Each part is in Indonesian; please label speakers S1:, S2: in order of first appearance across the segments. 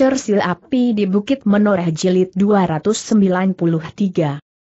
S1: Cersil Api di Bukit Menoreh Jilid 293.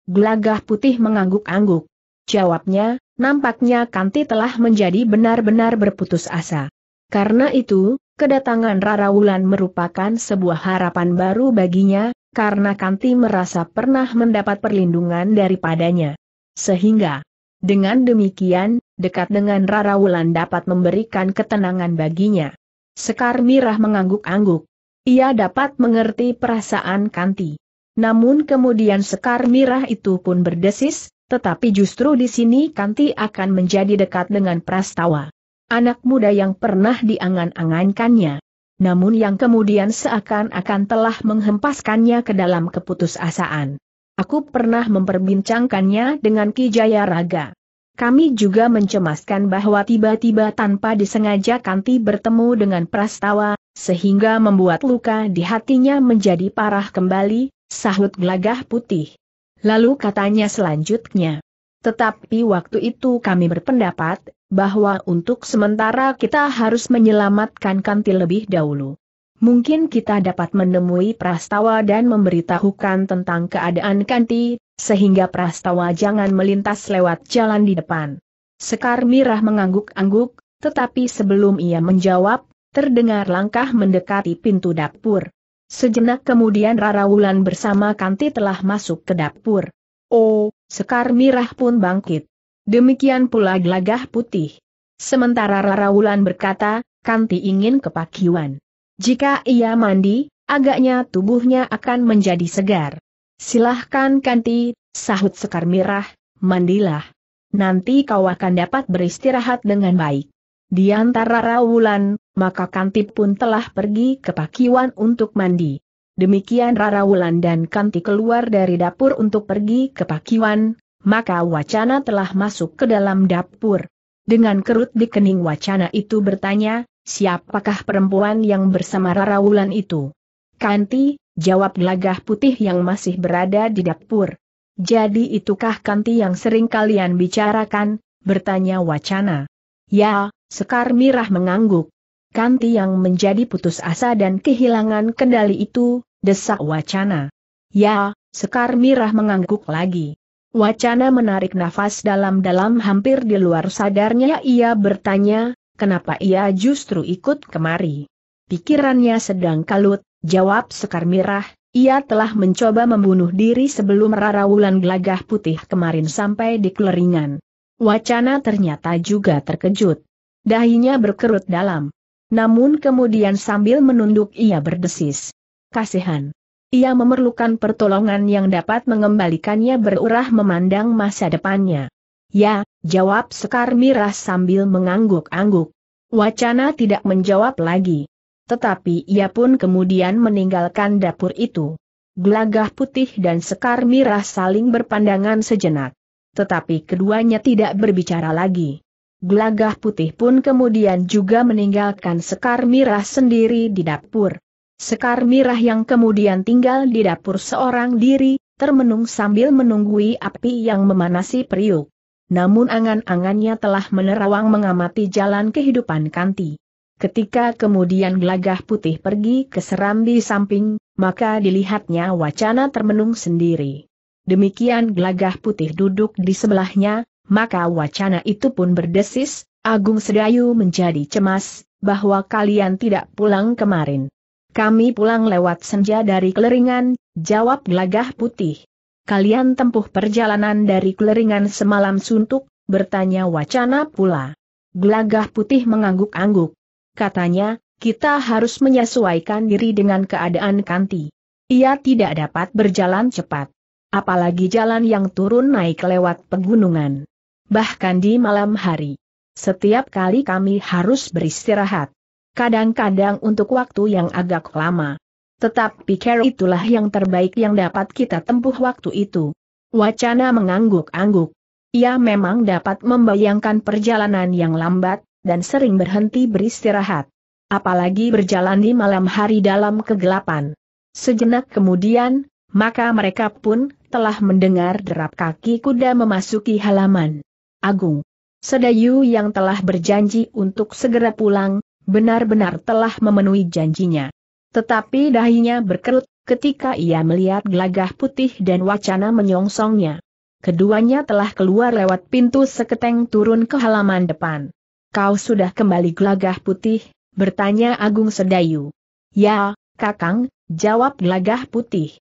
S1: Gelagah putih mengangguk-angguk. Jawabnya, nampaknya Kanti telah menjadi benar-benar berputus asa. Karena itu, kedatangan Rara Wulan merupakan sebuah harapan baru baginya, karena Kanti merasa pernah mendapat perlindungan daripadanya. Sehingga, dengan demikian, dekat dengan Rara Wulan dapat memberikan ketenangan baginya. Sekar Mirah mengangguk-angguk. Ia dapat mengerti perasaan Kanti. Namun kemudian Sekar Mirah itu pun berdesis, tetapi justru di sini Kanti akan menjadi dekat dengan Prastawa. Anak muda yang pernah diangan-angankannya. Namun yang kemudian seakan-akan telah menghempaskannya ke dalam keputusasaan. Aku pernah memperbincangkannya dengan Ki Jaya Raga. Kami juga mencemaskan bahwa tiba-tiba tanpa disengaja Kanti bertemu dengan Prastawa, sehingga membuat luka di hatinya menjadi parah kembali, sahut gelagah putih. Lalu katanya selanjutnya. Tetapi waktu itu kami berpendapat, bahwa untuk sementara kita harus menyelamatkan kantil lebih dahulu. Mungkin kita dapat menemui Prastawa dan memberitahukan tentang keadaan Kanti, sehingga Prastawa jangan melintas lewat jalan di depan. Sekar Mirah mengangguk-angguk, tetapi sebelum ia menjawab, terdengar langkah mendekati pintu dapur. Sejenak kemudian Rara Wulan bersama Kanti telah masuk ke dapur. Oh, Sekar Mirah pun bangkit. Demikian pula gelagah putih. Sementara Rara Wulan berkata, Kanti ingin ke kepakiwan. Jika ia mandi, agaknya tubuhnya akan menjadi segar. Silahkan Kanti, sahut Sekar Mirah, mandilah. Nanti kau akan dapat beristirahat dengan baik. Di antara Wulan, maka Kanti pun telah pergi ke pakiwan untuk mandi. Demikian Rara Wulan dan Kanti keluar dari dapur untuk pergi ke pakiwan, maka wacana telah masuk ke dalam dapur. Dengan kerut di kening wacana itu bertanya, siapakah perempuan yang bersama Rara Wulan itu? Kanti, jawab gelagah putih yang masih berada di dapur. Jadi itukah Kanti yang sering kalian bicarakan, bertanya wacana. Ya, Sekar Mirah mengangguk. Kanti yang menjadi putus asa dan kehilangan kendali itu, desak wacana. Ya, Sekar Mirah mengangguk lagi. Wacana menarik nafas dalam-dalam hampir di luar sadarnya ia bertanya, kenapa ia justru ikut kemari. Pikirannya sedang kalut, jawab Sekar Mirah, ia telah mencoba membunuh diri sebelum Rara Wulan Gelagah Putih kemarin sampai di Keleringan. Wacana ternyata juga terkejut. Dahinya berkerut dalam. Namun kemudian sambil menunduk ia berdesis. Kasihan. Ia memerlukan pertolongan yang dapat mengembalikannya berurah memandang masa depannya. Ya, jawab Sekar Miras sambil mengangguk-angguk. Wacana tidak menjawab lagi. Tetapi ia pun kemudian meninggalkan dapur itu. Gelagah putih dan Sekar Miras saling berpandangan sejenak. Tetapi keduanya tidak berbicara lagi. Gelagah putih pun kemudian juga meninggalkan sekar mirah sendiri di dapur. Sekar mirah yang kemudian tinggal di dapur seorang diri, termenung sambil menunggui api yang memanasi periuk. Namun angan-angannya telah menerawang mengamati jalan kehidupan Kanti. Ketika kemudian gelagah putih pergi ke serambi samping, maka dilihatnya wacana termenung sendiri. Demikian gelagah putih duduk di sebelahnya, maka wacana itu pun berdesis, Agung Sedayu menjadi cemas, bahwa kalian tidak pulang kemarin. Kami pulang lewat senja dari Keleringan, jawab Gelagah Putih. Kalian tempuh perjalanan dari Keleringan semalam suntuk, bertanya wacana pula. Gelagah Putih mengangguk-angguk. Katanya, kita harus menyesuaikan diri dengan keadaan Kanti. Ia tidak dapat berjalan cepat. Apalagi jalan yang turun naik lewat pegunungan bahkan di malam hari. Setiap kali kami harus beristirahat. Kadang-kadang untuk waktu yang agak lama. Tetapi care itulah yang terbaik yang dapat kita tempuh waktu itu. Wacana mengangguk-angguk. Ia memang dapat membayangkan perjalanan yang lambat, dan sering berhenti beristirahat. Apalagi berjalan di malam hari dalam kegelapan. Sejenak kemudian, maka mereka pun telah mendengar derap kaki kuda memasuki halaman. Agung. Sedayu yang telah berjanji untuk segera pulang, benar-benar telah memenuhi janjinya. Tetapi dahinya berkerut ketika ia melihat gelagah putih dan wacana menyongsongnya. Keduanya telah keluar lewat pintu seketeng turun ke halaman depan. Kau sudah kembali gelagah putih, bertanya Agung Sedayu. Ya, Kakang, jawab gelagah putih.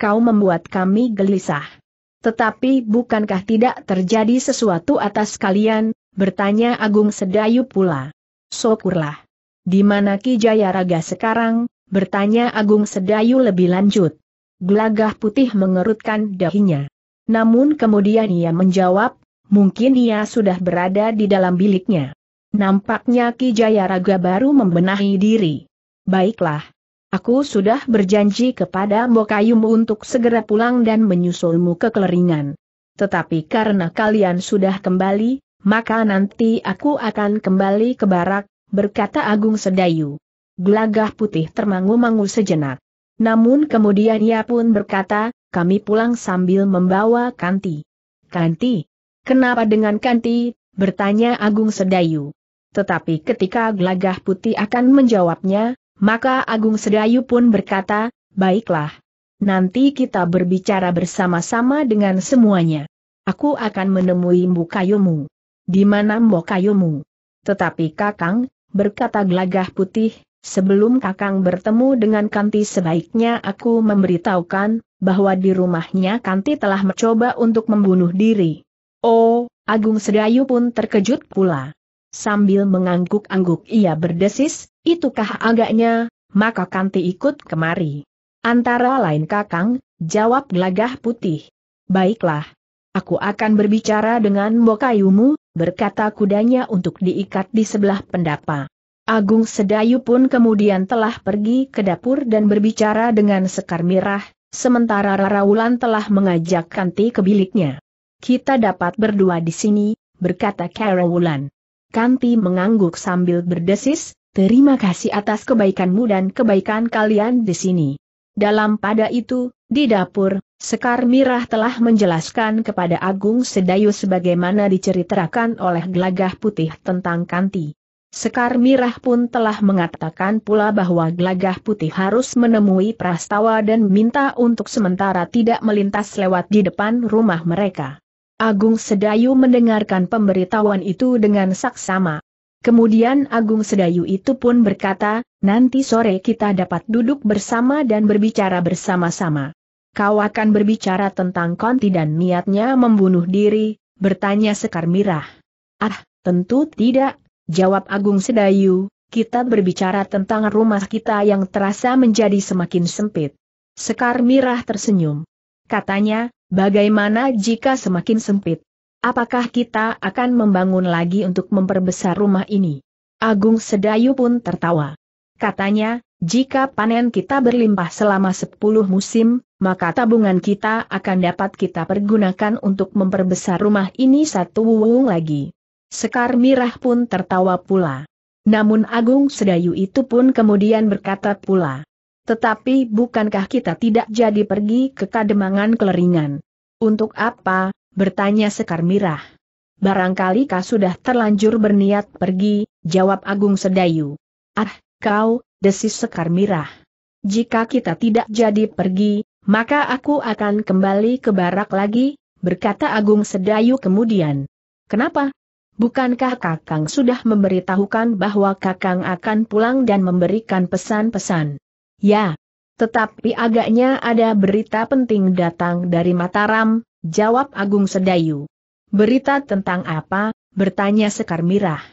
S1: Kau membuat kami gelisah. Tetapi bukankah tidak terjadi sesuatu atas kalian, bertanya Agung Sedayu pula. Syukurlah. Di mana Ki Jayaraga sekarang, bertanya Agung Sedayu lebih lanjut. Gelagah putih mengerutkan dahinya. Namun kemudian ia menjawab, mungkin ia sudah berada di dalam biliknya. Nampaknya Ki Jayaraga baru membenahi diri. Baiklah, Aku sudah berjanji kepada Mbokayumu untuk segera pulang dan menyusulmu ke keleringan. Tetapi karena kalian sudah kembali, maka nanti aku akan kembali ke barak, berkata Agung Sedayu. Gelagah putih termangu-mangu sejenak. Namun kemudian ia pun berkata, kami pulang sambil membawa kanti. Kanti? Kenapa dengan kanti? bertanya Agung Sedayu. Tetapi ketika gelagah putih akan menjawabnya, maka Agung Sedayu pun berkata, baiklah. Nanti kita berbicara bersama-sama dengan semuanya. Aku akan menemui Mbokayumu. Di mana Mbokayumu? Tetapi Kakang, berkata gelagah putih, sebelum Kakang bertemu dengan Kanti sebaiknya aku memberitahukan, bahwa di rumahnya Kanti telah mencoba untuk membunuh diri. Oh, Agung Sedayu pun terkejut pula. Sambil mengangguk-angguk ia berdesis, Itukah agaknya, maka Kanti ikut kemari. Antara lain Kakang, jawab gelagah putih. Baiklah. Aku akan berbicara dengan Bokayumu, berkata kudanya untuk diikat di sebelah pendapa. Agung Sedayu pun kemudian telah pergi ke dapur dan berbicara dengan Sekar Mirah, sementara Raraulan telah mengajak Kanti ke biliknya. Kita dapat berdua di sini, berkata Karawulan. Kanti mengangguk sambil berdesis, Terima kasih atas kebaikanmu dan kebaikan kalian di sini. Dalam pada itu, di dapur, Sekar Mirah telah menjelaskan kepada Agung Sedayu sebagaimana diceritakan oleh Gelagah Putih tentang Kanti. Sekar Mirah pun telah mengatakan pula bahwa Gelagah Putih harus menemui Prastawa dan minta untuk sementara tidak melintas lewat di depan rumah mereka. Agung Sedayu mendengarkan pemberitahuan itu dengan saksama. Kemudian Agung Sedayu itu pun berkata, nanti sore kita dapat duduk bersama dan berbicara bersama-sama. Kau akan berbicara tentang konti dan niatnya membunuh diri, bertanya Sekar Mirah. Ah, tentu tidak, jawab Agung Sedayu, kita berbicara tentang rumah kita yang terasa menjadi semakin sempit. Sekar Mirah tersenyum. Katanya, bagaimana jika semakin sempit? Apakah kita akan membangun lagi untuk memperbesar rumah ini? Agung Sedayu pun tertawa. Katanya, jika panen kita berlimpah selama 10 musim, maka tabungan kita akan dapat kita pergunakan untuk memperbesar rumah ini satu wuung lagi. Sekar Mirah pun tertawa pula. Namun Agung Sedayu itu pun kemudian berkata pula. Tetapi bukankah kita tidak jadi pergi ke kademangan keleringan? Untuk apa, Bertanya Sekar Mirah. Barangkali kau sudah terlanjur berniat pergi, jawab Agung Sedayu. Ah, kau, desis Sekar Mirah. Jika kita tidak jadi pergi, maka aku akan kembali ke barak lagi, berkata Agung Sedayu kemudian. Kenapa? Bukankah Kakang sudah memberitahukan bahwa Kakang akan pulang dan memberikan pesan-pesan? Ya. Tetapi agaknya ada berita penting datang dari Mataram, Jawab Agung Sedayu. Berita tentang apa? Bertanya Sekar Mirah.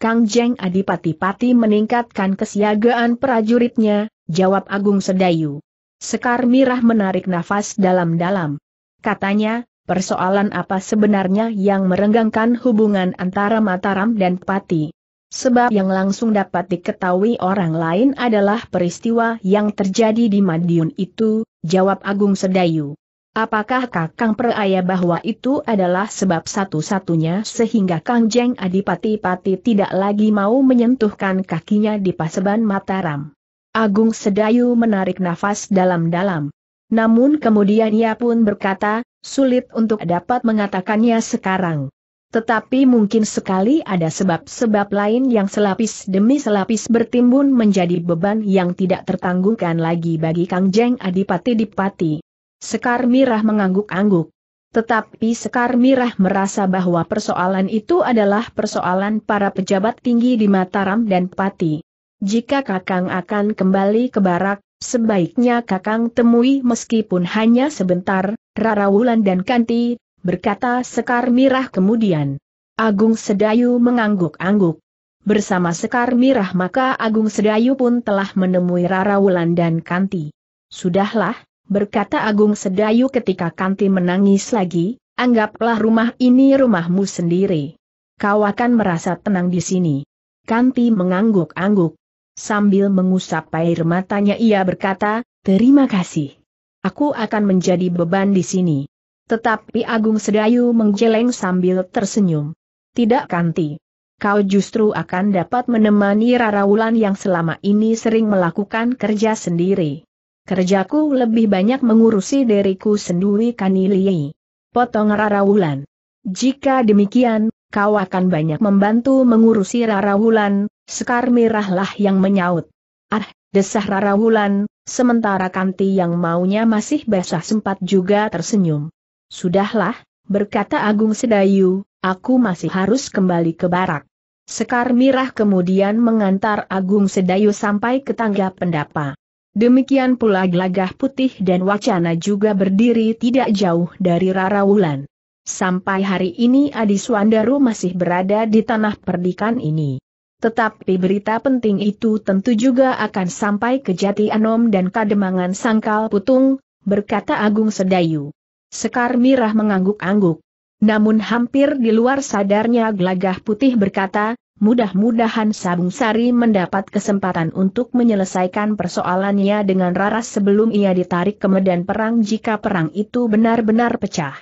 S1: Kang Jeng Adipati-Pati meningkatkan kesiagaan prajuritnya, jawab Agung Sedayu. Sekar Mirah menarik nafas dalam-dalam. Katanya, persoalan apa sebenarnya yang merenggangkan hubungan antara Mataram dan Pati? Sebab yang langsung dapat diketahui orang lain adalah peristiwa yang terjadi di Madiun itu, jawab Agung Sedayu. Apakah Kakang Peraya bahwa itu adalah sebab satu-satunya sehingga Kang Jeng Adipati-Pati tidak lagi mau menyentuhkan kakinya di paseban Mataram? Agung Sedayu menarik nafas dalam-dalam. Namun kemudian ia pun berkata, sulit untuk dapat mengatakannya sekarang. Tetapi mungkin sekali ada sebab-sebab lain yang selapis demi selapis bertimbun menjadi beban yang tidak tertanggungkan lagi bagi Kang Jeng Adipati-Dipati. Sekar Mirah mengangguk-angguk. Tetapi Sekar Mirah merasa bahwa persoalan itu adalah persoalan para pejabat tinggi di Mataram dan Pati. Jika Kakang akan kembali ke barak, sebaiknya Kakang temui meskipun hanya sebentar, Rara Wulan dan Kanti, berkata Sekar Mirah kemudian. Agung Sedayu mengangguk-angguk. Bersama Sekar Mirah maka Agung Sedayu pun telah menemui Rara Wulan dan Kanti. Sudahlah, berkata Agung Sedayu ketika Kanti menangis lagi, anggaplah rumah ini rumahmu sendiri. Kau akan merasa tenang di sini. Kanti mengangguk-angguk. Sambil mengusap air matanya ia berkata, terima kasih. Aku akan menjadi beban di sini. Tetapi Agung Sedayu menjeleng sambil tersenyum. Tidak Kanti. Kau justru akan dapat menemani Rara Wulan yang selama ini sering melakukan kerja sendiri. Kerjaku lebih banyak mengurusi diriku sendiri kanilii. Potong Rarawulan. Jika demikian, kau akan banyak membantu mengurusi Rarawulan, Sekar Mirahlah yang menyaut. Ah, desah Rarawulan, sementara Kanti yang maunya masih basah sempat juga tersenyum. Sudahlah, berkata Agung Sedayu, aku masih harus kembali ke barak. Sekar Mirah kemudian mengantar Agung Sedayu sampai ke tangga pendapa. Demikian pula glagah putih dan wacana juga berdiri tidak jauh dari Rara Wulan. Sampai hari ini Adi Swandaru masih berada di tanah perdikan ini. Tetapi berita penting itu tentu juga akan sampai ke Jati Anom dan Kademangan Sangkal Putung, berkata Agung Sedayu. Sekar Mirah mengangguk-angguk. Namun hampir di luar sadarnya glagah putih berkata, Mudah-mudahan Sabung Sari mendapat kesempatan untuk menyelesaikan persoalannya dengan raras sebelum ia ditarik ke medan perang jika perang itu benar-benar pecah.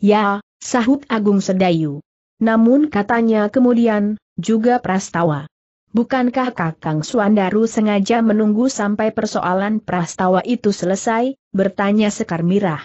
S1: Ya, sahut Agung Sedayu. Namun katanya kemudian, juga Prastawa. Bukankah Kakang Suandaru sengaja menunggu sampai persoalan Prastawa itu selesai, bertanya Sekar Mirah.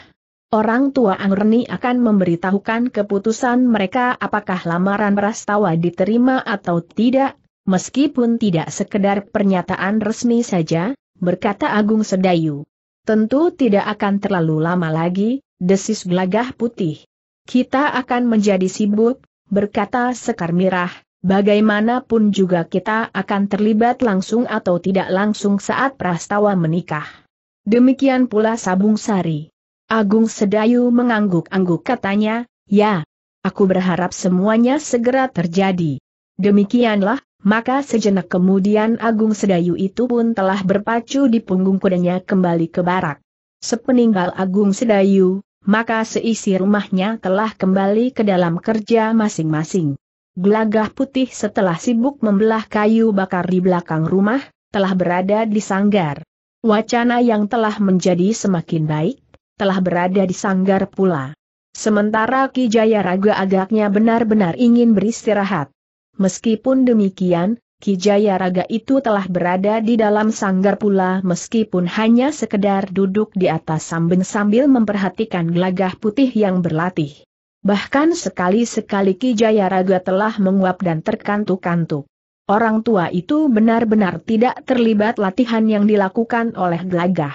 S1: Orang tua Angreni akan memberitahukan keputusan mereka apakah lamaran Prastawa diterima atau tidak, meskipun tidak sekedar pernyataan resmi saja, berkata Agung Sedayu. Tentu tidak akan terlalu lama lagi, desis gelagah putih. Kita akan menjadi sibuk, berkata Sekar Mirah, bagaimanapun juga kita akan terlibat langsung atau tidak langsung saat Prastawa menikah. Demikian pula Sabung Sari. Agung Sedayu mengangguk-angguk katanya, ya, aku berharap semuanya segera terjadi. Demikianlah, maka sejenak kemudian Agung Sedayu itu pun telah berpacu di punggung kudanya kembali ke barak. Sepeninggal Agung Sedayu, maka seisi rumahnya telah kembali ke dalam kerja masing-masing. Gelagah putih setelah sibuk membelah kayu bakar di belakang rumah, telah berada di sanggar. Wacana yang telah menjadi semakin baik, telah berada di sanggar pula. Sementara Ki Jaya agaknya benar-benar ingin beristirahat. Meskipun demikian, Ki Jaya itu telah berada di dalam sanggar pula meskipun hanya sekedar duduk di atas samben sambil memperhatikan gelagah putih yang berlatih. Bahkan sekali-sekali Ki Jaya telah menguap dan terkantuk-kantuk. Orang tua itu benar-benar tidak terlibat latihan yang dilakukan oleh gelagah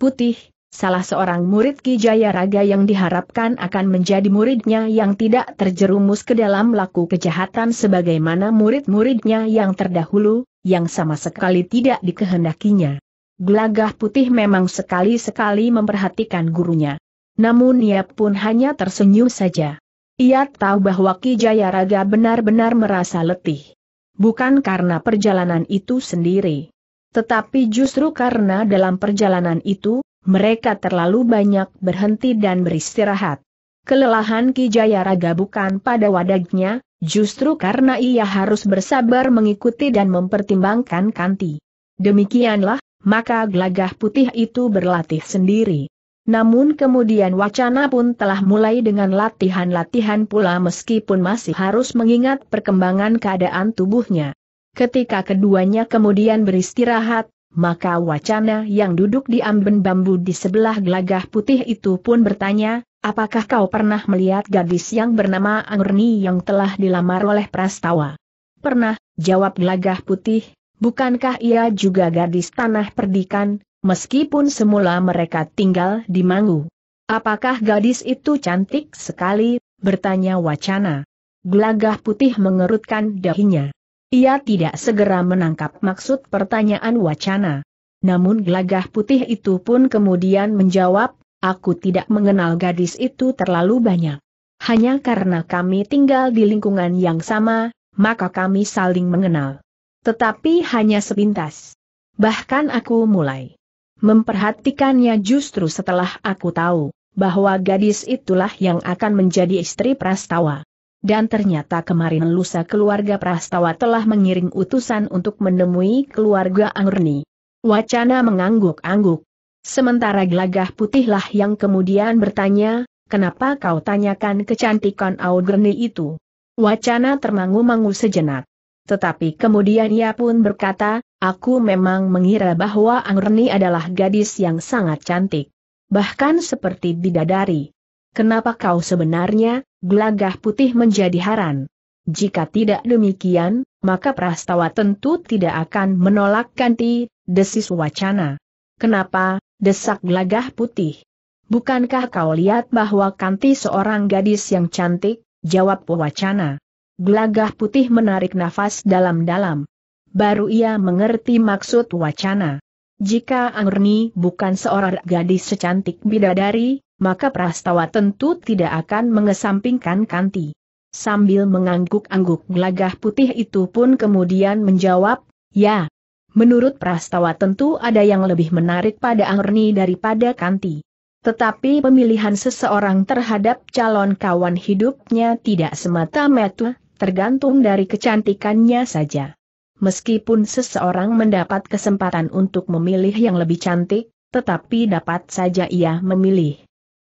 S1: putih, Salah seorang murid Ki Raga yang diharapkan akan menjadi muridnya yang tidak terjerumus ke dalam laku kejahatan sebagaimana murid-muridnya yang terdahulu, yang sama sekali tidak dikehendakinya. Gelagah putih memang sekali-sekali memperhatikan gurunya. Namun ia pun hanya tersenyum saja. Ia tahu bahwa Ki Raga benar-benar merasa letih bukan karena perjalanan itu sendiri. Tetapi justru karena dalam perjalanan itu, mereka terlalu banyak berhenti dan beristirahat. Kelelahan Ki Jayaraga bukan pada wadagnya, justru karena ia harus bersabar mengikuti dan mempertimbangkan Kanti. Demikianlah, maka gelagah putih itu berlatih sendiri. Namun kemudian wacana pun telah mulai dengan latihan-latihan pula meskipun masih harus mengingat perkembangan keadaan tubuhnya. Ketika keduanya kemudian beristirahat, maka wacana yang duduk di amben bambu di sebelah gelagah putih itu pun bertanya, apakah kau pernah melihat gadis yang bernama Angurni yang telah dilamar oleh Prastawa? Pernah, jawab gelagah putih, bukankah ia juga gadis tanah perdikan, meskipun semula mereka tinggal di Mangu. Apakah gadis itu cantik sekali, bertanya wacana. Gelagah putih mengerutkan dahinya. Ia tidak segera menangkap maksud pertanyaan wacana. Namun gelagah putih itu pun kemudian menjawab, aku tidak mengenal gadis itu terlalu banyak. Hanya karena kami tinggal di lingkungan yang sama, maka kami saling mengenal. Tetapi hanya sepintas. Bahkan aku mulai memperhatikannya justru setelah aku tahu bahwa gadis itulah yang akan menjadi istri Prastawa. Dan ternyata kemarin lusa keluarga Prastawa telah mengiring utusan untuk menemui keluarga Angreni. Wacana mengangguk-angguk. Sementara gelagah putihlah yang kemudian bertanya, kenapa kau tanyakan kecantikan Angreni itu? Wacana termangu-mangu sejenak. Tetapi kemudian ia pun berkata, aku memang mengira bahwa Angreni adalah gadis yang sangat cantik. Bahkan seperti bidadari. Kenapa kau sebenarnya, Gelagah putih menjadi haran. Jika tidak demikian, maka Prastawa tentu tidak akan menolak ganti, desis wacana. Kenapa, desak gelagah putih? Bukankah kau lihat bahwa Kanti seorang gadis yang cantik, jawab wacana. Gelagah putih menarik nafas dalam-dalam. Baru ia mengerti maksud wacana. Jika Anggerni bukan seorang gadis secantik bidadari, maka Prastawa tentu tidak akan mengesampingkan Kanti. Sambil mengangguk-angguk gelagah putih itu pun kemudian menjawab, ya. Menurut Prastawa tentu ada yang lebih menarik pada Anggerni daripada Kanti. Tetapi pemilihan seseorang terhadap calon kawan hidupnya tidak semata-mata tergantung dari kecantikannya saja. Meskipun seseorang mendapat kesempatan untuk memilih yang lebih cantik, tetapi dapat saja ia memilih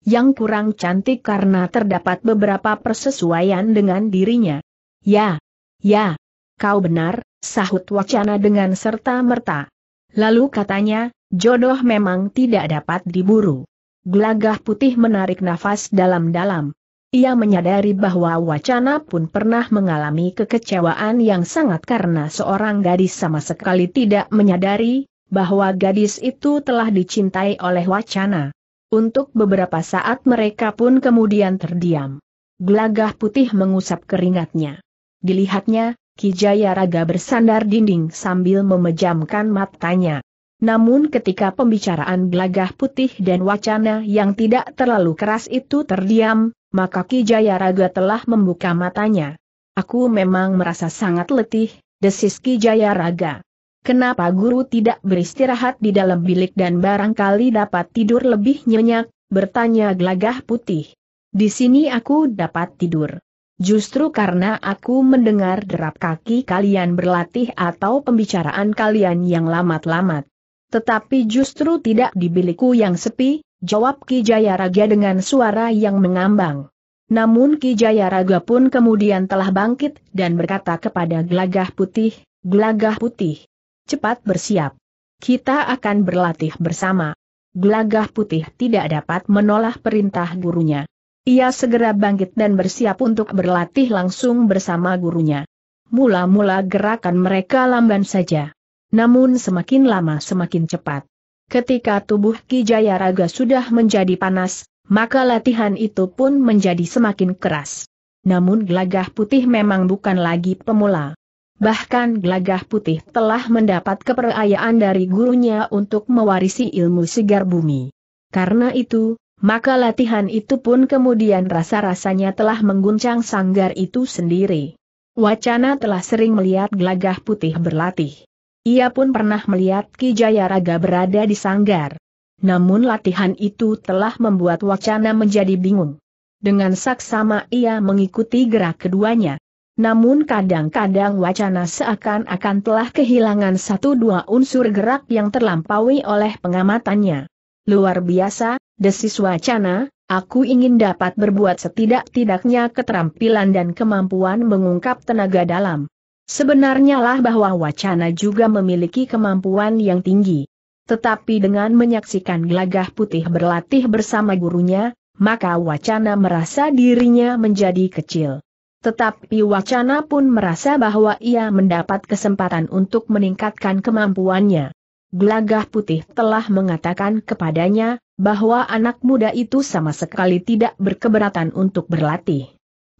S1: yang kurang cantik karena terdapat beberapa persesuaian dengan dirinya. Ya, ya, kau benar, sahut wacana dengan serta merta. Lalu katanya, jodoh memang tidak dapat diburu. Gelagah putih menarik nafas dalam-dalam. Ia menyadari bahwa wacana pun pernah mengalami kekecewaan yang sangat karena seorang gadis sama sekali tidak menyadari bahwa gadis itu telah dicintai oleh wacana. Untuk beberapa saat mereka pun kemudian terdiam. Gelagah putih mengusap keringatnya. Dilihatnya, Kijaya Raga bersandar dinding sambil memejamkan matanya. Namun ketika pembicaraan gelagah putih dan wacana yang tidak terlalu keras itu terdiam, maka Kijaya Raga telah membuka matanya. Aku memang merasa sangat letih, desis Kijaya Raga kenapa guru tidak beristirahat di dalam bilik dan barangkali dapat tidur lebih nyenyak, bertanya Glagah putih. Di sini aku dapat tidur. Justru karena aku mendengar derap kaki kalian berlatih atau pembicaraan kalian yang lamat-lamat. Tetapi justru tidak di bilikku yang sepi, jawab Ki Jayaraga dengan suara yang mengambang. Namun Ki Jayaraga pun kemudian telah bangkit dan berkata kepada Glagah Putih, Glagah Putih, cepat bersiap. Kita akan berlatih bersama. Gelagah putih tidak dapat menolak perintah gurunya. Ia segera bangkit dan bersiap untuk berlatih langsung bersama gurunya. Mula-mula gerakan mereka lamban saja. Namun semakin lama semakin cepat. Ketika tubuh Ki Jayaraga sudah menjadi panas, maka latihan itu pun menjadi semakin keras. Namun gelagah putih memang bukan lagi pemula. Bahkan Glagah Putih telah mendapat keperayaan dari gurunya untuk mewarisi ilmu segar bumi. Karena itu, maka latihan itu pun kemudian rasa-rasanya telah mengguncang sanggar itu sendiri. Wacana telah sering melihat Glagah Putih berlatih. Ia pun pernah melihat Ki Jayaraga berada di sanggar. Namun latihan itu telah membuat Wacana menjadi bingung. Dengan saksama ia mengikuti gerak keduanya. Namun kadang-kadang wacana seakan-akan telah kehilangan satu dua unsur gerak yang terlampaui oleh pengamatannya. Luar biasa, desis wacana, aku ingin dapat berbuat setidak-tidaknya keterampilan dan kemampuan mengungkap tenaga dalam. Sebenarnya lah bahwa wacana juga memiliki kemampuan yang tinggi. Tetapi dengan menyaksikan gelagah putih berlatih bersama gurunya, maka wacana merasa dirinya menjadi kecil. Tetapi wacana pun merasa bahwa ia mendapat kesempatan untuk meningkatkan kemampuannya. Gelagah putih telah mengatakan kepadanya, bahwa anak muda itu sama sekali tidak berkeberatan untuk berlatih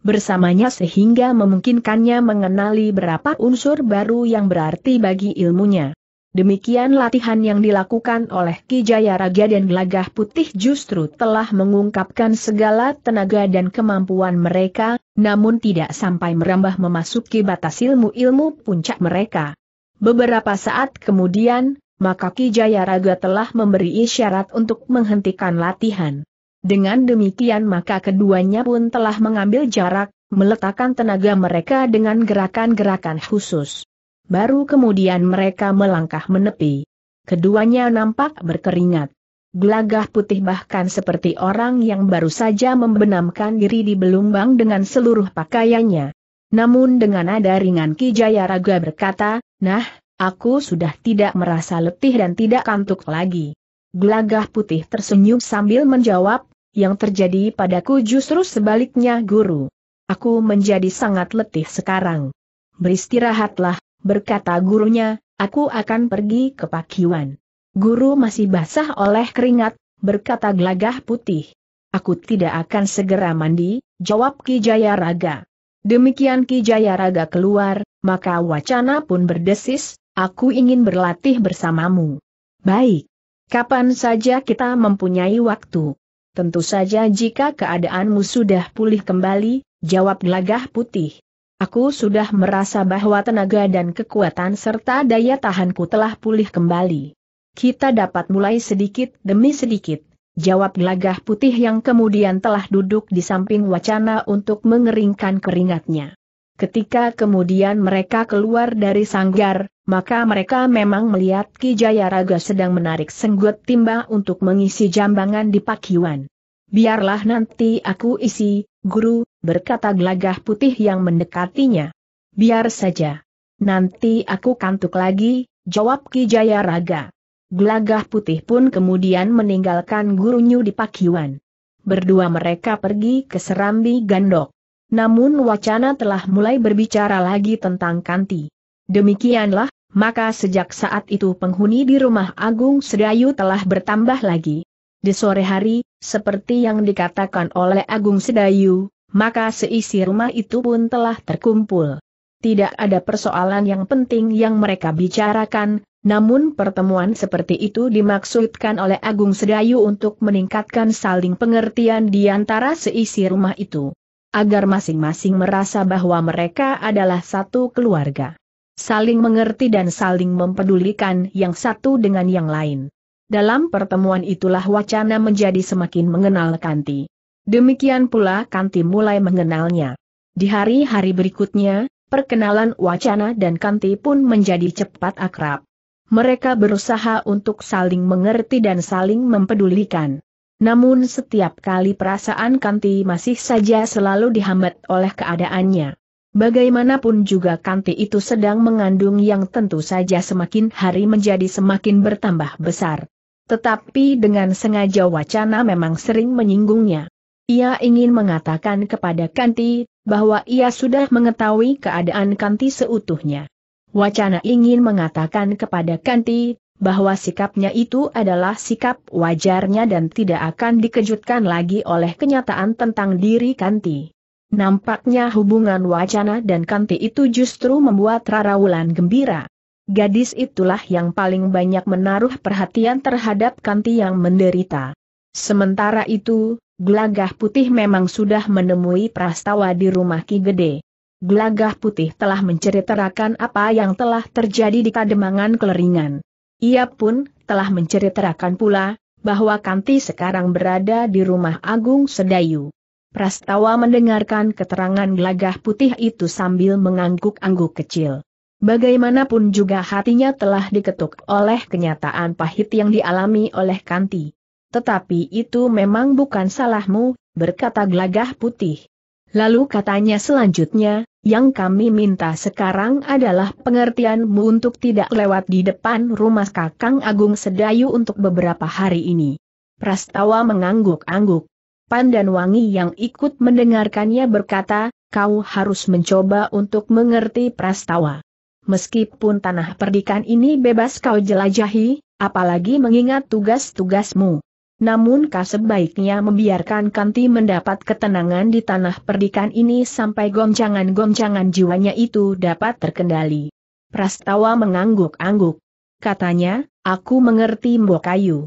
S1: bersamanya sehingga memungkinkannya mengenali berapa unsur baru yang berarti bagi ilmunya. Demikian latihan yang dilakukan oleh Ki Jaya Raga dan Gelagah Putih justru telah mengungkapkan segala tenaga dan kemampuan mereka, namun tidak sampai merambah memasuki batas ilmu-ilmu puncak mereka. Beberapa saat kemudian, maka Ki Jaya Raga telah memberi isyarat untuk menghentikan latihan. Dengan demikian maka keduanya pun telah mengambil jarak, meletakkan tenaga mereka dengan gerakan-gerakan khusus baru kemudian mereka melangkah menepi. Keduanya nampak berkeringat. Gelagah putih bahkan seperti orang yang baru saja membenamkan diri di belumbang dengan seluruh pakaiannya. Namun dengan nada ringan Kijaya Raga berkata, Nah, aku sudah tidak merasa letih dan tidak kantuk lagi. Gelagah putih tersenyum sambil menjawab, yang terjadi padaku justru sebaliknya guru. Aku menjadi sangat letih sekarang. Beristirahatlah, berkata gurunya, aku akan pergi ke Pakiwan. Guru masih basah oleh keringat, berkata gelagah putih. Aku tidak akan segera mandi, jawab Ki Jayaraga. Demikian Ki Jayaraga keluar, maka wacana pun berdesis, aku ingin berlatih bersamamu. Baik. Kapan saja kita mempunyai waktu. Tentu saja jika keadaanmu sudah pulih kembali, jawab gelagah putih. Aku sudah merasa bahwa tenaga dan kekuatan serta daya tahanku telah pulih kembali. Kita dapat mulai sedikit demi sedikit, jawab gelagah putih yang kemudian telah duduk di samping wacana untuk mengeringkan keringatnya. Ketika kemudian mereka keluar dari sanggar, maka mereka memang melihat Ki Jayaraga sedang menarik senggut timba untuk mengisi jambangan di pakiwan. Biarlah nanti aku isi, guru, berkata gelagah putih yang mendekatinya. Biar saja. Nanti aku kantuk lagi, jawab Ki Jaya Raga. Gelagah putih pun kemudian meninggalkan gurunya di Pakiwan. Berdua mereka pergi ke Serambi Gandok. Namun wacana telah mulai berbicara lagi tentang Kanti. Demikianlah, maka sejak saat itu penghuni di rumah Agung Sedayu telah bertambah lagi. Di sore hari, seperti yang dikatakan oleh Agung Sedayu, maka seisi rumah itu pun telah terkumpul. Tidak ada persoalan yang penting yang mereka bicarakan, namun pertemuan seperti itu dimaksudkan oleh Agung Sedayu untuk meningkatkan saling pengertian di antara seisi rumah itu. Agar masing-masing merasa bahwa mereka adalah satu keluarga. Saling mengerti dan saling mempedulikan yang satu dengan yang lain. Dalam pertemuan itulah wacana menjadi semakin mengenal Kanti. Demikian pula Kanti mulai mengenalnya. Di hari-hari berikutnya, perkenalan wacana dan Kanti pun menjadi cepat akrab. Mereka berusaha untuk saling mengerti dan saling mempedulikan. Namun setiap kali perasaan Kanti masih saja selalu dihambat oleh keadaannya. Bagaimanapun juga Kanti itu sedang mengandung yang tentu saja semakin hari menjadi semakin bertambah besar. Tetapi dengan sengaja wacana memang sering menyinggungnya. Ia ingin mengatakan kepada Kanti, bahwa ia sudah mengetahui keadaan Kanti seutuhnya. Wacana ingin mengatakan kepada Kanti, bahwa sikapnya itu adalah sikap wajarnya dan tidak akan dikejutkan lagi oleh kenyataan tentang diri Kanti. Nampaknya hubungan wacana dan Kanti itu justru membuat Rara Wulan gembira. Gadis itulah yang paling banyak menaruh perhatian terhadap Kanti yang menderita. Sementara itu, Gelagah putih memang sudah menemui Prastawa di rumah Ki Gede. Gelagah putih telah menceritakan apa yang telah terjadi di Kademangan Keleringan. Ia pun telah menceritakan pula, bahwa Kanti sekarang berada di rumah Agung Sedayu. Prastawa mendengarkan keterangan gelagah putih itu sambil mengangguk-angguk kecil. Bagaimanapun juga hatinya telah diketuk oleh kenyataan pahit yang dialami oleh Kanti. Tetapi itu memang bukan salahmu, berkata gelagah putih. Lalu katanya selanjutnya, yang kami minta sekarang adalah pengertianmu untuk tidak lewat di depan rumah Kakang Agung Sedayu untuk beberapa hari ini. Prastawa mengangguk-angguk. Pandan Wangi yang ikut mendengarkannya berkata, kau harus mencoba untuk mengerti Prastawa. Meskipun tanah perdikan ini bebas kau jelajahi, apalagi mengingat tugas-tugasmu namun Namunkah sebaiknya membiarkan Kanti mendapat ketenangan di tanah perdikan ini sampai goncangan-goncangan jiwanya itu dapat terkendali? Prastawa mengangguk-angguk. Katanya, aku mengerti Mbok Kayu.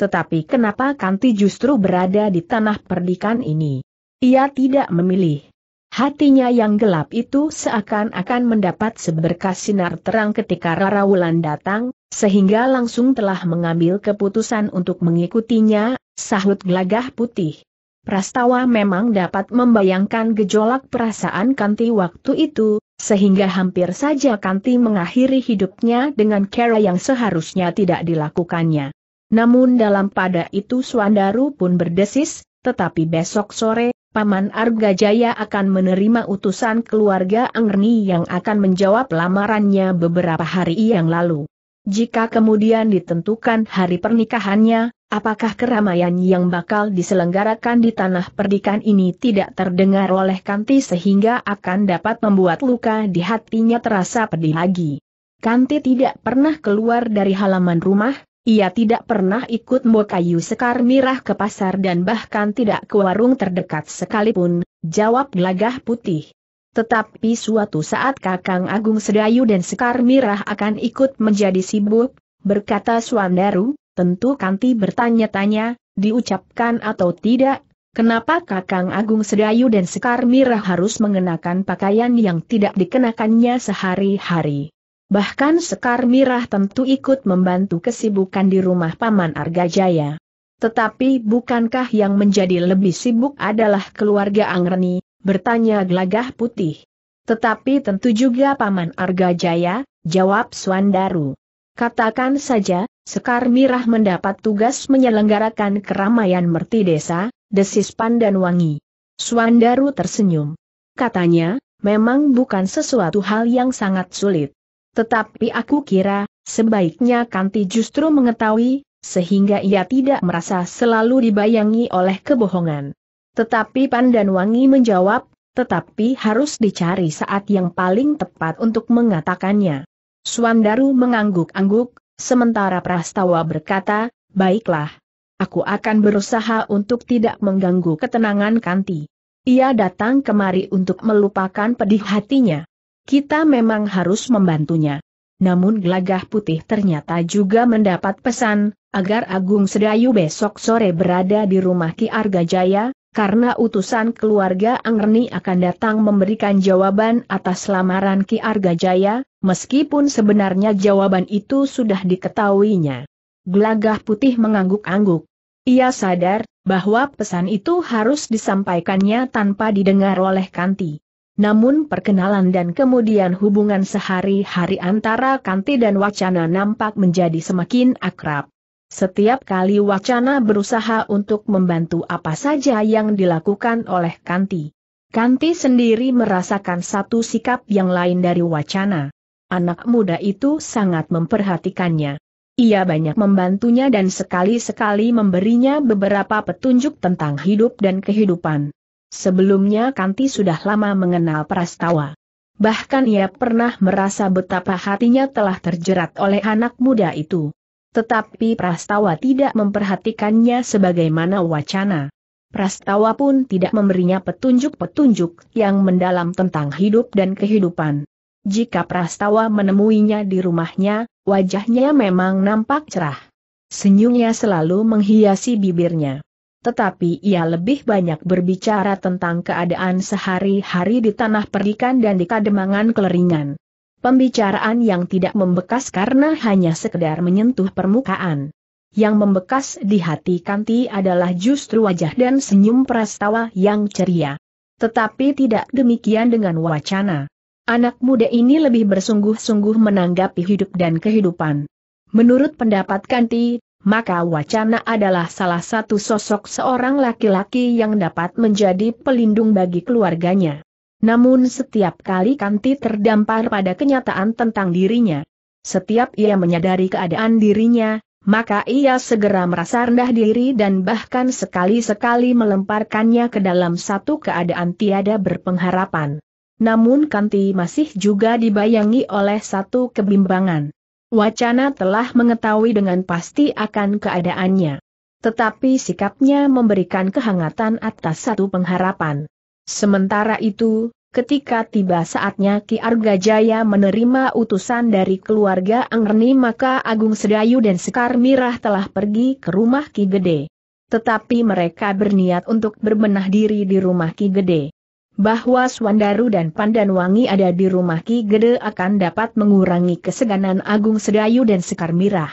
S1: Tetapi kenapa Kanti justru berada di tanah perdikan ini? Ia tidak memilih. Hatinya yang gelap itu seakan-akan mendapat seberkas sinar terang ketika Rara Wulan datang, sehingga langsung telah mengambil keputusan untuk mengikutinya, sahut gelagah putih. Prastawa memang dapat membayangkan gejolak perasaan Kanti waktu itu, sehingga hampir saja Kanti mengakhiri hidupnya dengan cara yang seharusnya tidak dilakukannya. Namun dalam pada itu Suandaru pun berdesis, tetapi besok sore, Paman Arga Jaya akan menerima utusan keluarga Angerni yang akan menjawab lamarannya beberapa hari yang lalu. Jika kemudian ditentukan hari pernikahannya, apakah keramaian yang bakal diselenggarakan di tanah perdikan ini tidak terdengar oleh Kanti sehingga akan dapat membuat luka di hatinya terasa pedih lagi. Kanti tidak pernah keluar dari halaman rumah, ia tidak pernah ikut kayu Sekar Mirah ke pasar dan bahkan tidak ke warung terdekat sekalipun, jawab gelagah putih. Tetapi suatu saat Kakang Agung Sedayu dan Sekar Mirah akan ikut menjadi sibuk, berkata Suandaru, tentu Kanti bertanya-tanya, diucapkan atau tidak, kenapa Kakang Agung Sedayu dan Sekar Mirah harus mengenakan pakaian yang tidak dikenakannya sehari-hari. Bahkan Sekar Mirah tentu ikut membantu kesibukan di rumah Paman Argajaya. Tetapi bukankah yang menjadi lebih sibuk adalah keluarga Angreni, bertanya gelagah putih. Tetapi tentu juga Paman Arga Jaya, jawab Swandaru. Katakan saja, Sekar Mirah mendapat tugas menyelenggarakan keramaian merti desa, desis pandan Pandanwangi. Swandaru tersenyum. Katanya, memang bukan sesuatu hal yang sangat sulit. Tetapi aku kira, sebaiknya Kanti justru mengetahui, sehingga ia tidak merasa selalu dibayangi oleh kebohongan. Tetapi Wangi menjawab, tetapi harus dicari saat yang paling tepat untuk mengatakannya. Suandaru mengangguk-angguk, sementara Prastawa berkata, baiklah. Aku akan berusaha untuk tidak mengganggu ketenangan Kanti. Ia datang kemari untuk melupakan pedih hatinya. Kita memang harus membantunya. Namun gelagah putih ternyata juga mendapat pesan, agar Agung Sedayu besok sore berada di rumah Ki Arga Jaya, karena utusan keluarga Angerni akan datang memberikan jawaban atas lamaran Ki Arga Jaya, meskipun sebenarnya jawaban itu sudah diketahuinya. Gelagah putih mengangguk-angguk. Ia sadar bahwa pesan itu harus disampaikannya tanpa didengar oleh Kanti. Namun perkenalan dan kemudian hubungan sehari-hari antara Kanti dan Wacana nampak menjadi semakin akrab. Setiap kali wacana berusaha untuk membantu apa saja yang dilakukan oleh Kanti. Kanti sendiri merasakan satu sikap yang lain dari wacana. Anak muda itu sangat memperhatikannya. Ia banyak membantunya dan sekali-sekali memberinya beberapa petunjuk tentang hidup dan kehidupan. Sebelumnya Kanti sudah lama mengenal Prastawa. Bahkan ia pernah merasa betapa hatinya telah terjerat oleh anak muda itu. Tetapi Prastawa tidak memperhatikannya sebagaimana wacana. Prastawa pun tidak memberinya petunjuk-petunjuk yang mendalam tentang hidup dan kehidupan. Jika Prastawa menemuinya di rumahnya, wajahnya memang nampak cerah. Senyumnya selalu menghiasi bibirnya. Tetapi ia lebih banyak berbicara tentang keadaan sehari-hari di tanah perikan dan di kademangan keleringan. Pembicaraan yang tidak membekas karena hanya sekedar menyentuh permukaan. Yang membekas di hati Kanti adalah justru wajah dan senyum prastawa yang ceria. Tetapi tidak demikian dengan wacana. Anak muda ini lebih bersungguh-sungguh menanggapi hidup dan kehidupan. Menurut pendapat Kanti, maka wacana adalah salah satu sosok seorang laki-laki yang dapat menjadi pelindung bagi keluarganya. Namun setiap kali Kanti terdampar pada kenyataan tentang dirinya. Setiap ia menyadari keadaan dirinya, maka ia segera merasa rendah diri dan bahkan sekali-sekali melemparkannya ke dalam satu keadaan tiada berpengharapan. Namun Kanti masih juga dibayangi oleh satu kebimbangan. Wacana telah mengetahui dengan pasti akan keadaannya. Tetapi sikapnya memberikan kehangatan atas satu pengharapan. Sementara itu, ketika tiba saatnya Ki Arga Jaya menerima utusan dari keluarga Angreni maka Agung Sedayu dan Sekar Mirah telah pergi ke rumah Ki Gede. Tetapi mereka berniat untuk berbenah diri di rumah Ki Gede bahwa Swandaru dan Pandanwangi ada di rumah Ki Gede akan dapat mengurangi keseganan Agung Sedayu dan Sekar Mirah.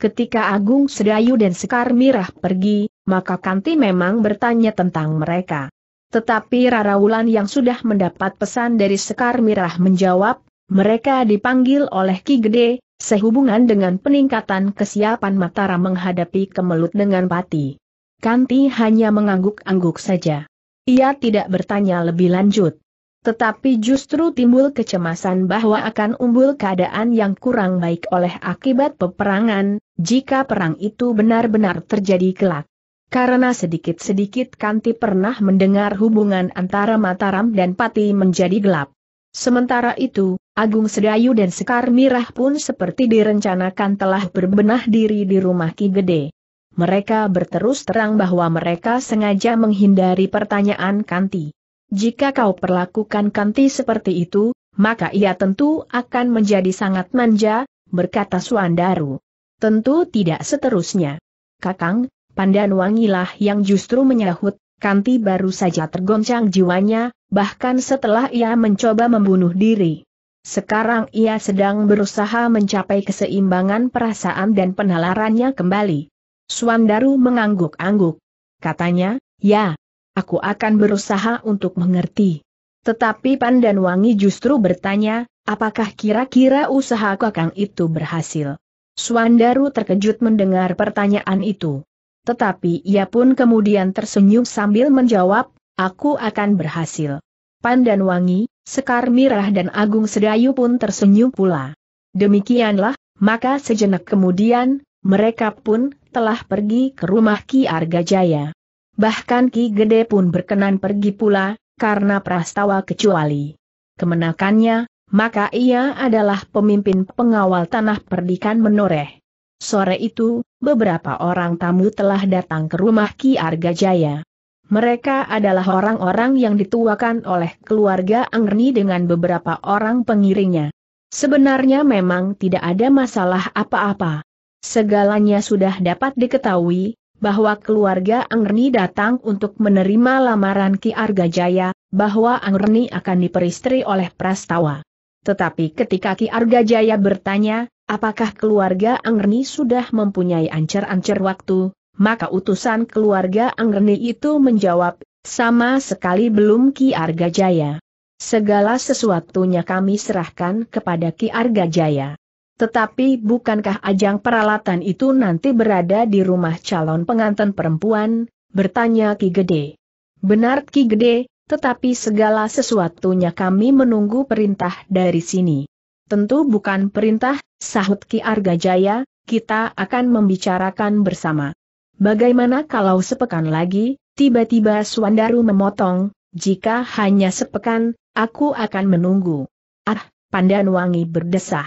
S1: Ketika Agung Sedayu dan Sekar Mirah pergi, maka Kanti memang bertanya tentang mereka. Tetapi Rara Wulan yang sudah mendapat pesan dari Sekar Mirah menjawab, mereka dipanggil oleh Ki Gede, sehubungan dengan peningkatan kesiapan Matara menghadapi kemelut dengan pati. Kanti hanya mengangguk-angguk saja. Ia tidak bertanya lebih lanjut. Tetapi justru timbul kecemasan bahwa akan umbul keadaan yang kurang baik oleh akibat peperangan, jika perang itu benar-benar terjadi kelak. Karena sedikit-sedikit Kanti pernah mendengar hubungan antara Mataram dan Pati menjadi gelap. Sementara itu, Agung Sedayu dan Sekar Mirah pun seperti direncanakan telah berbenah diri di rumah Ki Gede. Mereka berterus terang bahwa mereka sengaja menghindari pertanyaan Kanti. Jika kau perlakukan Kanti seperti itu, maka ia tentu akan menjadi sangat manja, berkata Suandaru. Tentu tidak seterusnya. Kakang, Pandan Wangilah yang justru menyahut, Kanti baru saja tergoncang jiwanya, bahkan setelah ia mencoba membunuh diri. Sekarang ia sedang berusaha mencapai keseimbangan perasaan dan penalarannya kembali. Swandaru mengangguk-angguk. Katanya, ya, aku akan berusaha untuk mengerti. Tetapi Pandan Wangi justru bertanya, apakah kira-kira usaha kakang itu berhasil? Swandaru terkejut mendengar pertanyaan itu. Tetapi ia pun kemudian tersenyum sambil menjawab, aku akan berhasil. Pan dan Wangi, Sekar Mirah dan Agung Sedayu pun tersenyum pula. Demikianlah, maka sejenak kemudian, mereka pun telah pergi ke rumah Ki Arga Jaya. Bahkan Ki Gede pun berkenan pergi pula, karena prastawa kecuali kemenakannya, maka ia adalah pemimpin pengawal tanah perdikan menoreh. Sore itu, beberapa orang tamu telah datang ke rumah Ki Arga Jaya. Mereka adalah orang-orang yang dituakan oleh keluarga Angerni dengan beberapa orang pengiringnya. Sebenarnya memang tidak ada masalah apa-apa. Segalanya sudah dapat diketahui, bahwa keluarga Angerni datang untuk menerima lamaran Ki Arga Jaya, bahwa Angerni akan diperistri oleh Prastawa. Tetapi ketika Ki Arga Jaya bertanya, apakah keluarga Anggerni sudah mempunyai ancer-ancer waktu? Maka utusan keluarga Anggerni itu menjawab, sama sekali belum Ki Arga Jaya. Segala sesuatunya kami serahkan kepada Ki Arga Jaya. Tetapi bukankah ajang peralatan itu nanti berada di rumah calon pengantin perempuan? Bertanya Ki Gede. Benar Ki Gede, tetapi segala sesuatunya kami menunggu perintah dari sini. Tentu bukan perintah, sahut Ki Arga Jaya. kita akan membicarakan bersama. Bagaimana kalau sepekan lagi, tiba-tiba Suandaru memotong, jika hanya sepekan, aku akan menunggu. Ah, Pandan Wangi berdesah.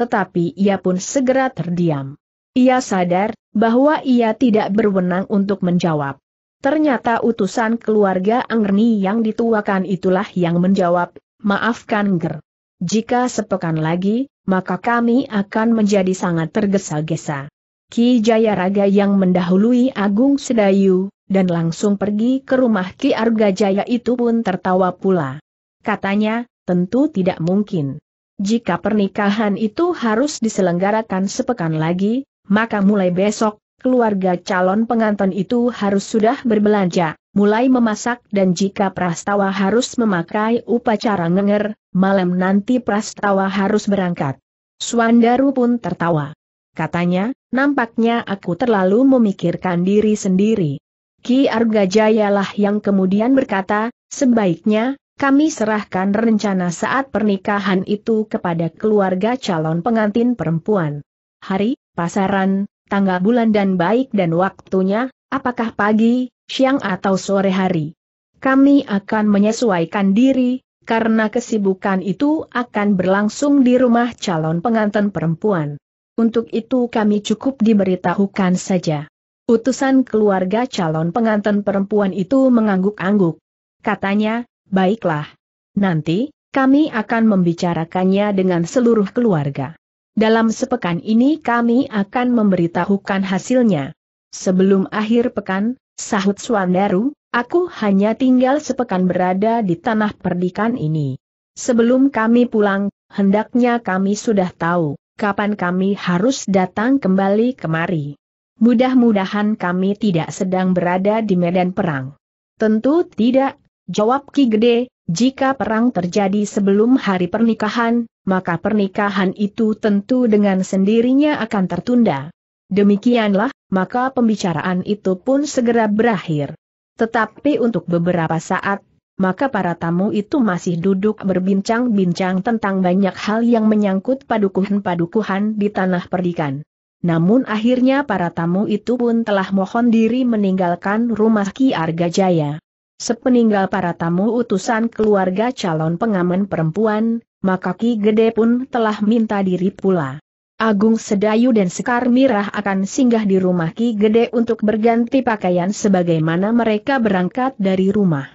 S1: Tetapi ia pun segera terdiam. Ia sadar, bahwa ia tidak berwenang untuk menjawab. Ternyata utusan keluarga Angerni yang dituakan itulah yang menjawab, maafkan Ger. Jika sepekan lagi, maka kami akan menjadi sangat tergesa-gesa. Ki Jayaraga yang mendahului Agung Sedayu, dan langsung pergi ke rumah Ki Arga Jaya itu pun tertawa pula. Katanya, tentu tidak mungkin. Jika pernikahan itu harus diselenggarakan sepekan lagi, maka mulai besok, keluarga calon pengantin itu harus sudah berbelanja mulai memasak dan jika prastawa harus memakai upacara ngenger, malam nanti prastawa harus berangkat. Suandaru pun tertawa. Katanya, nampaknya aku terlalu memikirkan diri sendiri. Ki Argajayalah yang kemudian berkata, sebaiknya, kami serahkan rencana saat pernikahan itu kepada keluarga calon pengantin perempuan. Hari, pasaran, tanggal bulan dan baik dan waktunya, apakah pagi, siang atau sore hari. Kami akan menyesuaikan diri, karena kesibukan itu akan berlangsung di rumah calon pengantin perempuan. Untuk itu kami cukup diberitahukan saja. Utusan keluarga calon pengantin perempuan itu mengangguk-angguk. Katanya, baiklah. Nanti, kami akan membicarakannya dengan seluruh keluarga. Dalam sepekan ini kami akan memberitahukan hasilnya. Sebelum akhir pekan, Sahut Swandaru, aku hanya tinggal sepekan berada di tanah perdikan ini. Sebelum kami pulang, hendaknya kami sudah tahu, kapan kami harus datang kembali kemari. Mudah-mudahan kami tidak sedang berada di medan perang. Tentu tidak, jawab Ki Gede, jika perang terjadi sebelum hari pernikahan, maka pernikahan itu tentu dengan sendirinya akan tertunda. Demikianlah, maka pembicaraan itu pun segera berakhir. Tetapi untuk beberapa saat, maka para tamu itu masih duduk berbincang-bincang tentang banyak hal yang menyangkut padukuhan-padukuhan di tanah perdikan. Namun akhirnya para tamu itu pun telah mohon diri meninggalkan rumah Ki Arga Jaya. Sepeninggal para tamu utusan keluarga calon pengamen perempuan, maka Ki Gede pun telah minta diri pula. Agung Sedayu dan Sekar Mirah akan singgah di rumah Ki Gede untuk berganti pakaian sebagaimana mereka berangkat dari rumah.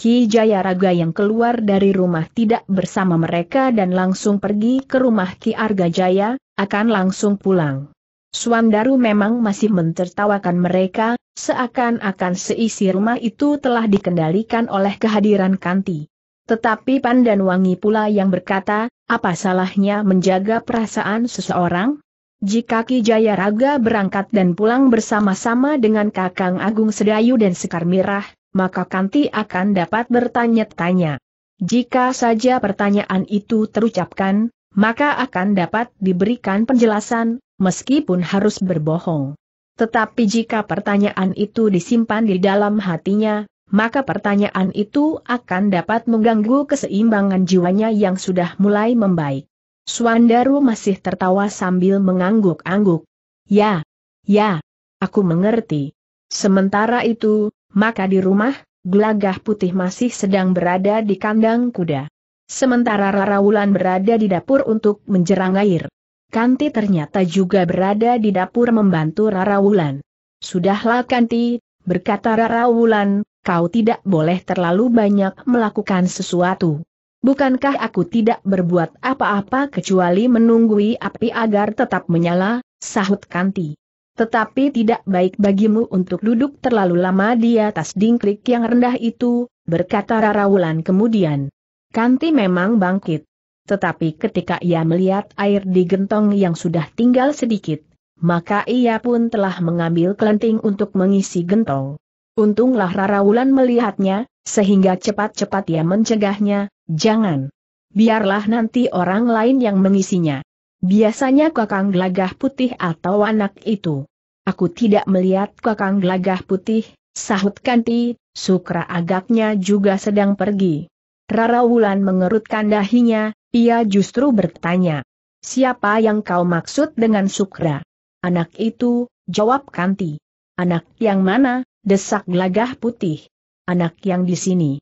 S1: Ki Jayaraga yang keluar dari rumah tidak bersama mereka dan langsung pergi ke rumah Ki Arga Jaya, akan langsung pulang. Suandaru memang masih mentertawakan mereka, seakan-akan seisi rumah itu telah dikendalikan oleh kehadiran Kanti. Tetapi Pandan Wangi pula yang berkata, apa salahnya menjaga perasaan seseorang? Jika Ki Jaya Raga berangkat dan pulang bersama-sama dengan Kakang Agung Sedayu dan Sekar Mirah, maka Kanti akan dapat bertanya-tanya. Jika saja pertanyaan itu terucapkan, maka akan dapat diberikan penjelasan, meskipun harus berbohong. Tetapi jika pertanyaan itu disimpan di dalam hatinya, maka pertanyaan itu akan dapat mengganggu keseimbangan jiwanya yang sudah mulai membaik. Suandaru masih tertawa sambil mengangguk-angguk. Ya, ya, aku mengerti. Sementara itu, maka di rumah, gelagah putih masih sedang berada di kandang kuda. Sementara Rara Wulan berada di dapur untuk menjerang air. Kanti ternyata juga berada di dapur membantu Rara Wulan. Sudahlah Kanti, berkata Rara Wulan, kau tidak boleh terlalu banyak melakukan sesuatu. Bukankah aku tidak berbuat apa-apa kecuali menunggui api agar tetap menyala, sahut Kanti. Tetapi tidak baik bagimu untuk duduk terlalu lama di atas dingklik yang rendah itu, berkata Wulan kemudian. Kanti memang bangkit. Tetapi ketika ia melihat air di gentong yang sudah tinggal sedikit, maka ia pun telah mengambil kelenting untuk mengisi gentong. Untunglah Rara Wulan melihatnya, sehingga cepat-cepat ia mencegahnya, jangan. Biarlah nanti orang lain yang mengisinya. Biasanya kakang gelagah putih atau anak itu. Aku tidak melihat kakang gelagah putih, sahut Kanti, Sukra agaknya juga sedang pergi. Rara Wulan mengerutkan dahinya, ia justru bertanya. Siapa yang kau maksud dengan Sukra? Anak itu, jawab Kanti. Anak yang mana? Desak gelagah putih. Anak yang di sini.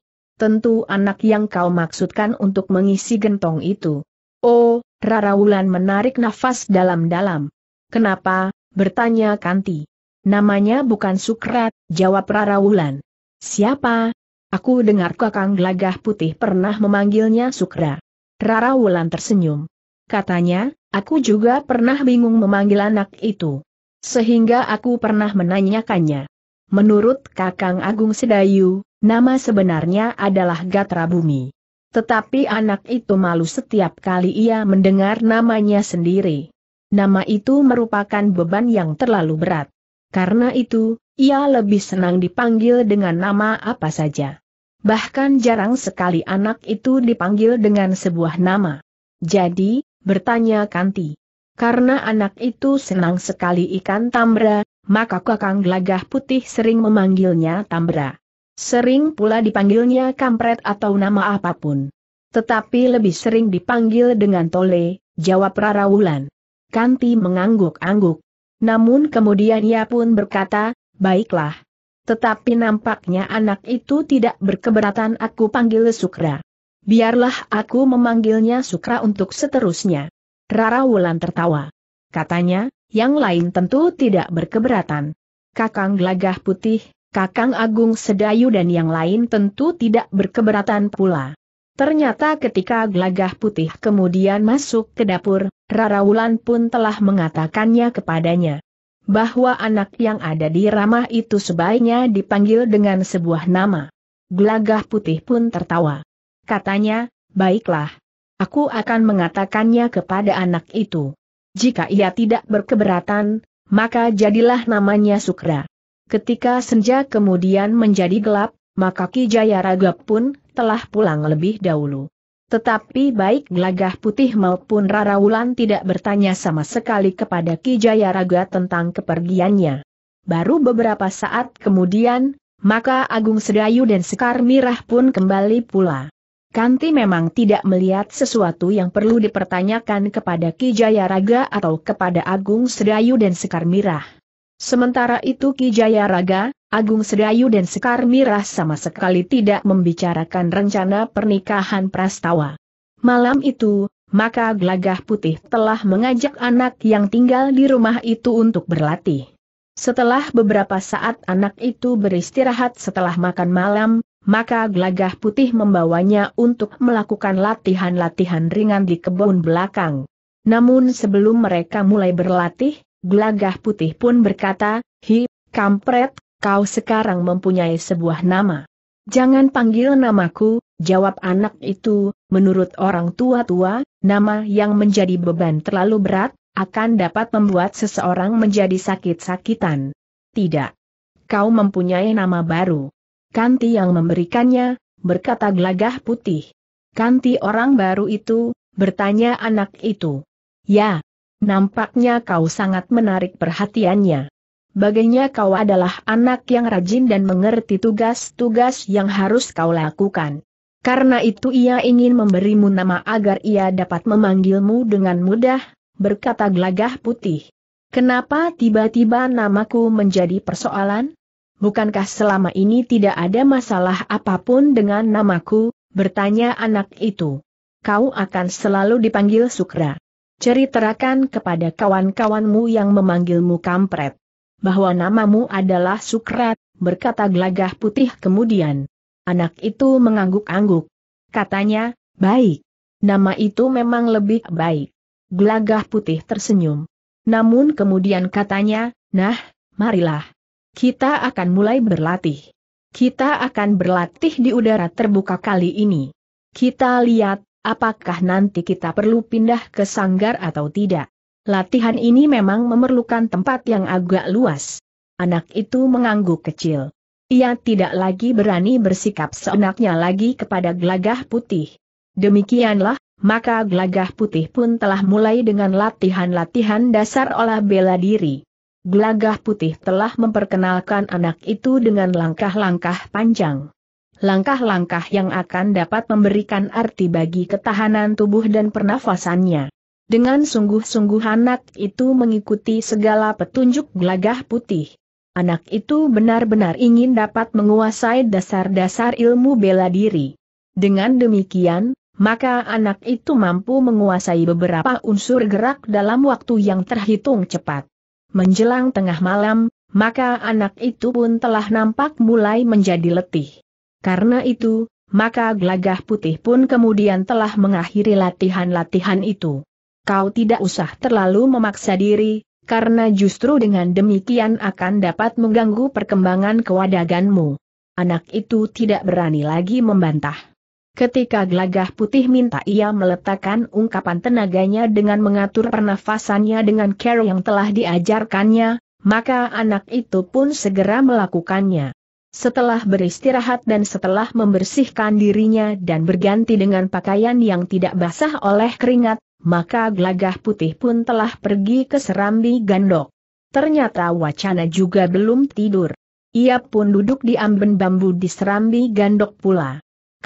S1: Tentu anak yang kau maksudkan untuk mengisi gentong itu. Oh, Rara Wulan menarik nafas dalam-dalam. Kenapa? Bertanya Kanti. Namanya bukan Sukrat, jawab Rara Wulan. Siapa? Aku dengar kakang gelagah putih pernah memanggilnya Sukra. Rara Wulan tersenyum. Katanya, aku juga pernah bingung memanggil anak itu sehingga aku pernah menanyakannya. Menurut Kakang Agung Sedayu, nama sebenarnya adalah Gatra Bumi. Tetapi anak itu malu setiap kali ia mendengar namanya sendiri. Nama itu merupakan beban yang terlalu berat. Karena itu, ia lebih senang dipanggil dengan nama apa saja. Bahkan jarang sekali anak itu dipanggil dengan sebuah nama. Jadi, bertanya Kanti, karena anak itu senang sekali ikan tambra, maka kakang gelagah putih sering memanggilnya tambra. Sering pula dipanggilnya kampret atau nama apapun. Tetapi lebih sering dipanggil dengan tole, jawab Rara Wulan. Kanti mengangguk-angguk. Namun kemudian ia pun berkata, baiklah. Tetapi nampaknya anak itu tidak berkeberatan aku panggil Sukra. Biarlah aku memanggilnya Sukra untuk seterusnya. Rara Wulan tertawa. Katanya, yang lain tentu tidak berkeberatan. Kakang Gelagah Putih, Kakang Agung Sedayu dan yang lain tentu tidak berkeberatan pula. Ternyata ketika Gelagah Putih kemudian masuk ke dapur, Rara Wulan pun telah mengatakannya kepadanya. Bahwa anak yang ada di ramah itu sebaiknya dipanggil dengan sebuah nama. Gelagah Putih pun tertawa. Katanya, baiklah, Aku akan mengatakannya kepada anak itu. Jika ia tidak berkeberatan, maka jadilah namanya Sukra. Ketika senja kemudian menjadi gelap, maka Ki Jayaraga pun telah pulang lebih dahulu. Tetapi baik Gelagah Putih maupun Rarawulan tidak bertanya sama sekali kepada Ki Jayaraga tentang kepergiannya. Baru beberapa saat kemudian, maka Agung Sedayu dan Sekar Mirah pun kembali pula. Kanti memang tidak melihat sesuatu yang perlu dipertanyakan kepada Ki Jayaraga atau kepada Agung Sedayu dan Sekar Mirah. Sementara itu Ki Jayaraga, Agung Sedayu dan Sekar Mirah sama sekali tidak membicarakan rencana pernikahan Prastawa. Malam itu, maka Glagah Putih telah mengajak anak yang tinggal di rumah itu untuk berlatih. Setelah beberapa saat anak itu beristirahat setelah makan malam, maka gelagah putih membawanya untuk melakukan latihan-latihan ringan di kebun belakang. Namun sebelum mereka mulai berlatih, gelagah putih pun berkata, Hi, kampret, kau sekarang mempunyai sebuah nama. Jangan panggil namaku, jawab anak itu, menurut orang tua-tua, nama yang menjadi beban terlalu berat, akan dapat membuat seseorang menjadi sakit-sakitan. Tidak. Kau mempunyai nama baru. Kanti yang memberikannya, berkata gelagah putih. Kanti orang baru itu, bertanya anak itu. Ya, nampaknya kau sangat menarik perhatiannya. Baginya kau adalah anak yang rajin dan mengerti tugas-tugas yang harus kau lakukan. Karena itu ia ingin memberimu nama agar ia dapat memanggilmu dengan mudah, berkata gelagah putih. Kenapa tiba-tiba namaku menjadi persoalan? bukankah selama ini tidak ada masalah apapun dengan namaku, bertanya anak itu. Kau akan selalu dipanggil Sukra. Ceritakan kepada kawan-kawanmu yang memanggilmu kampret. Bahwa namamu adalah Sukrat, berkata Glagah putih kemudian. Anak itu mengangguk-angguk. Katanya, baik. Nama itu memang lebih baik. Glagah putih tersenyum. Namun kemudian katanya, nah, marilah. Kita akan mulai berlatih. Kita akan berlatih di udara terbuka kali ini. Kita lihat, apakah nanti kita perlu pindah ke sanggar atau tidak. Latihan ini memang memerlukan tempat yang agak luas. Anak itu mengangguk kecil. Ia tidak lagi berani bersikap seenaknya lagi kepada gelagah putih. Demikianlah, maka gelagah putih pun telah mulai dengan latihan-latihan dasar olah bela diri. Gelagah putih telah memperkenalkan anak itu dengan langkah-langkah panjang. Langkah-langkah yang akan dapat memberikan arti bagi ketahanan tubuh dan pernafasannya. Dengan sungguh-sungguh anak itu mengikuti segala petunjuk gelagah putih. Anak itu benar-benar ingin dapat menguasai dasar-dasar ilmu bela diri. Dengan demikian, maka anak itu mampu menguasai beberapa unsur gerak dalam waktu yang terhitung cepat menjelang tengah malam, maka anak itu pun telah nampak mulai menjadi letih. Karena itu, maka gelagah putih pun kemudian telah mengakhiri latihan-latihan itu. Kau tidak usah terlalu memaksa diri, karena justru dengan demikian akan dapat mengganggu perkembangan kewadaganmu. Anak itu tidak berani lagi membantah. Ketika Glagah putih minta ia meletakkan ungkapan tenaganya dengan mengatur pernafasannya dengan care yang telah diajarkannya, maka anak itu pun segera melakukannya. Setelah beristirahat dan setelah membersihkan dirinya dan berganti dengan pakaian yang tidak basah oleh keringat, maka Glagah putih pun telah pergi ke serambi gandok. Ternyata wacana juga belum tidur. Ia pun duduk di amben bambu di serambi gandok pula.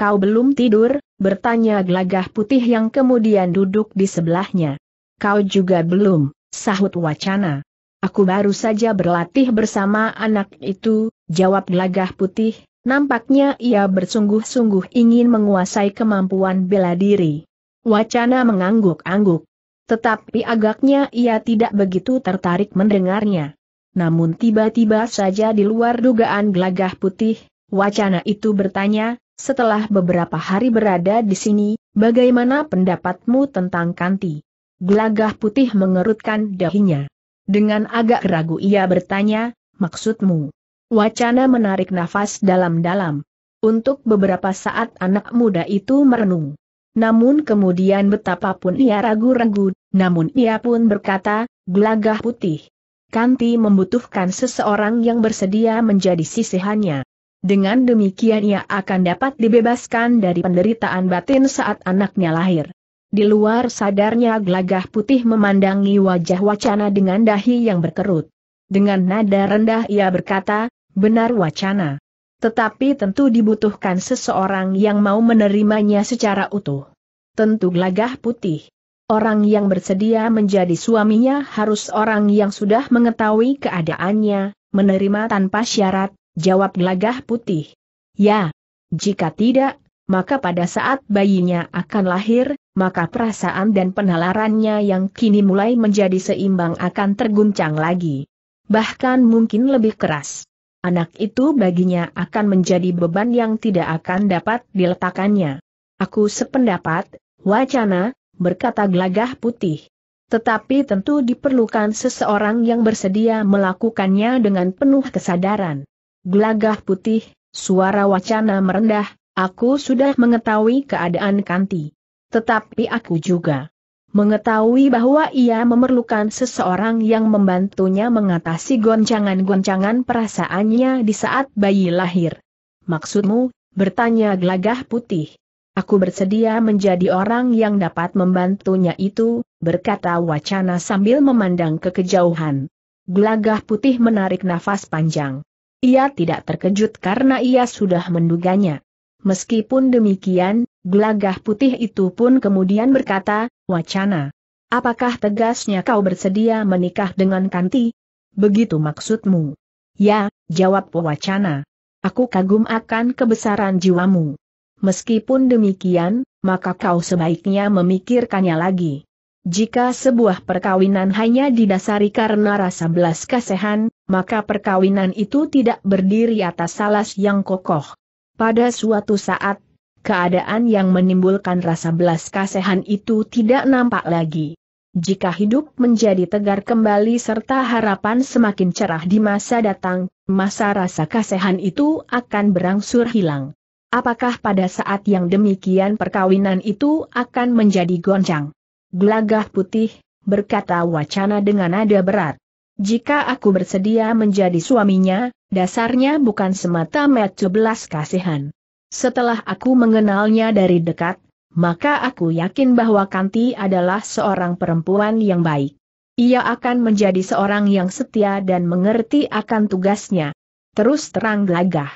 S1: Kau belum tidur, bertanya gelagah putih yang kemudian duduk di sebelahnya. Kau juga belum, sahut wacana. Aku baru saja berlatih bersama anak itu, jawab gelagah putih, nampaknya ia bersungguh-sungguh ingin menguasai kemampuan bela diri. Wacana mengangguk-angguk. Tetapi agaknya ia tidak begitu tertarik mendengarnya. Namun tiba-tiba saja di luar dugaan gelagah putih, wacana itu bertanya, setelah beberapa hari berada di sini, bagaimana pendapatmu tentang Kanti? Gelagah putih mengerutkan dahinya. Dengan agak ragu ia bertanya, maksudmu? Wacana menarik nafas dalam-dalam. Untuk beberapa saat anak muda itu merenung. Namun kemudian betapapun ia ragu-ragu, namun ia pun berkata, gelagah putih. Kanti membutuhkan seseorang yang bersedia menjadi sisihannya. Dengan demikian ia akan dapat dibebaskan dari penderitaan batin saat anaknya lahir. Di luar sadarnya Glagah putih memandangi wajah wacana dengan dahi yang berkerut. Dengan nada rendah ia berkata, benar wacana. Tetapi tentu dibutuhkan seseorang yang mau menerimanya secara utuh. Tentu Glagah putih. Orang yang bersedia menjadi suaminya harus orang yang sudah mengetahui keadaannya, menerima tanpa syarat, Jawab gelagah putih. Ya. Jika tidak, maka pada saat bayinya akan lahir, maka perasaan dan penalarannya yang kini mulai menjadi seimbang akan terguncang lagi. Bahkan mungkin lebih keras. Anak itu baginya akan menjadi beban yang tidak akan dapat diletakkannya. Aku sependapat, wacana, berkata gelagah putih. Tetapi tentu diperlukan seseorang yang bersedia melakukannya dengan penuh kesadaran. Gelagah putih, suara wacana merendah, aku sudah mengetahui keadaan Kanti. Tetapi aku juga mengetahui bahwa ia memerlukan seseorang yang membantunya mengatasi goncangan-goncangan perasaannya di saat bayi lahir. Maksudmu, bertanya gelagah putih. Aku bersedia menjadi orang yang dapat membantunya itu, berkata wacana sambil memandang ke kejauhan. Gelagah putih menarik nafas panjang. Ia tidak terkejut karena ia sudah menduganya. Meskipun demikian, gelagah putih itu pun kemudian berkata, wacana. Apakah tegasnya kau bersedia menikah dengan Kanti? Begitu maksudmu? Ya, jawab wacana. Aku kagum akan kebesaran jiwamu. Meskipun demikian, maka kau sebaiknya memikirkannya lagi. Jika sebuah perkawinan hanya didasari karena rasa belas kasihan, maka perkawinan itu tidak berdiri atas salas yang kokoh. Pada suatu saat, keadaan yang menimbulkan rasa belas kasihan itu tidak nampak lagi. Jika hidup menjadi tegar kembali serta harapan semakin cerah di masa datang, masa rasa kasihan itu akan berangsur hilang. Apakah pada saat yang demikian perkawinan itu akan menjadi goncang? Gelagah putih, berkata wacana dengan nada berat. Jika aku bersedia menjadi suaminya, dasarnya bukan semata-mata belas kasihan. Setelah aku mengenalnya dari dekat, maka aku yakin bahwa Kanti adalah seorang perempuan yang baik. Ia akan menjadi seorang yang setia dan mengerti akan tugasnya. Terus terang gelagah.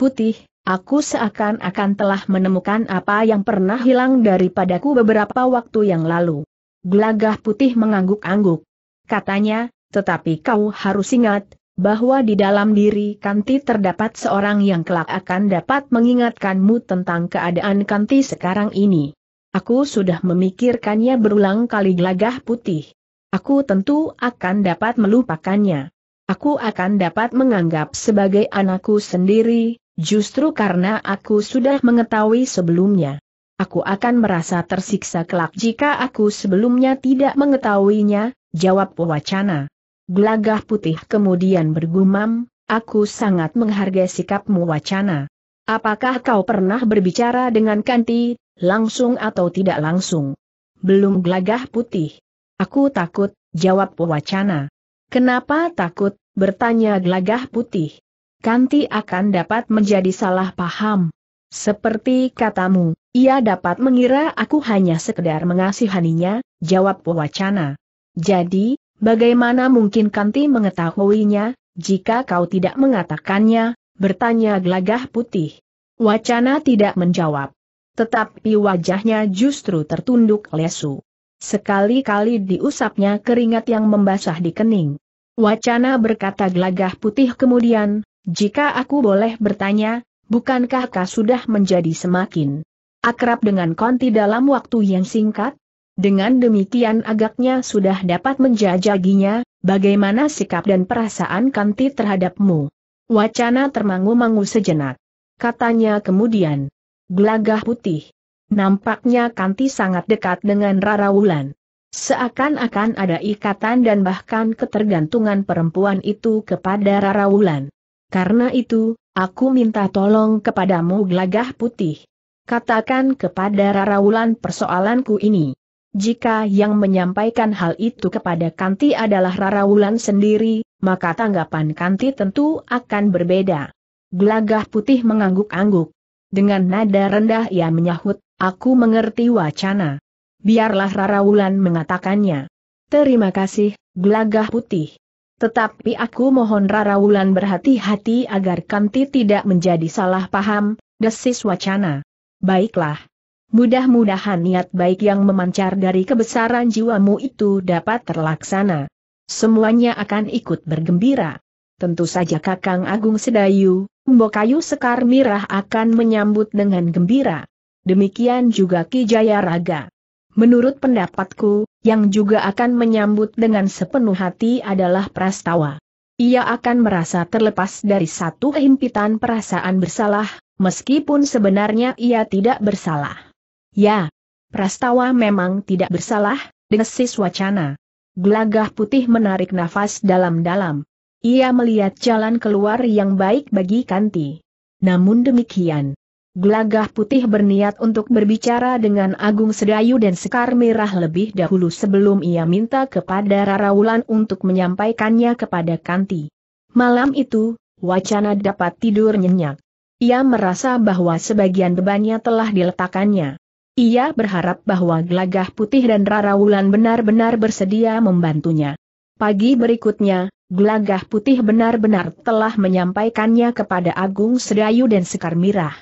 S1: Putih, aku seakan-akan telah menemukan apa yang pernah hilang daripadaku beberapa waktu yang lalu. Gelagah putih mengangguk-angguk. Katanya, tetapi kau harus ingat, bahwa di dalam diri Kanti terdapat seorang yang kelak akan dapat mengingatkanmu tentang keadaan Kanti sekarang ini. Aku sudah memikirkannya berulang kali gelagah putih. Aku tentu akan dapat melupakannya. Aku akan dapat menganggap sebagai anakku sendiri, justru karena aku sudah mengetahui sebelumnya. Aku akan merasa tersiksa kelak jika aku sebelumnya tidak mengetahuinya, jawab wacana. Gelagah putih kemudian bergumam, aku sangat menghargai sikapmu wacana. Apakah kau pernah berbicara dengan Kanti, langsung atau tidak langsung? Belum gelagah putih. Aku takut, jawab wacana. Kenapa takut, bertanya gelagah putih. Kanti akan dapat menjadi salah paham. Seperti katamu, ia dapat mengira aku hanya sekedar mengasihaninya, jawab wacana. Jadi, Bagaimana mungkin Kanti mengetahuinya, jika kau tidak mengatakannya, bertanya gelagah putih. Wacana tidak menjawab. Tetapi wajahnya justru tertunduk lesu. Sekali-kali diusapnya keringat yang membasah di kening. Wacana berkata gelagah putih kemudian, jika aku boleh bertanya, bukankah kau sudah menjadi semakin akrab dengan konti dalam waktu yang singkat? Dengan demikian agaknya sudah dapat menjajaginya, bagaimana sikap dan perasaan Kanti terhadapmu. Wacana termangu-mangu sejenak. Katanya kemudian. Gelagah putih. Nampaknya Kanti sangat dekat dengan Rara Wulan. Seakan-akan ada ikatan dan bahkan ketergantungan perempuan itu kepada Rara Wulan. Karena itu, aku minta tolong kepadamu gelagah putih. Katakan kepada Rara Wulan persoalanku ini. Jika yang menyampaikan hal itu kepada Kanti adalah Rara Wulan sendiri, maka tanggapan Kanti tentu akan berbeda. Gelagah putih mengangguk-angguk. Dengan nada rendah ia menyahut, aku mengerti wacana. Biarlah Rara Wulan mengatakannya. Terima kasih, gelagah putih. Tetapi aku mohon Rara Wulan berhati-hati agar Kanti tidak menjadi salah paham, desis wacana. Baiklah. Mudah-mudahan niat baik yang memancar dari kebesaran jiwamu itu dapat terlaksana. Semuanya akan ikut bergembira. Tentu saja Kakang Agung Sedayu, Mbokayu Sekar Mirah akan menyambut dengan gembira. Demikian juga Ki Jaya Raga. Menurut pendapatku, yang juga akan menyambut dengan sepenuh hati adalah Prastawa. Ia akan merasa terlepas dari satu himpitan perasaan bersalah, meskipun sebenarnya ia tidak bersalah. Ya, Prastawa memang tidak bersalah, desis wacana. Glagah putih menarik nafas dalam-dalam. Ia melihat jalan keluar yang baik bagi Kanti. Namun demikian, Glagah putih berniat untuk berbicara dengan Agung Sedayu dan Sekar Merah lebih dahulu sebelum ia minta kepada Raraulan untuk menyampaikannya kepada Kanti. Malam itu, wacana dapat tidur nyenyak. Ia merasa bahwa sebagian bebannya telah diletakkannya. Ia berharap bahwa Glagah Putih dan Rara Wulan benar-benar bersedia membantunya. Pagi berikutnya, Glagah Putih benar-benar telah menyampaikannya kepada Agung Sedayu dan Sekar Mirah.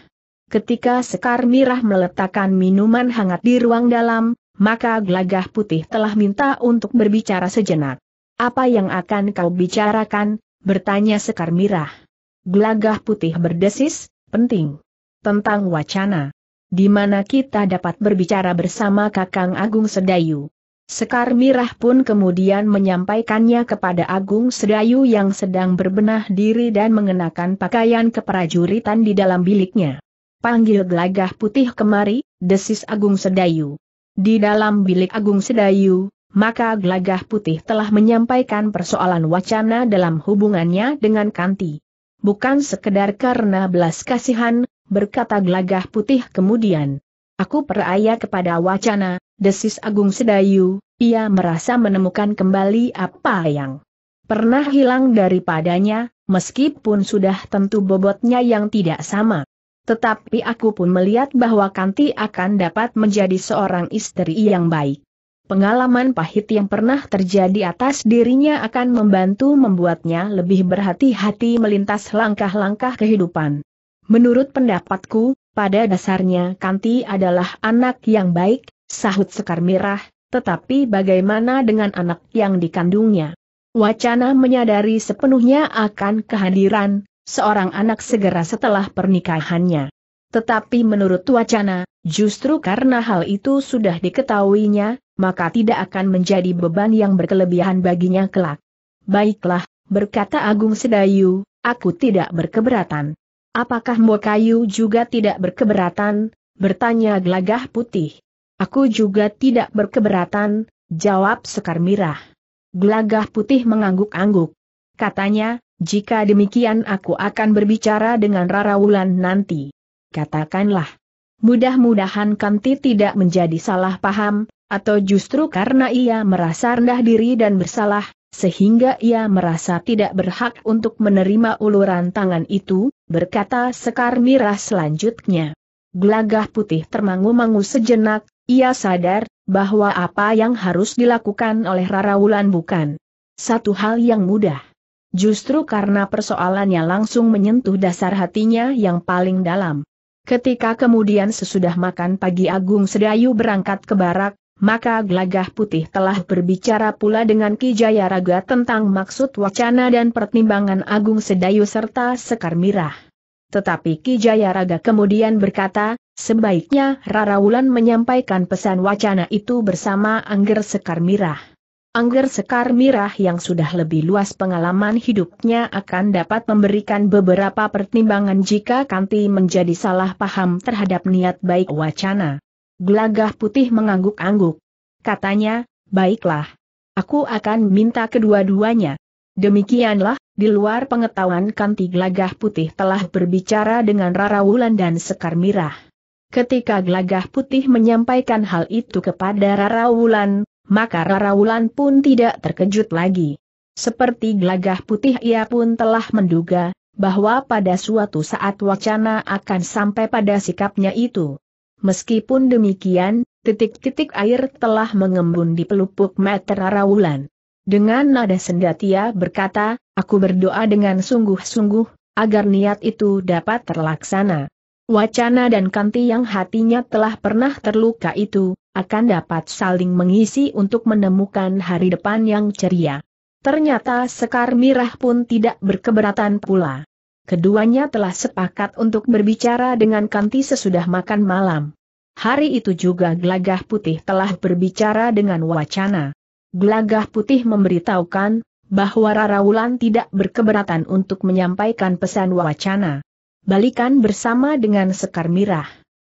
S1: Ketika Sekar Mirah meletakkan minuman hangat di ruang dalam, maka Glagah Putih telah minta untuk berbicara sejenak. Apa yang akan kau bicarakan? bertanya Sekar Mirah. Gelagah Putih berdesis, penting. Tentang wacana di mana kita dapat berbicara bersama Kakang Agung Sedayu. Sekar Mirah pun kemudian menyampaikannya kepada Agung Sedayu yang sedang berbenah diri dan mengenakan pakaian keprajuritan di dalam biliknya. Panggil gelagah putih kemari, desis Agung Sedayu. Di dalam bilik Agung Sedayu, maka gelagah putih telah menyampaikan persoalan wacana dalam hubungannya dengan Kanti. Bukan sekedar karena belas kasihan, berkata gelagah putih kemudian. Aku peraya kepada wacana, desis Agung Sedayu, ia merasa menemukan kembali apa yang pernah hilang daripadanya, meskipun sudah tentu bobotnya yang tidak sama. Tetapi aku pun melihat bahwa Kanti akan dapat menjadi seorang istri yang baik. Pengalaman pahit yang pernah terjadi atas dirinya akan membantu membuatnya lebih berhati-hati melintas langkah-langkah kehidupan. Menurut pendapatku, pada dasarnya Kanti adalah anak yang baik, sahut Sekar Mirah, tetapi bagaimana dengan anak yang dikandungnya? Wacana menyadari sepenuhnya akan kehadiran seorang anak segera setelah pernikahannya. Tetapi menurut Wacana, justru karena hal itu sudah diketahuinya, maka tidak akan menjadi beban yang berkelebihan baginya kelak. Baiklah, berkata Agung Sedayu, aku tidak berkeberatan. Apakah Mokayu juga tidak berkeberatan? Bertanya Glagah putih. Aku juga tidak berkeberatan, jawab Sekar Mirah. Glagah putih mengangguk-angguk. Katanya, jika demikian aku akan berbicara dengan Rara Wulan nanti. Katakanlah. Mudah-mudahan Kanti tidak menjadi salah paham, atau justru karena ia merasa rendah diri dan bersalah, sehingga ia merasa tidak berhak untuk menerima uluran tangan itu, berkata Sekar Mirah selanjutnya. Gelagah putih termangu-mangu sejenak, ia sadar bahwa apa yang harus dilakukan oleh Rara Wulan bukan satu hal yang mudah. Justru karena persoalannya langsung menyentuh dasar hatinya yang paling dalam. Ketika kemudian sesudah makan pagi Agung Sedayu berangkat ke barak, maka Gelagah Putih telah berbicara pula dengan Ki Jayaraga tentang maksud wacana dan pertimbangan Agung Sedayu serta Sekar Mirah. Tetapi Ki Jayaraga kemudian berkata, sebaiknya Rarawulan menyampaikan pesan wacana itu bersama Angger Sekar Mirah. Angger Sekar Mirah yang sudah lebih luas pengalaman hidupnya akan dapat memberikan beberapa pertimbangan jika Kanti menjadi salah paham terhadap niat baik wacana. Gelagah putih mengangguk-angguk. Katanya, baiklah. Aku akan minta kedua-duanya. Demikianlah, di luar pengetahuan Kanti Gelagah Putih telah berbicara dengan Rara Wulan dan Sekar Mirah. Ketika Gelagah Putih menyampaikan hal itu kepada Rara Wulan, maka Rara Wulan pun tidak terkejut lagi. Seperti Gelagah Putih ia pun telah menduga, bahwa pada suatu saat wacana akan sampai pada sikapnya itu. Meskipun demikian, titik-titik air telah mengembun di pelupuk meter Rawulan. Dengan nada sendatia berkata, aku berdoa dengan sungguh-sungguh, agar niat itu dapat terlaksana. Wacana dan kanti yang hatinya telah pernah terluka itu, akan dapat saling mengisi untuk menemukan hari depan yang ceria. Ternyata Sekar Mirah pun tidak berkeberatan pula keduanya telah sepakat untuk berbicara dengan Kanti sesudah makan malam. Hari itu juga Glagah Putih telah berbicara dengan Wacana. Glagah Putih memberitahukan, bahwa Raraulan tidak berkeberatan untuk menyampaikan pesan Wacana. Balikan bersama dengan Sekar Mirah.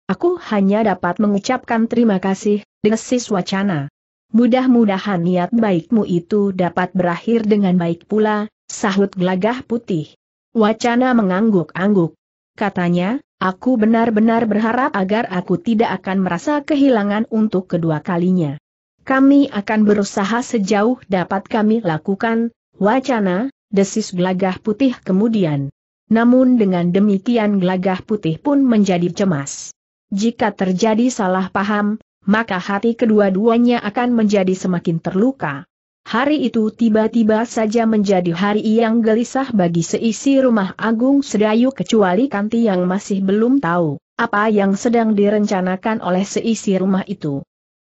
S1: Aku hanya dapat mengucapkan terima kasih, desis Wacana. Mudah-mudahan niat baikmu itu dapat berakhir dengan baik pula, sahut Glagah Putih. Wacana mengangguk-angguk. Katanya, aku benar-benar berharap agar aku tidak akan merasa kehilangan untuk kedua kalinya. Kami akan berusaha sejauh dapat kami lakukan, wacana, desis gelagah putih kemudian. Namun dengan demikian gelagah putih pun menjadi cemas. Jika terjadi salah paham, maka hati kedua-duanya akan menjadi semakin terluka. Hari itu tiba-tiba saja menjadi hari yang gelisah bagi seisi rumah Agung Sedayu kecuali Kanti yang masih belum tahu apa yang sedang direncanakan oleh seisi rumah itu.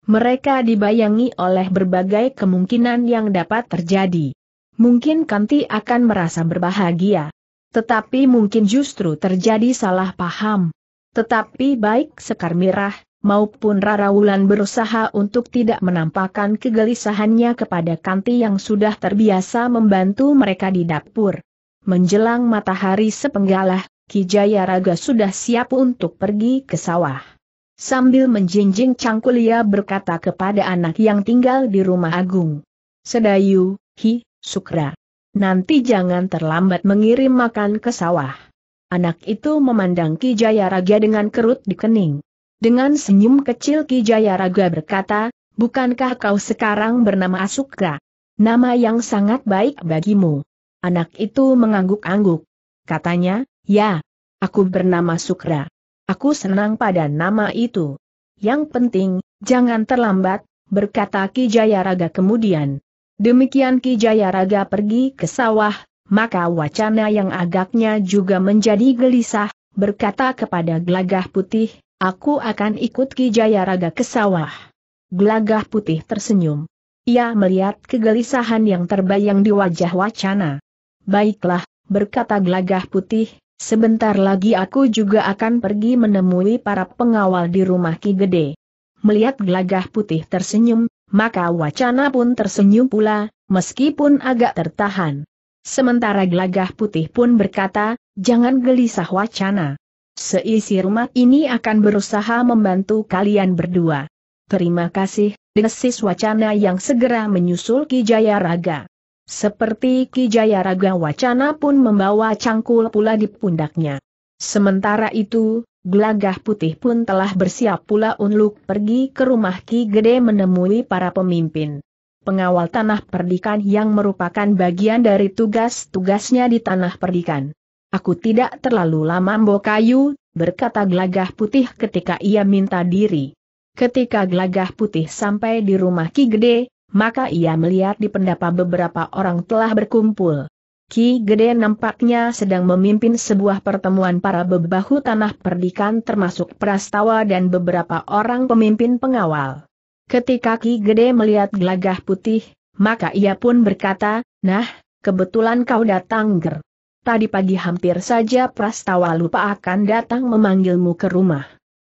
S1: Mereka dibayangi oleh berbagai kemungkinan yang dapat terjadi. Mungkin Kanti akan merasa berbahagia. Tetapi mungkin justru terjadi salah paham. Tetapi baik Sekar Mirah, maupun Rara Wulan berusaha untuk tidak menampakkan kegelisahannya kepada Kanti yang sudah terbiasa membantu mereka di dapur. Menjelang matahari sepenggalah, Kijaya Raga sudah siap untuk pergi ke sawah. Sambil menjinjing cangkul ia berkata kepada anak yang tinggal di rumah agung. Sedayu, hi, sukra. Nanti jangan terlambat mengirim makan ke sawah. Anak itu memandang Kijaya Raga dengan kerut di kening. Dengan senyum kecil Ki Jayaraga berkata, bukankah kau sekarang bernama Asukra? Nama yang sangat baik bagimu. Anak itu mengangguk-angguk. Katanya, ya, aku bernama Sukra. Aku senang pada nama itu. Yang penting, jangan terlambat, berkata Ki Jayaraga kemudian. Demikian Ki Jayaraga pergi ke sawah, maka wacana yang agaknya juga menjadi gelisah, berkata kepada Glagah putih, Aku akan ikut Kijaya Raga ke sawah. Gelagah putih tersenyum. Ia melihat kegelisahan yang terbayang di wajah wacana. Baiklah, berkata gelagah putih, sebentar lagi aku juga akan pergi menemui para pengawal di rumah Ki Gede. Melihat gelagah putih tersenyum, maka wacana pun tersenyum pula, meskipun agak tertahan. Sementara gelagah putih pun berkata, jangan gelisah wacana. Seisi rumah ini akan berusaha membantu kalian berdua. Terima kasih, desis wacana yang segera menyusul Kijaya Raga. Seperti Kijaya Raga wacana pun membawa cangkul pula di pundaknya. Sementara itu, Gelagah putih pun telah bersiap pula untuk pergi ke rumah Ki Gede menemui para pemimpin. Pengawal tanah perdikan yang merupakan bagian dari tugas-tugasnya di tanah perdikan. Aku tidak terlalu lama mbok kayu, berkata gelagah putih ketika ia minta diri. Ketika gelagah putih sampai di rumah Ki Gede, maka ia melihat di pendapa beberapa orang telah berkumpul. Ki Gede nampaknya sedang memimpin sebuah pertemuan para bebahu tanah perdikan termasuk prastawa dan beberapa orang pemimpin pengawal. Ketika Ki Gede melihat gelagah putih, maka ia pun berkata, Nah, kebetulan kau datang ger tadi pagi hampir saja Prastawa lupa akan datang memanggilmu ke rumah.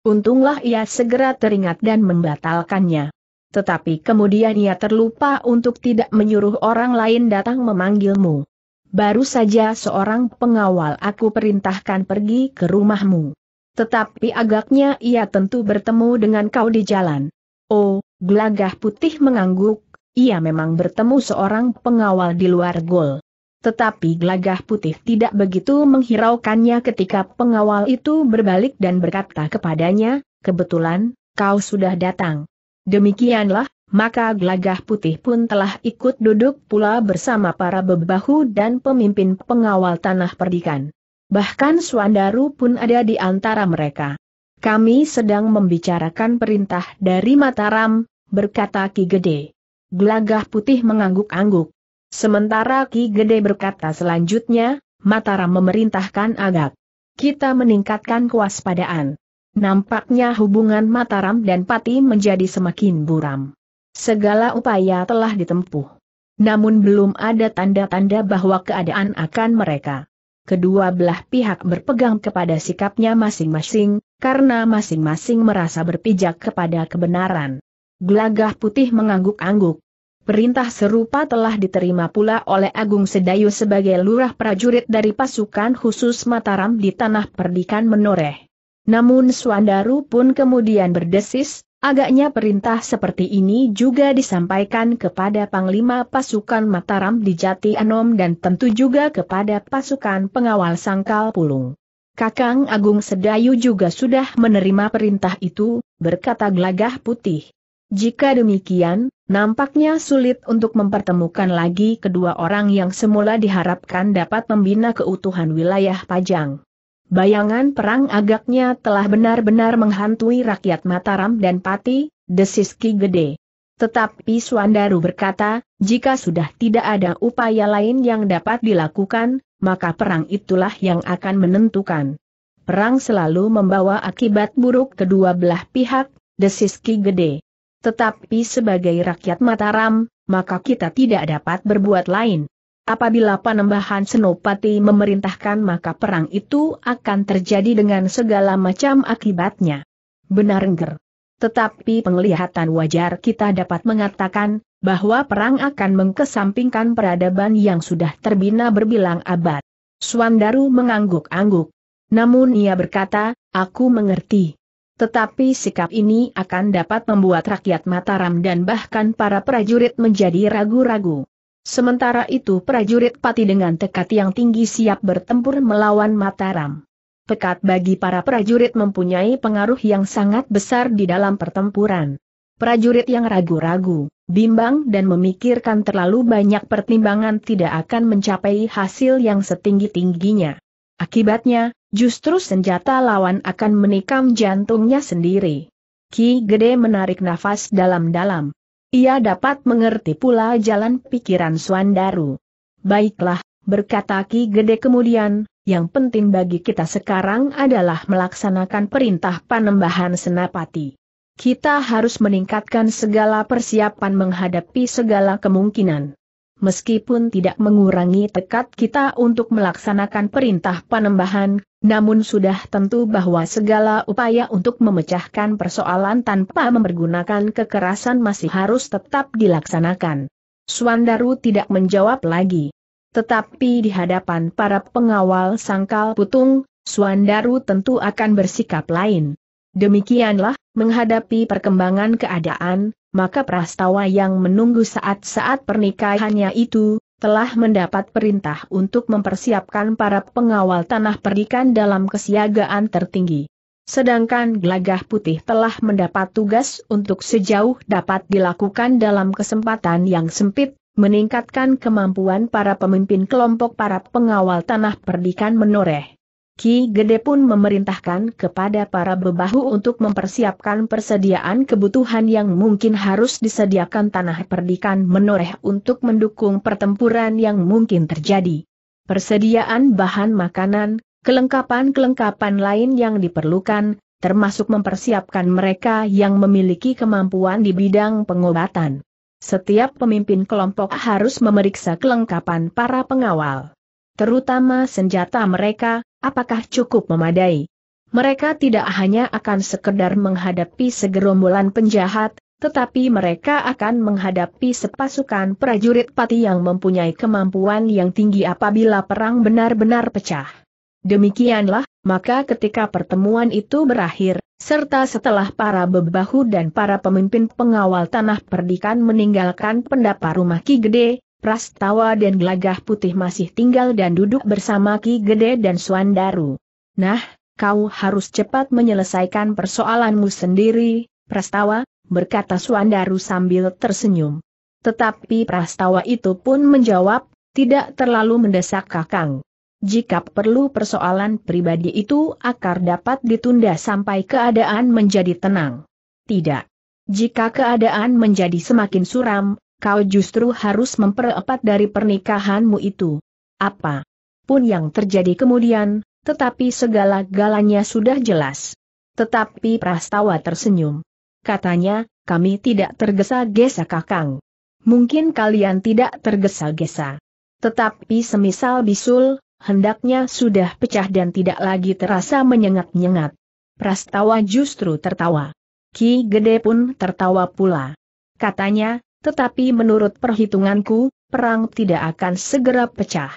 S1: Untunglah ia segera teringat dan membatalkannya. Tetapi kemudian ia terlupa untuk tidak menyuruh orang lain datang memanggilmu. Baru saja seorang pengawal aku perintahkan pergi ke rumahmu. Tetapi agaknya ia tentu bertemu dengan kau di jalan. Oh, gelagah putih mengangguk, ia memang bertemu seorang pengawal di luar gol. Tetapi Glagah putih tidak begitu menghiraukannya ketika pengawal itu berbalik dan berkata kepadanya, kebetulan, kau sudah datang. Demikianlah, maka Glagah putih pun telah ikut duduk pula bersama para bebahu dan pemimpin pengawal tanah perdikan. Bahkan Suandaru pun ada di antara mereka. Kami sedang membicarakan perintah dari Mataram, berkata Ki Gede. Glagah putih mengangguk-angguk. Sementara Ki Gede berkata selanjutnya, Mataram memerintahkan agak. Kita meningkatkan kewaspadaan. Nampaknya hubungan Mataram dan Pati menjadi semakin buram. Segala upaya telah ditempuh. Namun belum ada tanda-tanda bahwa keadaan akan mereka. Kedua belah pihak berpegang kepada sikapnya masing-masing, karena masing-masing merasa berpijak kepada kebenaran. Gelagah putih mengangguk-angguk, Perintah serupa telah diterima pula oleh Agung Sedayu sebagai lurah prajurit dari pasukan khusus Mataram di tanah perdikan Menoreh. Namun Suandaru pun kemudian berdesis, agaknya perintah seperti ini juga disampaikan kepada Panglima Pasukan Mataram di Jati Anom dan tentu juga kepada pasukan pengawal Sangkal Pulung. Kakang Agung Sedayu juga sudah menerima perintah itu, berkata Glagah Putih. Jika demikian, Nampaknya sulit untuk mempertemukan lagi kedua orang yang semula diharapkan dapat membina keutuhan wilayah Pajang. Bayangan perang agaknya telah benar-benar menghantui rakyat Mataram dan Pati, desis Ki Gede. Tetapi Suandaru berkata, jika sudah tidak ada upaya lain yang dapat dilakukan, maka perang itulah yang akan menentukan. Perang selalu membawa akibat buruk kedua belah pihak, desis Ki Gede. Tetapi sebagai rakyat Mataram, maka kita tidak dapat berbuat lain. Apabila Panembahan Senopati memerintahkan maka perang itu akan terjadi dengan segala macam akibatnya. Benar engger. Tetapi penglihatan wajar kita dapat mengatakan, bahwa perang akan mengkesampingkan peradaban yang sudah terbina berbilang abad. Suandaru mengangguk-angguk. Namun ia berkata, aku mengerti. Tetapi sikap ini akan dapat membuat rakyat Mataram dan bahkan para prajurit menjadi ragu-ragu. Sementara itu prajurit pati dengan tekad yang tinggi siap bertempur melawan Mataram. Pekat bagi para prajurit mempunyai pengaruh yang sangat besar di dalam pertempuran. Prajurit yang ragu-ragu, bimbang dan memikirkan terlalu banyak pertimbangan tidak akan mencapai hasil yang setinggi-tingginya. Akibatnya, justru senjata lawan akan menikam jantungnya sendiri. Ki Gede menarik nafas dalam-dalam. Ia dapat mengerti pula jalan pikiran Suandaru. Baiklah, berkata Ki Gede kemudian, yang penting bagi kita sekarang adalah melaksanakan perintah panembahan Senapati. Kita harus meningkatkan segala persiapan menghadapi segala kemungkinan meskipun tidak mengurangi tekad kita untuk melaksanakan perintah penembahan, namun sudah tentu bahwa segala upaya untuk memecahkan persoalan tanpa mempergunakan kekerasan masih harus tetap dilaksanakan. Suandaru tidak menjawab lagi. Tetapi di hadapan para pengawal sangkal putung, Suandaru tentu akan bersikap lain. Demikianlah, menghadapi perkembangan keadaan, maka prastawa yang menunggu saat-saat pernikahannya itu, telah mendapat perintah untuk mempersiapkan para pengawal tanah perdikan dalam kesiagaan tertinggi. Sedangkan gelagah putih telah mendapat tugas untuk sejauh dapat dilakukan dalam kesempatan yang sempit, meningkatkan kemampuan para pemimpin kelompok para pengawal tanah perdikan menoreh. Ki Gede pun memerintahkan kepada para bebahu untuk mempersiapkan persediaan kebutuhan yang mungkin harus disediakan tanah perdikan menoreh untuk mendukung pertempuran yang mungkin terjadi. Persediaan bahan makanan, kelengkapan-kelengkapan lain yang diperlukan, termasuk mempersiapkan mereka yang memiliki kemampuan di bidang pengobatan. Setiap pemimpin kelompok harus memeriksa kelengkapan para pengawal terutama senjata mereka, apakah cukup memadai? Mereka tidak hanya akan sekedar menghadapi segerombolan penjahat, tetapi mereka akan menghadapi sepasukan prajurit pati yang mempunyai kemampuan yang tinggi apabila perang benar-benar pecah. Demikianlah, maka ketika pertemuan itu berakhir, serta setelah para bebahu dan para pemimpin pengawal tanah perdikan meninggalkan pendapa rumah Ki Gede, Prastawa dan Gelagah Putih masih tinggal dan duduk bersama Ki Gede dan Suandaru. Nah, kau harus cepat menyelesaikan persoalanmu sendiri, Prastawa, berkata Suandaru sambil tersenyum. Tetapi Prastawa itu pun menjawab, tidak terlalu mendesak Kakang. Jika perlu persoalan pribadi itu akar dapat ditunda sampai keadaan menjadi tenang. Tidak. Jika keadaan menjadi semakin suram, Kau justru harus memperepat dari pernikahanmu itu. Apa pun yang terjadi kemudian, tetapi segala galanya sudah jelas. Tetapi Prastawa tersenyum. Katanya, kami tidak tergesa-gesa kakang. Mungkin kalian tidak tergesa-gesa. Tetapi semisal bisul, hendaknya sudah pecah dan tidak lagi terasa menyengat-nyengat. Prastawa justru tertawa. Ki Gede pun tertawa pula. Katanya, tetapi menurut perhitunganku, perang tidak akan segera pecah.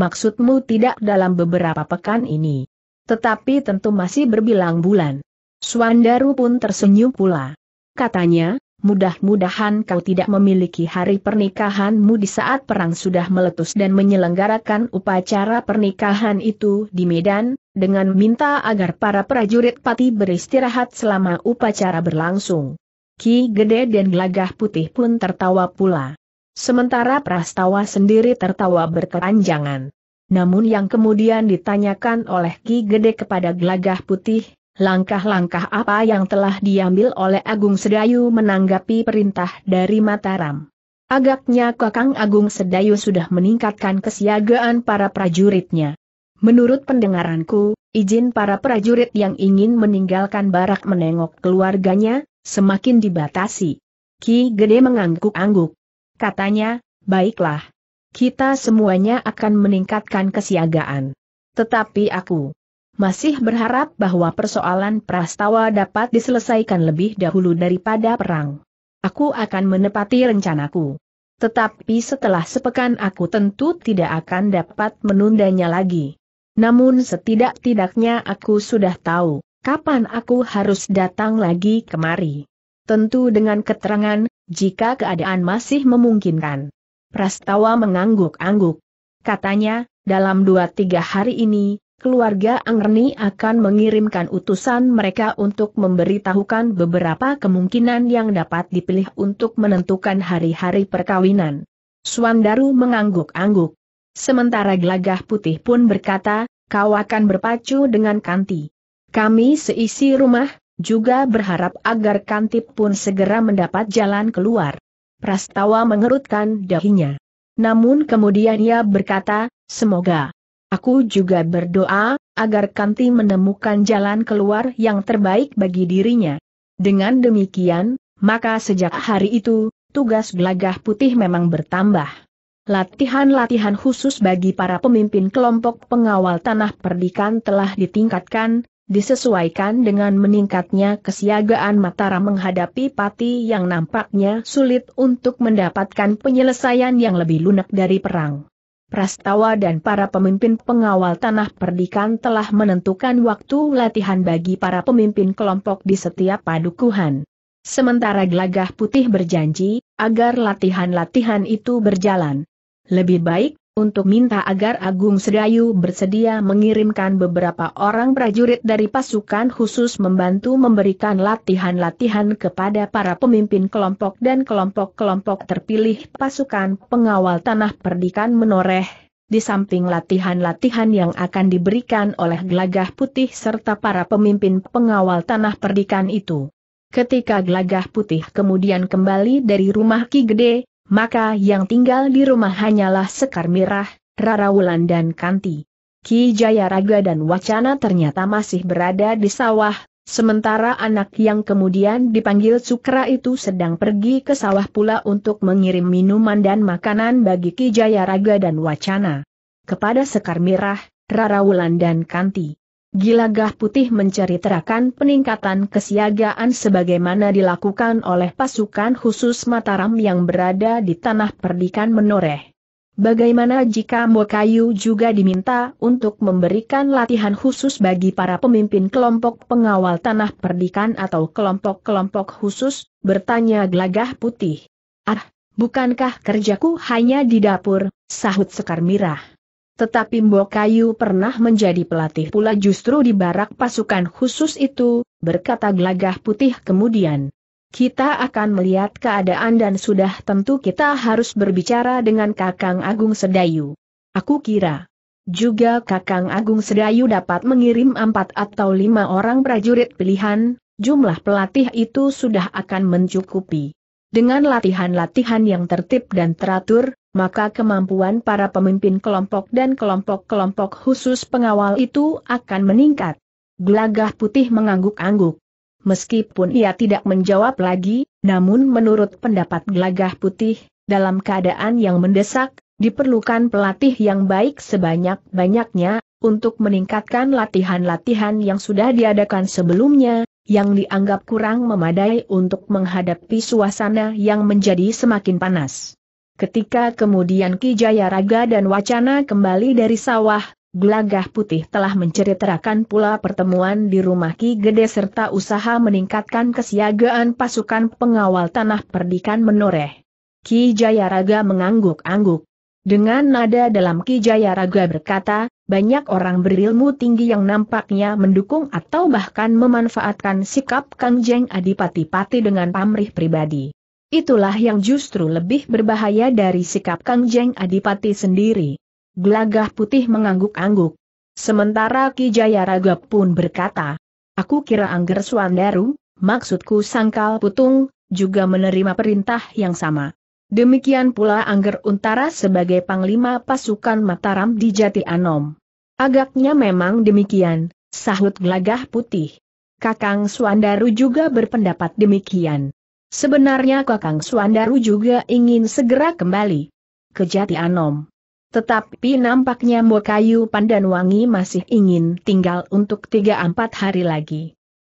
S1: Maksudmu tidak dalam beberapa pekan ini. Tetapi tentu masih berbilang bulan. Suandaru pun tersenyum pula. Katanya, mudah-mudahan kau tidak memiliki hari pernikahanmu di saat perang sudah meletus dan menyelenggarakan upacara pernikahan itu di Medan, dengan minta agar para prajurit pati beristirahat selama upacara berlangsung. Ki Gede dan Gelagah Putih pun tertawa pula. Sementara Prastawa sendiri tertawa berkeranjangan. Namun yang kemudian ditanyakan oleh Ki Gede kepada Gelagah Putih, langkah-langkah apa yang telah diambil oleh Agung Sedayu menanggapi perintah dari Mataram. Agaknya Kakang Agung Sedayu sudah meningkatkan kesiagaan para prajuritnya. Menurut pendengaranku, izin para prajurit yang ingin meninggalkan barak menengok keluarganya, semakin dibatasi. Ki Gede mengangguk-angguk. Katanya, baiklah. Kita semuanya akan meningkatkan kesiagaan. Tetapi aku masih berharap bahwa persoalan prastawa dapat diselesaikan lebih dahulu daripada perang. Aku akan menepati rencanaku. Tetapi setelah sepekan aku tentu tidak akan dapat menundanya lagi. Namun setidak-tidaknya aku sudah tahu kapan aku harus datang lagi kemari. Tentu dengan keterangan, jika keadaan masih memungkinkan. Prastawa mengangguk-angguk. Katanya, dalam dua tiga hari ini, keluarga Angreni akan mengirimkan utusan mereka untuk memberitahukan beberapa kemungkinan yang dapat dipilih untuk menentukan hari-hari perkawinan. Suandaru mengangguk-angguk. Sementara gelagah putih pun berkata, kau akan berpacu dengan Kanti. Kami seisi rumah, juga berharap agar Kantip pun segera mendapat jalan keluar. Prastawa mengerutkan dahinya. Namun kemudian ia berkata, semoga. Aku juga berdoa, agar Kanti menemukan jalan keluar yang terbaik bagi dirinya. Dengan demikian, maka sejak hari itu, tugas gelagah putih memang bertambah. Latihan-latihan khusus bagi para pemimpin kelompok pengawal tanah perdikan telah ditingkatkan, disesuaikan dengan meningkatnya kesiagaan Mataram menghadapi pati yang nampaknya sulit untuk mendapatkan penyelesaian yang lebih lunak dari perang. Prastawa dan para pemimpin pengawal tanah perdikan telah menentukan waktu latihan bagi para pemimpin kelompok di setiap padukuhan. Sementara Gelagah Putih berjanji, agar latihan-latihan itu berjalan. Lebih baik, untuk minta agar Agung Sedayu bersedia mengirimkan beberapa orang prajurit dari pasukan khusus membantu memberikan latihan-latihan kepada para pemimpin kelompok dan kelompok-kelompok terpilih pasukan pengawal tanah perdikan menoreh, di samping latihan-latihan yang akan diberikan oleh gelagah putih serta para pemimpin pengawal tanah perdikan itu. Ketika gelagah putih kemudian kembali dari rumah Ki Gede, maka yang tinggal di rumah hanyalah Sekar Mirah, Rara Wulan dan Kanti. Ki Jayaraga dan Wacana ternyata masih berada di sawah, sementara anak yang kemudian dipanggil Sukra itu sedang pergi ke sawah pula untuk mengirim minuman dan makanan bagi Ki Jayaraga dan Wacana. Kepada Sekar Mirah, Rara Wulan dan Kanti. Gilagah Putih menceritakan peningkatan kesiagaan sebagaimana dilakukan oleh pasukan khusus Mataram yang berada di tanah perdikan menoreh. Bagaimana jika Mokayu juga diminta untuk memberikan latihan khusus bagi para pemimpin kelompok pengawal tanah perdikan atau kelompok-kelompok khusus, bertanya Gelagah Putih. Ah, bukankah kerjaku hanya di dapur, sahut Sekar Mirah. Tetapi Mbok Kayu pernah menjadi pelatih pula justru di barak pasukan khusus itu, berkata gelagah putih kemudian. Kita akan melihat keadaan dan sudah tentu kita harus berbicara dengan Kakang Agung Sedayu. Aku kira. Juga Kakang Agung Sedayu dapat mengirim empat atau lima orang prajurit pilihan, jumlah pelatih itu sudah akan mencukupi. Dengan latihan-latihan yang tertib dan teratur, maka kemampuan para pemimpin kelompok dan kelompok-kelompok khusus pengawal itu akan meningkat. Gelagah putih mengangguk-angguk. Meskipun ia tidak menjawab lagi, namun menurut pendapat gelagah putih, dalam keadaan yang mendesak, diperlukan pelatih yang baik sebanyak-banyaknya, untuk meningkatkan latihan-latihan yang sudah diadakan sebelumnya, yang dianggap kurang memadai untuk menghadapi suasana yang menjadi semakin panas. Ketika kemudian Ki Jayaraga dan Wacana kembali dari sawah, Glagah Putih telah menceritakan pula pertemuan di rumah Ki Gede serta usaha meningkatkan kesiagaan pasukan pengawal tanah perdikan menoreh. Ki Jayaraga mengangguk-angguk. Dengan nada dalam Ki Jayaraga berkata, banyak orang berilmu tinggi yang nampaknya mendukung atau bahkan memanfaatkan sikap Kang Jeng Adipati Pati dengan pamrih pribadi. Itulah yang justru lebih berbahaya dari sikap Kang Jeng Adipati sendiri. Gelagah putih mengangguk-angguk. Sementara Ki Jayaraga pun berkata, Aku kira Angger Swandaru, maksudku Sangkal Putung, juga menerima perintah yang sama. Demikian pula Angger Untara sebagai Panglima Pasukan Mataram di Jati Anom. Agaknya memang demikian, sahut gelagah putih. Kakang Swandaru juga berpendapat demikian sebenarnya Kakang Suandaru juga ingin segera kembali ke Jati Anom. Tetapi nampaknya Mbokayu Pandanwangi masih ingin tinggal untuk 3-4 hari lagi.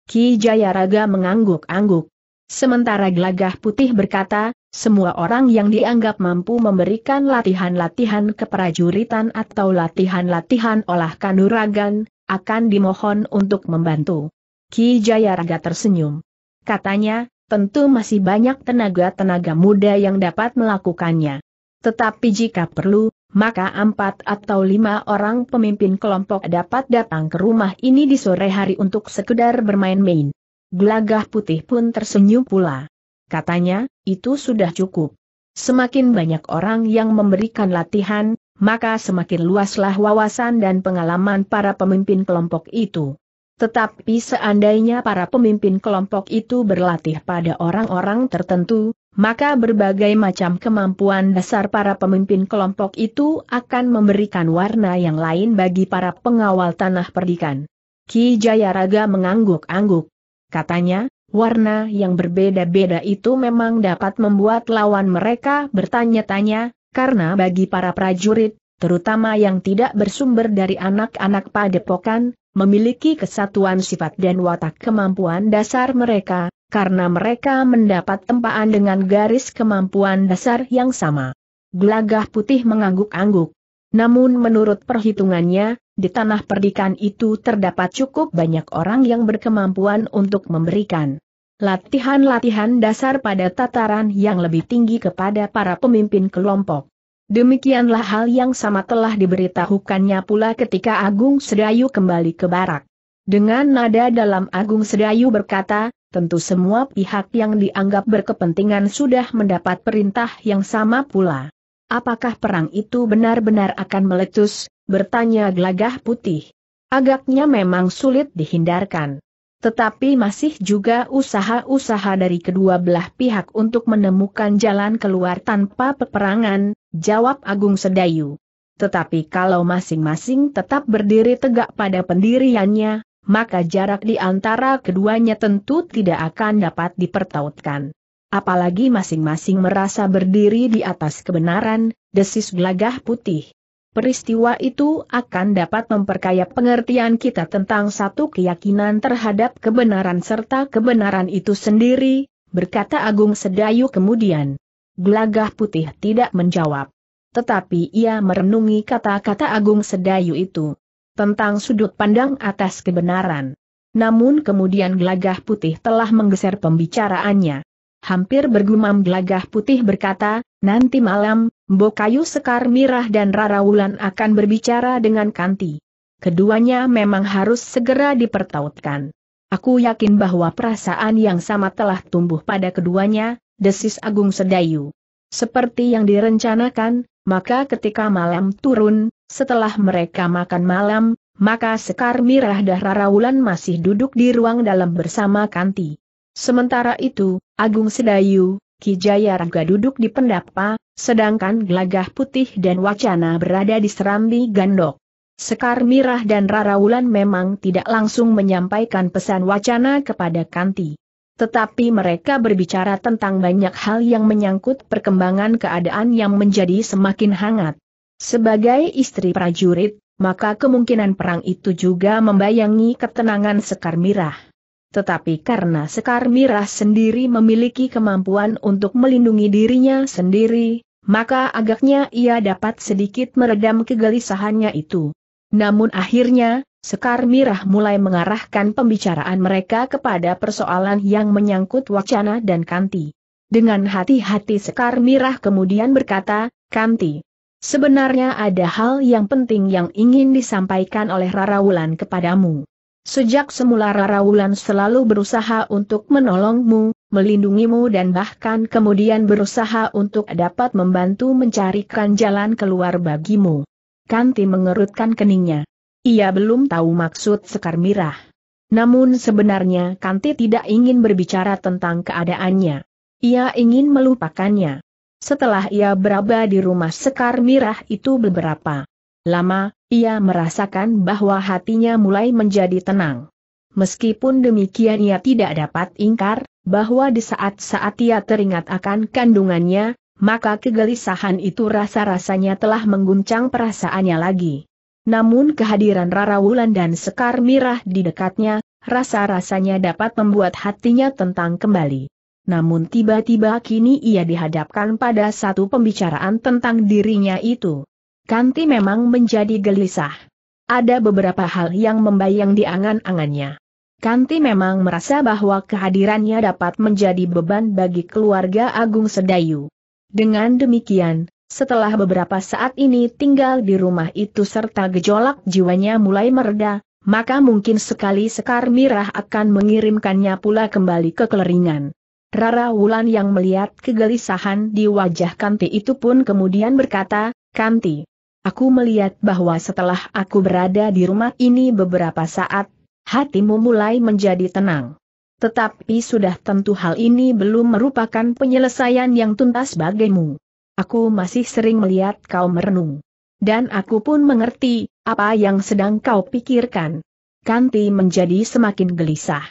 S1: Ki Jayaraga mengangguk-angguk. Sementara Gelagah Putih berkata, semua orang yang dianggap mampu memberikan latihan-latihan keprajuritan atau latihan-latihan olah kanuragan, akan dimohon untuk membantu. Ki Jayaraga tersenyum. Katanya, tentu masih banyak tenaga-tenaga muda yang dapat melakukannya. Tetapi jika perlu, maka empat atau lima orang pemimpin kelompok dapat datang ke rumah ini di sore hari untuk sekedar bermain-main. Gelagah putih pun tersenyum pula. Katanya, itu sudah cukup. Semakin banyak orang yang memberikan latihan, maka semakin luaslah wawasan dan pengalaman para pemimpin kelompok itu. Tetapi seandainya para pemimpin kelompok itu berlatih pada orang-orang tertentu, maka berbagai macam kemampuan dasar para pemimpin kelompok itu akan memberikan warna yang lain bagi para pengawal tanah perdikan. Ki Jayaraga mengangguk-angguk. Katanya, warna yang berbeda-beda itu memang dapat membuat lawan mereka bertanya-tanya, karena bagi para prajurit, terutama yang tidak bersumber dari anak-anak padepokan, memiliki kesatuan sifat dan watak kemampuan dasar mereka, karena mereka mendapat tempaan dengan garis kemampuan dasar yang sama. Gelagah putih mengangguk-angguk. Namun menurut perhitungannya, di tanah perdikan itu terdapat cukup banyak orang yang berkemampuan untuk memberikan latihan-latihan dasar pada tataran yang lebih tinggi kepada para pemimpin kelompok. Demikianlah hal yang sama telah diberitahukannya pula ketika Agung Sedayu kembali ke barak. Dengan nada dalam Agung Sedayu berkata, tentu semua pihak yang dianggap berkepentingan sudah mendapat perintah yang sama pula. Apakah perang itu benar-benar akan meletus, bertanya gelagah putih. Agaknya memang sulit dihindarkan. Tetapi masih juga usaha-usaha dari kedua belah pihak untuk menemukan jalan keluar tanpa peperangan, Jawab Agung Sedayu. Tetapi kalau masing-masing tetap berdiri tegak pada pendiriannya, maka jarak di antara keduanya tentu tidak akan dapat dipertautkan. Apalagi masing-masing merasa berdiri di atas kebenaran, desis gelagah putih. Peristiwa itu akan dapat memperkaya pengertian kita tentang satu keyakinan terhadap kebenaran serta kebenaran itu sendiri, berkata Agung Sedayu kemudian. Gelagah putih tidak menjawab. Tetapi ia merenungi kata-kata Agung Sedayu itu. Tentang sudut pandang atas kebenaran. Namun kemudian gelagah putih telah menggeser pembicaraannya. Hampir bergumam gelagah putih berkata, nanti malam, Bokayu Sekar Mirah dan Rara Wulan akan berbicara dengan Kanti. Keduanya memang harus segera dipertautkan. Aku yakin bahwa perasaan yang sama telah tumbuh pada keduanya, desis Agung Sedayu. Seperti yang direncanakan, maka ketika malam turun, setelah mereka makan malam, maka Sekar Mirah Dahrarawulan masih duduk di ruang dalam bersama Kanti. Sementara itu, Agung Sedayu, Kijaya Raga duduk di pendapa, sedangkan Gelagah Putih dan Wacana berada di Serambi Gandok. Sekar Mirah dan Rara Wulan memang tidak langsung menyampaikan pesan wacana kepada Kanti. Tetapi mereka berbicara tentang banyak hal yang menyangkut perkembangan keadaan yang menjadi semakin hangat. Sebagai istri prajurit, maka kemungkinan perang itu juga membayangi ketenangan Sekar Mirah. Tetapi karena Sekar Mirah sendiri memiliki kemampuan untuk melindungi dirinya sendiri, maka agaknya ia dapat sedikit meredam kegelisahannya itu. Namun akhirnya, Sekar Mirah mulai mengarahkan pembicaraan mereka kepada persoalan yang menyangkut wacana dan kanti. Dengan hati-hati Sekar Mirah kemudian berkata, Kanti, sebenarnya ada hal yang penting yang ingin disampaikan oleh Rara Wulan kepadamu. Sejak semula Rara Wulan selalu berusaha untuk menolongmu, melindungimu dan bahkan kemudian berusaha untuk dapat membantu mencarikan jalan keluar bagimu. Kanti mengerutkan keningnya. Ia belum tahu maksud Sekar Mirah. Namun sebenarnya Kanti tidak ingin berbicara tentang keadaannya. Ia ingin melupakannya. Setelah ia berada di rumah Sekar Mirah itu beberapa lama, ia merasakan bahwa hatinya mulai menjadi tenang. Meskipun demikian ia tidak dapat ingkar, bahwa di saat-saat ia teringat akan kandungannya, maka kegelisahan itu rasa-rasanya telah mengguncang perasaannya lagi. Namun kehadiran Rara Wulan dan Sekar Mirah di dekatnya, rasa-rasanya dapat membuat hatinya tentang kembali. Namun tiba-tiba kini ia dihadapkan pada satu pembicaraan tentang dirinya itu. Kanti memang menjadi gelisah. Ada beberapa hal yang membayang di angan-angannya. Kanti memang merasa bahwa kehadirannya dapat menjadi beban bagi keluarga Agung Sedayu. Dengan demikian, setelah beberapa saat ini tinggal di rumah itu serta gejolak jiwanya mulai mereda, maka mungkin sekali Sekar Mirah akan mengirimkannya pula kembali ke keleringan. Rara Wulan yang melihat kegelisahan di wajah Kanti itu pun kemudian berkata, Kanti, aku melihat bahwa setelah aku berada di rumah ini beberapa saat, hatimu mulai menjadi tenang. Tetapi sudah tentu hal ini belum merupakan penyelesaian yang tuntas bagimu aku masih sering melihat kau merenung. Dan aku pun mengerti, apa yang sedang kau pikirkan. Kanti menjadi semakin gelisah.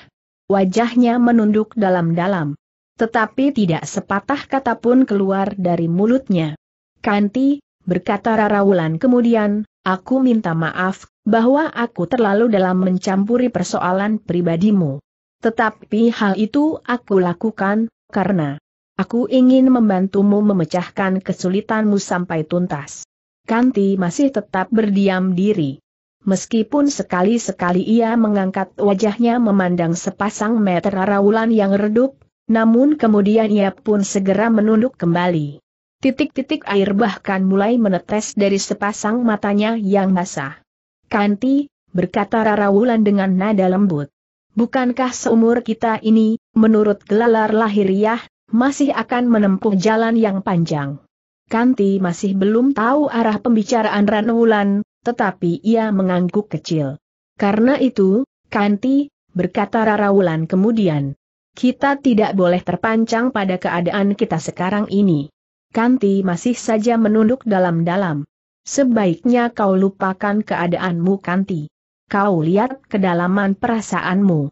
S1: Wajahnya menunduk dalam-dalam. Tetapi tidak sepatah kata pun keluar dari mulutnya. Kanti, berkata Raraulan kemudian, aku minta maaf, bahwa aku terlalu dalam mencampuri persoalan pribadimu. Tetapi hal itu aku lakukan, karena Aku ingin membantumu memecahkan kesulitanmu sampai tuntas. Kanti masih tetap berdiam diri. Meskipun sekali-sekali ia mengangkat wajahnya memandang sepasang meter raulan yang redup, namun kemudian ia pun segera menunduk kembali. Titik-titik air bahkan mulai menetes dari sepasang matanya yang basah. Kanti, berkata Rarawulan dengan nada lembut. Bukankah seumur kita ini, menurut gelalar lahiriah, masih akan menempuh jalan yang panjang. Kanti masih belum tahu arah pembicaraan Ranwulan, tetapi ia mengangguk kecil. Karena itu, Kanti, berkata Rarawulan kemudian, kita tidak boleh terpancang pada keadaan kita sekarang ini. Kanti masih saja menunduk dalam-dalam. Sebaiknya kau lupakan keadaanmu Kanti. Kau lihat kedalaman perasaanmu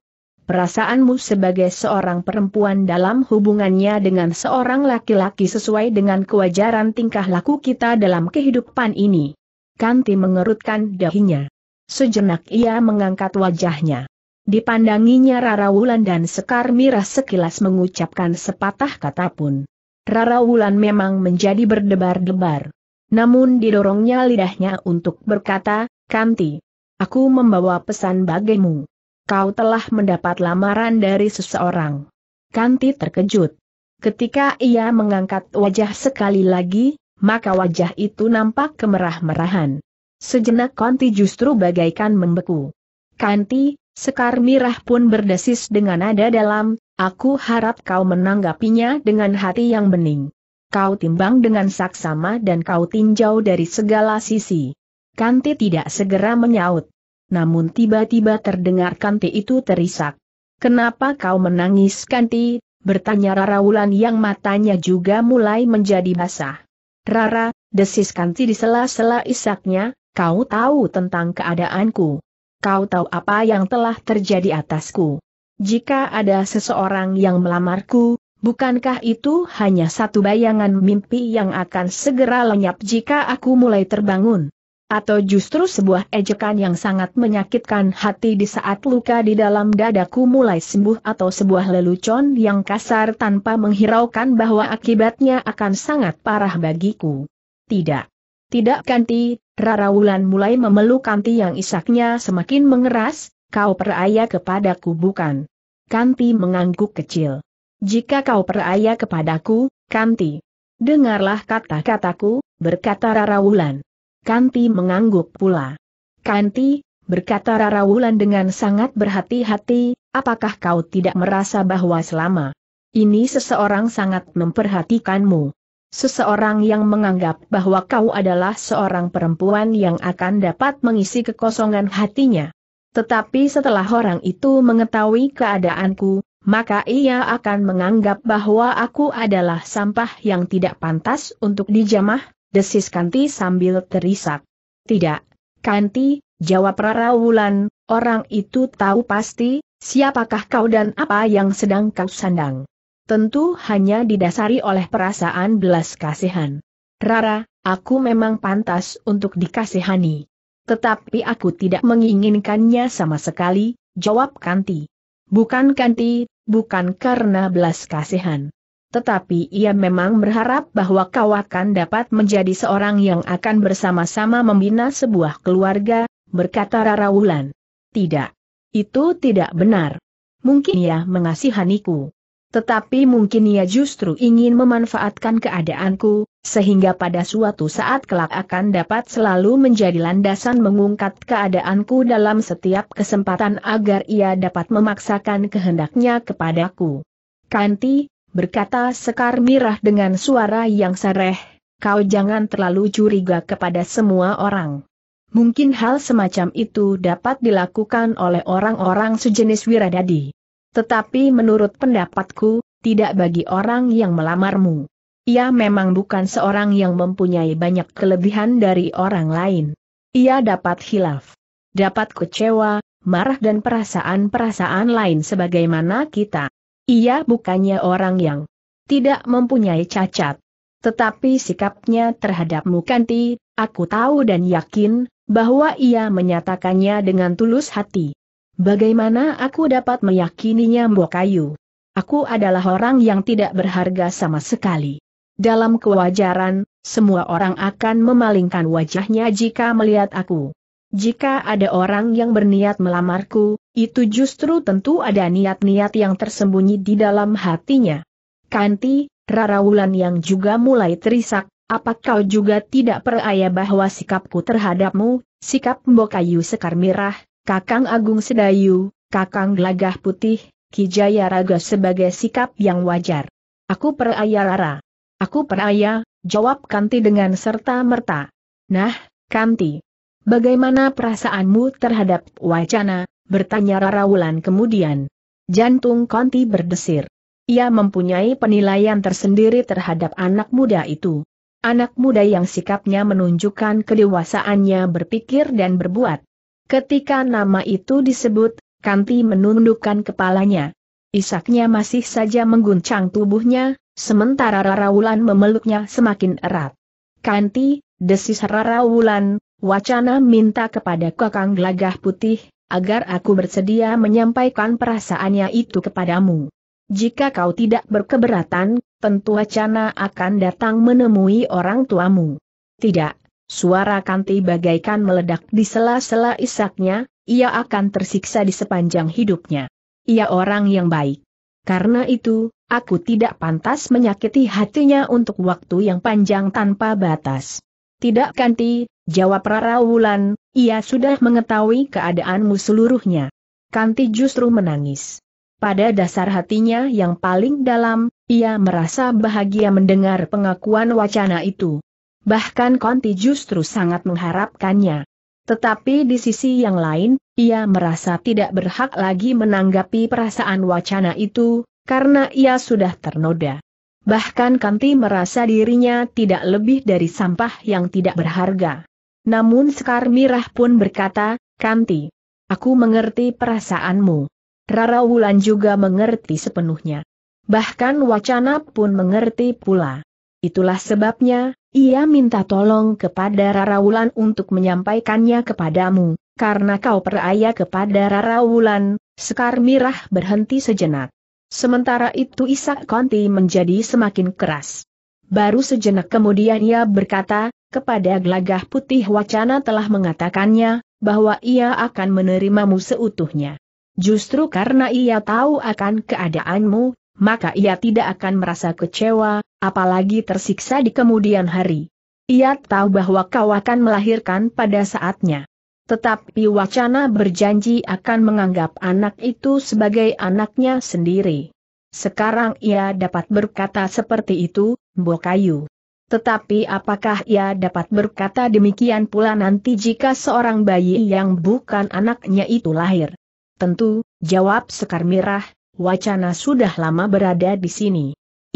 S1: perasaanmu sebagai seorang perempuan dalam hubungannya dengan seorang laki-laki sesuai dengan kewajaran tingkah laku kita dalam kehidupan ini. Kanti mengerutkan dahinya. Sejenak ia mengangkat wajahnya. Dipandanginya Rara Wulan dan Sekar mira sekilas mengucapkan sepatah kata pun. Rara Wulan memang menjadi berdebar-debar. Namun didorongnya lidahnya untuk berkata, Kanti, aku membawa pesan bagimu kau telah mendapat lamaran dari seseorang. Kanti terkejut. Ketika ia mengangkat wajah sekali lagi, maka wajah itu nampak kemerah-merahan. Sejenak Kanti justru bagaikan membeku. Kanti, sekar mirah pun berdesis dengan nada dalam, aku harap kau menanggapinya dengan hati yang bening. Kau timbang dengan saksama dan kau tinjau dari segala sisi. Kanti tidak segera menyaut namun tiba-tiba terdengar Kanti itu terisak. Kenapa kau menangis Kanti? bertanya Rara Wulan yang matanya juga mulai menjadi basah. Rara, desis Kanti di sela-sela isaknya, kau tahu tentang keadaanku. Kau tahu apa yang telah terjadi atasku. Jika ada seseorang yang melamarku, bukankah itu hanya satu bayangan mimpi yang akan segera lenyap jika aku mulai terbangun? atau justru sebuah ejekan yang sangat menyakitkan hati di saat luka di dalam dadaku mulai sembuh atau sebuah lelucon yang kasar tanpa menghiraukan bahwa akibatnya akan sangat parah bagiku. Tidak. Tidak Kanti, Rara Wulan mulai memeluk Kanti yang isaknya semakin mengeras, kau peraya kepadaku bukan? Kanti mengangguk kecil. Jika kau peraya kepadaku, Kanti. Dengarlah kata-kataku, berkata Rara Wulan. Kanti mengangguk pula. Kanti, berkata Rara Wulan dengan sangat berhati-hati, apakah kau tidak merasa bahwa selama ini seseorang sangat memperhatikanmu? Seseorang yang menganggap bahwa kau adalah seorang perempuan yang akan dapat mengisi kekosongan hatinya. Tetapi setelah orang itu mengetahui keadaanku, maka ia akan menganggap bahwa aku adalah sampah yang tidak pantas untuk dijamah, desis Kanti sambil terisak. Tidak, Kanti, jawab Rara Wulan, orang itu tahu pasti, siapakah kau dan apa yang sedang kau sandang. Tentu hanya didasari oleh perasaan belas kasihan. Rara, aku memang pantas untuk dikasihani. Tetapi aku tidak menginginkannya sama sekali, jawab Kanti. Bukan Kanti, bukan karena belas kasihan. Tetapi ia memang berharap bahwa kau akan dapat menjadi seorang yang akan bersama-sama membina sebuah keluarga, berkata Rara Wulan. Tidak. Itu tidak benar. Mungkin ia mengasihaniku. Tetapi mungkin ia justru ingin memanfaatkan keadaanku, sehingga pada suatu saat kelak akan dapat selalu menjadi landasan mengungkat keadaanku dalam setiap kesempatan agar ia dapat memaksakan kehendaknya kepadaku. Kanti, berkata Sekar Mirah dengan suara yang sereh, kau jangan terlalu curiga kepada semua orang. Mungkin hal semacam itu dapat dilakukan oleh orang-orang sejenis Wiradadi. Tetapi menurut pendapatku, tidak bagi orang yang melamarmu. Ia memang bukan seorang yang mempunyai banyak kelebihan dari orang lain. Ia dapat hilaf, dapat kecewa, marah dan perasaan-perasaan lain sebagaimana kita. Ia bukannya orang yang tidak mempunyai cacat. Tetapi sikapnya terhadap Mukanti, aku tahu dan yakin, bahwa ia menyatakannya dengan tulus hati. Bagaimana aku dapat meyakininya Mbokayu? Aku adalah orang yang tidak berharga sama sekali. Dalam kewajaran, semua orang akan memalingkan wajahnya jika melihat aku. Jika ada orang yang berniat melamarku, itu justru tentu ada niat-niat yang tersembunyi di dalam hatinya. Kanti, Rarawulan yang juga mulai terisak, apa kau juga tidak peraya bahwa sikapku terhadapmu, sikap Mbokayu Sekar Mirah, Kakang Agung Sedayu, Kakang Gelagah Putih, Kijaya Raga sebagai sikap yang wajar. Aku peraya Rara. Aku peraya, jawab Kanti dengan serta merta. Nah, Kanti. Bagaimana perasaanmu terhadap wacana? Bertanya Rara Wulan kemudian. Jantung Konti berdesir. Ia mempunyai penilaian tersendiri terhadap anak muda itu. Anak muda yang sikapnya menunjukkan kedewasaannya berpikir dan berbuat. Ketika nama itu disebut, Kanti menundukkan kepalanya. Isaknya masih saja mengguncang tubuhnya, sementara Rara Wulan memeluknya semakin erat. Kanti, desis Rara Wulan, Wacana minta kepada Kakang Gelagah Putih, agar aku bersedia menyampaikan perasaannya itu kepadamu. Jika kau tidak berkeberatan, tentu Wacana akan datang menemui orang tuamu. Tidak, suara Kanti bagaikan meledak di sela-sela isaknya, ia akan tersiksa di sepanjang hidupnya. Ia orang yang baik. Karena itu, aku tidak pantas menyakiti hatinya untuk waktu yang panjang tanpa batas. Tidak Kanti, Jawab Rara Wulan, ia sudah mengetahui keadaanmu seluruhnya. Kanti justru menangis. Pada dasar hatinya yang paling dalam, ia merasa bahagia mendengar pengakuan wacana itu. Bahkan Kanti justru sangat mengharapkannya. Tetapi di sisi yang lain, ia merasa tidak berhak lagi menanggapi perasaan wacana itu, karena ia sudah ternoda. Bahkan Kanti merasa dirinya tidak lebih dari sampah yang tidak berharga. Namun Sekar Mirah pun berkata, Kanti, aku mengerti perasaanmu. Rara Wulan juga mengerti sepenuhnya. Bahkan wacana pun mengerti pula. Itulah sebabnya, ia minta tolong kepada Rara Wulan untuk menyampaikannya kepadamu, karena kau peraya kepada Rara Wulan, Sekar Mirah berhenti sejenak. Sementara itu Isak Konti menjadi semakin keras. Baru sejenak kemudian ia berkata, kepada gelagah putih wacana telah mengatakannya, bahwa ia akan menerimamu seutuhnya. Justru karena ia tahu akan keadaanmu, maka ia tidak akan merasa kecewa, apalagi tersiksa di kemudian hari. Ia tahu bahwa kau akan melahirkan pada saatnya. Tetapi wacana berjanji akan menganggap anak itu sebagai anaknya sendiri. Sekarang ia dapat berkata seperti itu, Mbokayu. Tetapi apakah ia dapat berkata demikian pula nanti jika seorang bayi yang bukan anaknya itu lahir? Tentu, jawab Sekar Mirah, wacana sudah lama berada di sini.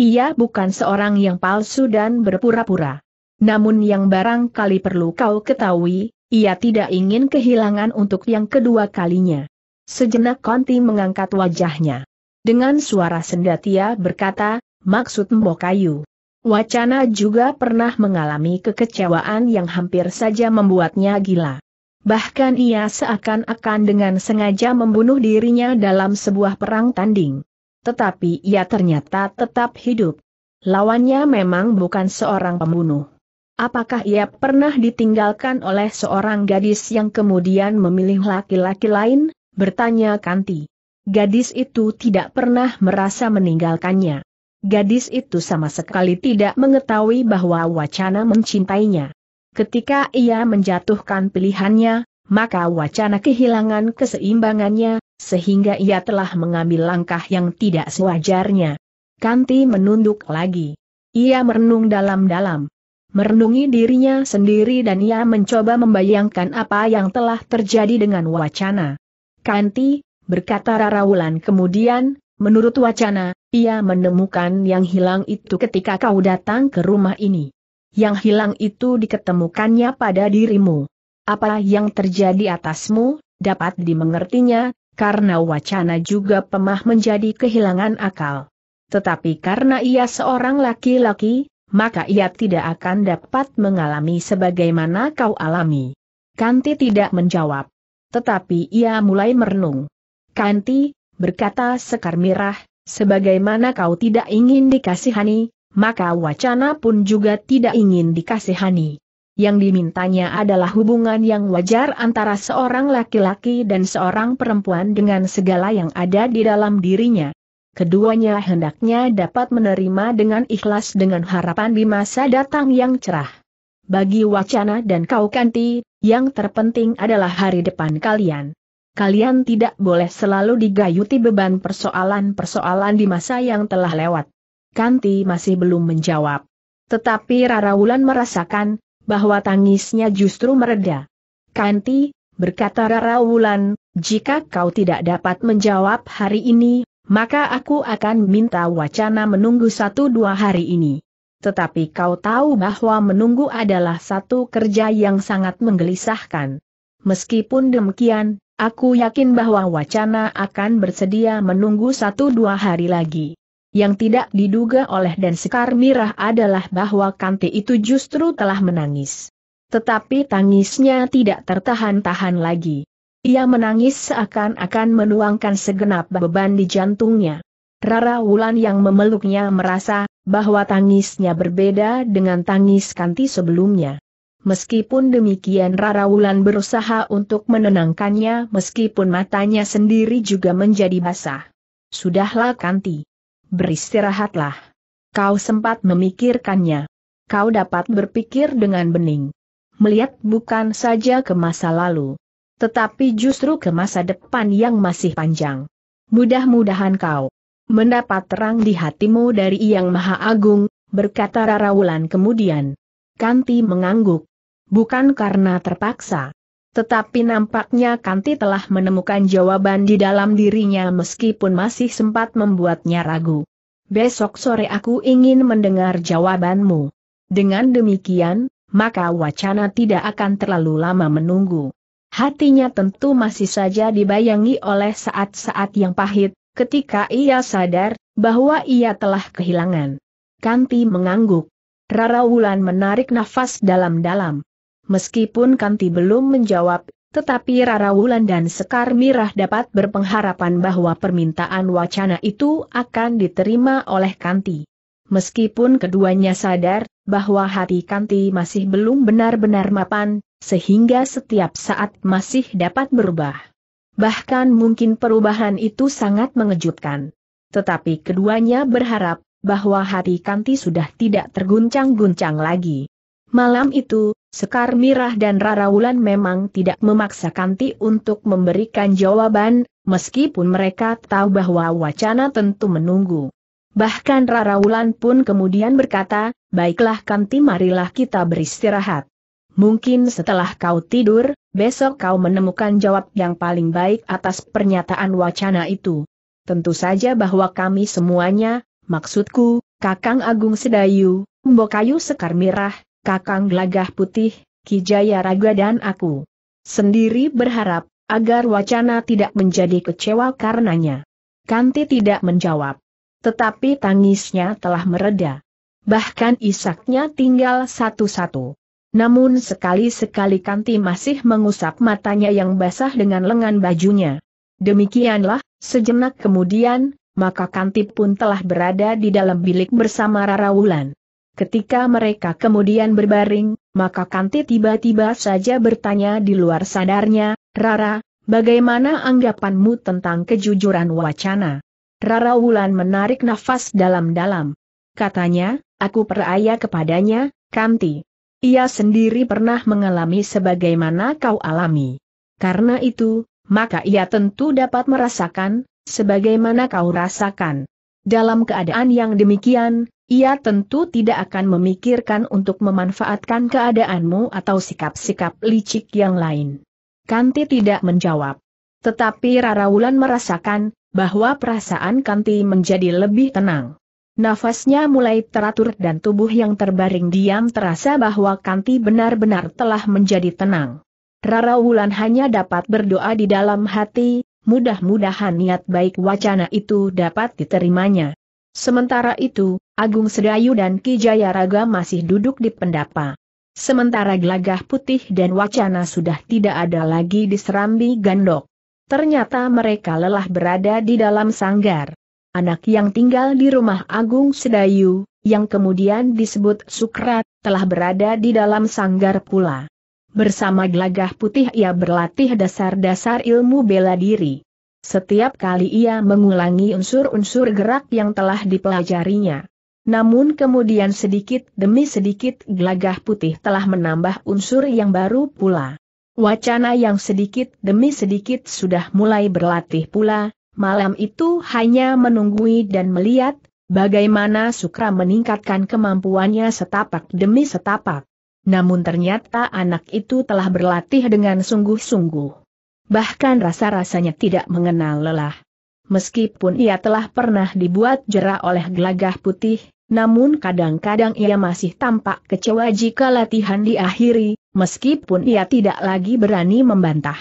S1: Ia bukan seorang yang palsu dan berpura-pura. Namun yang barangkali perlu kau ketahui, ia tidak ingin kehilangan untuk yang kedua kalinya. Sejenak Konti mengangkat wajahnya. Dengan suara sendatia berkata, maksud Mbokayu. Wacana juga pernah mengalami kekecewaan yang hampir saja membuatnya gila. Bahkan ia seakan-akan dengan sengaja membunuh dirinya dalam sebuah perang tanding. Tetapi ia ternyata tetap hidup. Lawannya memang bukan seorang pembunuh. Apakah ia pernah ditinggalkan oleh seorang gadis yang kemudian memilih laki-laki lain? Bertanya Kanti. Gadis itu tidak pernah merasa meninggalkannya. Gadis itu sama sekali tidak mengetahui bahwa wacana mencintainya. Ketika ia menjatuhkan pilihannya, maka wacana kehilangan keseimbangannya, sehingga ia telah mengambil langkah yang tidak sewajarnya. Kanti menunduk lagi. Ia merenung dalam-dalam. Merenungi dirinya sendiri dan ia mencoba membayangkan apa yang telah terjadi dengan wacana. Kanti, berkata Wulan kemudian, Menurut wacana, ia menemukan yang hilang itu ketika kau datang ke rumah ini. Yang hilang itu diketemukannya pada dirimu. Apa yang terjadi atasmu, dapat dimengertinya, karena wacana juga pemah menjadi kehilangan akal. Tetapi karena ia seorang laki-laki, maka ia tidak akan dapat mengalami sebagaimana kau alami. Kanti tidak menjawab. Tetapi ia mulai merenung. Kanti, berkata Sekar Mirah, sebagaimana kau tidak ingin dikasihani, maka wacana pun juga tidak ingin dikasihani. Yang dimintanya adalah hubungan yang wajar antara seorang laki-laki dan seorang perempuan dengan segala yang ada di dalam dirinya. Keduanya hendaknya dapat menerima dengan ikhlas dengan harapan di masa datang yang cerah. Bagi wacana dan kau kanti, yang terpenting adalah hari depan kalian kalian tidak boleh selalu digayuti beban persoalan-persoalan di masa yang telah lewat. Kanti masih belum menjawab. Tetapi Raraulan merasakan, bahwa tangisnya justru mereda. Kanti, berkata Raraulan, jika kau tidak dapat menjawab hari ini, maka aku akan minta wacana menunggu satu dua hari ini. Tetapi kau tahu bahwa menunggu adalah satu kerja yang sangat menggelisahkan. Meskipun demikian, Aku yakin bahwa wacana akan bersedia menunggu satu dua hari lagi. Yang tidak diduga oleh Sekar Mirah adalah bahwa Kanti itu justru telah menangis. Tetapi tangisnya tidak tertahan-tahan lagi. Ia menangis seakan-akan menuangkan segenap beban di jantungnya. Rara Wulan yang memeluknya merasa bahwa tangisnya berbeda dengan tangis Kanti sebelumnya. Meskipun demikian Rara Wulan berusaha untuk menenangkannya meskipun matanya sendiri juga menjadi basah. Sudahlah Kanti. Beristirahatlah. Kau sempat memikirkannya. Kau dapat berpikir dengan bening. Melihat bukan saja ke masa lalu. Tetapi justru ke masa depan yang masih panjang. Mudah-mudahan kau mendapat terang di hatimu dari Yang Maha Agung, berkata Rara Wulan kemudian. Kanti mengangguk bukan karena terpaksa. Tetapi nampaknya Kanti telah menemukan jawaban di dalam dirinya meskipun masih sempat membuatnya ragu. Besok sore aku ingin mendengar jawabanmu. Dengan demikian, maka wacana tidak akan terlalu lama menunggu. Hatinya tentu masih saja dibayangi oleh saat-saat yang pahit, ketika ia sadar bahwa ia telah kehilangan. Kanti mengangguk. Rara Wulan menarik nafas dalam-dalam. Meskipun Kanti belum menjawab, tetapi Rara Wulan dan Sekar Mirah dapat berpengharapan bahwa permintaan wacana itu akan diterima oleh Kanti. Meskipun keduanya sadar bahwa hati Kanti masih belum benar-benar mapan, sehingga setiap saat masih dapat berubah. Bahkan mungkin perubahan itu sangat mengejutkan. Tetapi keduanya berharap bahwa hati Kanti sudah tidak terguncang-guncang lagi. Malam itu, Sekar Mirah dan Rara Wulan memang tidak memaksa Kanti untuk memberikan jawaban, meskipun mereka tahu bahwa wacana tentu menunggu. Bahkan Rara Wulan pun kemudian berkata, baiklah Kanti marilah kita beristirahat. Mungkin setelah kau tidur, besok kau menemukan jawab yang paling baik atas pernyataan wacana itu. Tentu saja bahwa kami semuanya, maksudku, Kakang Agung Sedayu, Mbokayu Sekar Mirah, Kakang Gelagah Putih, Kijaya Raga dan aku. Sendiri berharap, agar wacana tidak menjadi kecewa karenanya. Kanti tidak menjawab. Tetapi tangisnya telah mereda. Bahkan isaknya tinggal satu-satu. Namun sekali-sekali Kanti masih mengusap matanya yang basah dengan lengan bajunya. Demikianlah, sejenak kemudian, maka Kanti pun telah berada di dalam bilik bersama Rara Wulan. Ketika mereka kemudian berbaring, maka Kanti tiba-tiba saja bertanya di luar sadarnya, Rara, bagaimana anggapanmu tentang kejujuran wacana? Rara Wulan menarik nafas dalam-dalam. Katanya, aku peraya kepadanya, Kanti. Ia sendiri pernah mengalami sebagaimana kau alami. Karena itu, maka ia tentu dapat merasakan, sebagaimana kau rasakan. Dalam keadaan yang demikian, ia tentu tidak akan memikirkan untuk memanfaatkan keadaanmu atau sikap-sikap licik yang lain. Kanti tidak menjawab. Tetapi Raraulan merasakan bahwa perasaan Kanti menjadi lebih tenang. Nafasnya mulai teratur dan tubuh yang terbaring diam terasa bahwa Kanti benar-benar telah menjadi tenang. Rara Wulan hanya dapat berdoa di dalam hati, mudah-mudahan niat baik wacana itu dapat diterimanya. Sementara itu, Agung Sedayu dan Ki Jayaraga masih duduk di pendapa. Sementara gelagah putih dan wacana sudah tidak ada lagi di serambi gandok. Ternyata mereka lelah berada di dalam sanggar. Anak yang tinggal di rumah Agung Sedayu, yang kemudian disebut Sukrat, telah berada di dalam sanggar pula. Bersama gelagah putih ia berlatih dasar-dasar ilmu bela diri. Setiap kali ia mengulangi unsur-unsur gerak yang telah dipelajarinya. Namun kemudian sedikit demi sedikit gelagah putih telah menambah unsur yang baru pula. Wacana yang sedikit demi sedikit sudah mulai berlatih pula, malam itu hanya menunggui dan melihat, bagaimana Sukra meningkatkan kemampuannya setapak demi setapak. Namun ternyata anak itu telah berlatih dengan sungguh-sungguh bahkan rasa-rasanya tidak mengenal lelah. Meskipun ia telah pernah dibuat jera oleh gelagah putih, namun kadang-kadang ia masih tampak kecewa jika latihan diakhiri, meskipun ia tidak lagi berani membantah.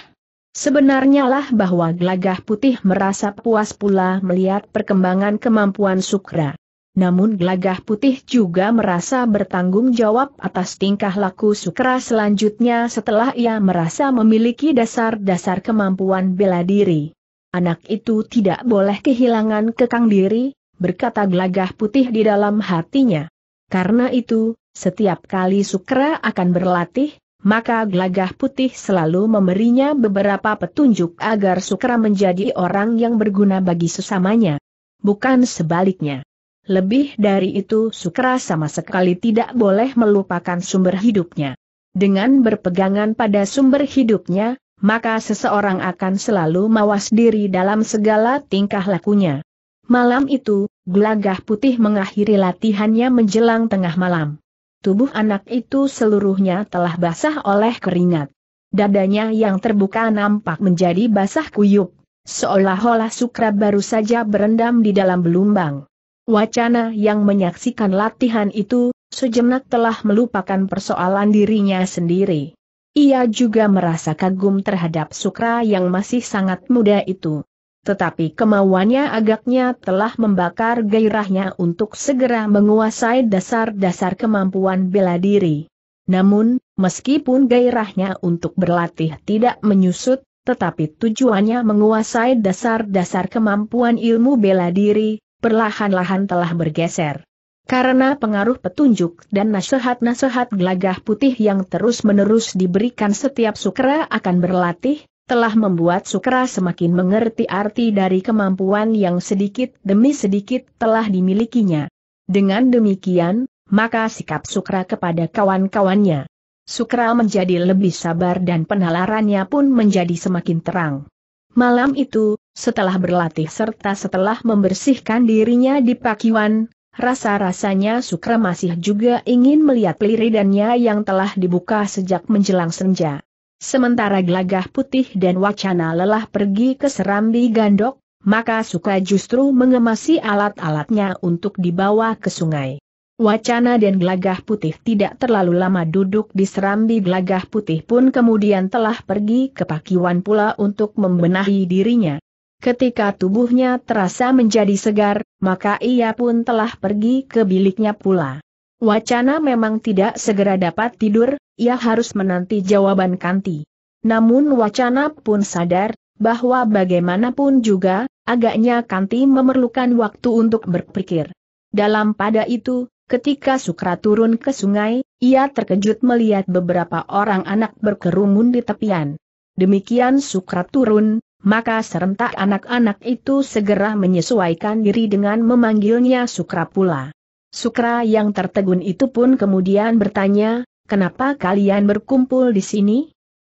S1: Sebenarnya lah bahwa gelagah putih merasa puas pula melihat perkembangan kemampuan Sukra namun Glagah putih juga merasa bertanggung jawab atas tingkah laku Sukra selanjutnya setelah ia merasa memiliki dasar-dasar kemampuan bela diri. Anak itu tidak boleh kehilangan kekang diri, berkata Glagah putih di dalam hatinya. Karena itu, setiap kali Sukra akan berlatih, maka Glagah putih selalu memberinya beberapa petunjuk agar Sukra menjadi orang yang berguna bagi sesamanya. Bukan sebaliknya. Lebih dari itu Sukra sama sekali tidak boleh melupakan sumber hidupnya. Dengan berpegangan pada sumber hidupnya, maka seseorang akan selalu mawas diri dalam segala tingkah lakunya. Malam itu, gelagah putih mengakhiri latihannya menjelang tengah malam. Tubuh anak itu seluruhnya telah basah oleh keringat. Dadanya yang terbuka nampak menjadi basah kuyup, seolah-olah Sukra baru saja berendam di dalam belumbang. Wacana yang menyaksikan latihan itu, sejenak telah melupakan persoalan dirinya sendiri. Ia juga merasa kagum terhadap Sukra yang masih sangat muda itu. Tetapi kemauannya agaknya telah membakar gairahnya untuk segera menguasai dasar-dasar kemampuan bela diri. Namun, meskipun gairahnya untuk berlatih tidak menyusut, tetapi tujuannya menguasai dasar-dasar kemampuan ilmu bela diri, perlahan-lahan telah bergeser. Karena pengaruh petunjuk dan nasihat-nasihat gelagah putih yang terus-menerus diberikan setiap sukra akan berlatih, telah membuat sukra semakin mengerti arti dari kemampuan yang sedikit demi sedikit telah dimilikinya. Dengan demikian, maka sikap sukra kepada kawan-kawannya. Sukra menjadi lebih sabar dan penalarannya pun menjadi semakin terang. Malam itu, setelah berlatih serta setelah membersihkan dirinya di pakiwan, rasa-rasanya Sukra masih juga ingin melihat peliridannya yang telah dibuka sejak menjelang senja. Sementara gelagah putih dan wacana lelah pergi ke serambi gandok, maka Sukra justru mengemasi alat-alatnya untuk dibawa ke sungai. Wacana dan gelagah putih tidak terlalu lama duduk di serambi gelagah putih pun kemudian telah pergi ke Pakiwan pula untuk membenahi dirinya. Ketika tubuhnya terasa menjadi segar, maka ia pun telah pergi ke biliknya pula. Wacana memang tidak segera dapat tidur, ia harus menanti jawaban Kanti. Namun Wacana pun sadar, bahwa bagaimanapun juga, agaknya Kanti memerlukan waktu untuk berpikir. Dalam pada itu, Ketika Sukra turun ke sungai, ia terkejut melihat beberapa orang anak berkerumun di tepian. Demikian Sukra turun, maka serentak anak-anak itu segera menyesuaikan diri dengan memanggilnya Sukra pula. Sukra yang tertegun itu pun kemudian bertanya, kenapa kalian berkumpul di sini?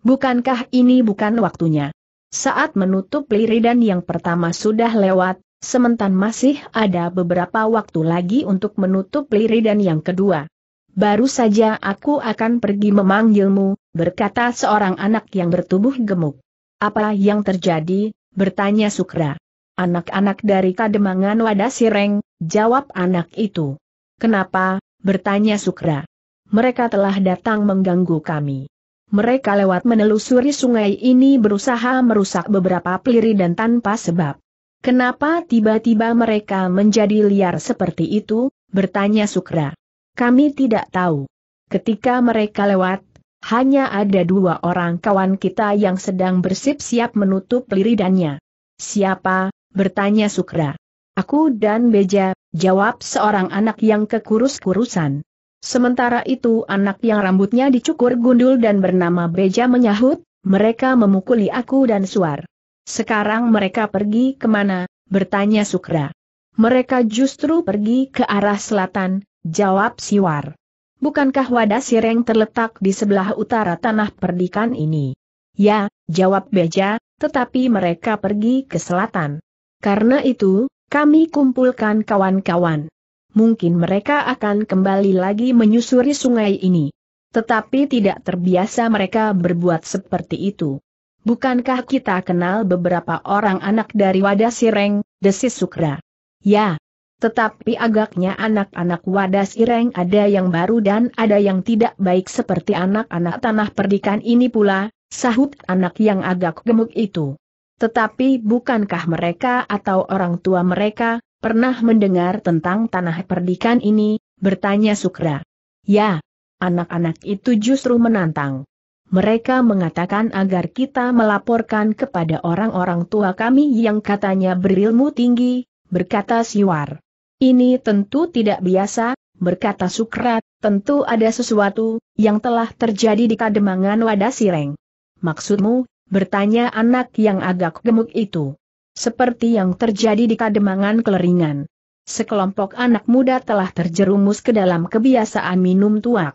S1: Bukankah ini bukan waktunya? Saat menutup liridan yang pertama sudah lewat, Sementan masih ada beberapa waktu lagi untuk menutup liri dan yang kedua. Baru saja aku akan pergi memanggilmu, berkata seorang anak yang bertubuh gemuk. Apa yang terjadi? bertanya Sukra. Anak-anak dari Kademangan wadasireng, jawab anak itu. Kenapa? bertanya Sukra. Mereka telah datang mengganggu kami. Mereka lewat menelusuri sungai ini berusaha merusak beberapa peliri dan tanpa sebab. Kenapa tiba-tiba mereka menjadi liar seperti itu? bertanya Sukra. Kami tidak tahu. Ketika mereka lewat, hanya ada dua orang kawan kita yang sedang bersiap siap menutup liridannya. Siapa? bertanya Sukra. Aku dan Beja, jawab seorang anak yang kekurus-kurusan. Sementara itu anak yang rambutnya dicukur gundul dan bernama Beja menyahut, mereka memukuli aku dan Suar. Sekarang mereka pergi kemana? bertanya Sukra. Mereka justru pergi ke arah selatan, jawab Siwar. Bukankah wadah sireng terletak di sebelah utara tanah perdikan ini? Ya, jawab Beja, tetapi mereka pergi ke selatan. Karena itu, kami kumpulkan kawan-kawan. Mungkin mereka akan kembali lagi menyusuri sungai ini. Tetapi tidak terbiasa mereka berbuat seperti itu. Bukankah kita kenal beberapa orang anak dari wadah sireng, desis Sukra? Ya. Tetapi agaknya anak-anak wadah sireng ada yang baru dan ada yang tidak baik seperti anak-anak tanah perdikan ini pula, sahut anak yang agak gemuk itu. Tetapi bukankah mereka atau orang tua mereka, pernah mendengar tentang tanah perdikan ini, bertanya Sukra? Ya. Anak-anak itu justru menantang mereka mengatakan agar kita melaporkan kepada orang-orang tua kami yang katanya berilmu tinggi, berkata Siwar. Ini tentu tidak biasa, berkata Sukrat, tentu ada sesuatu yang telah terjadi di kademangan Wadasireng. Maksudmu, bertanya anak yang agak gemuk itu. Seperti yang terjadi di kademangan keleringan. Sekelompok anak muda telah terjerumus ke dalam kebiasaan minum tuak.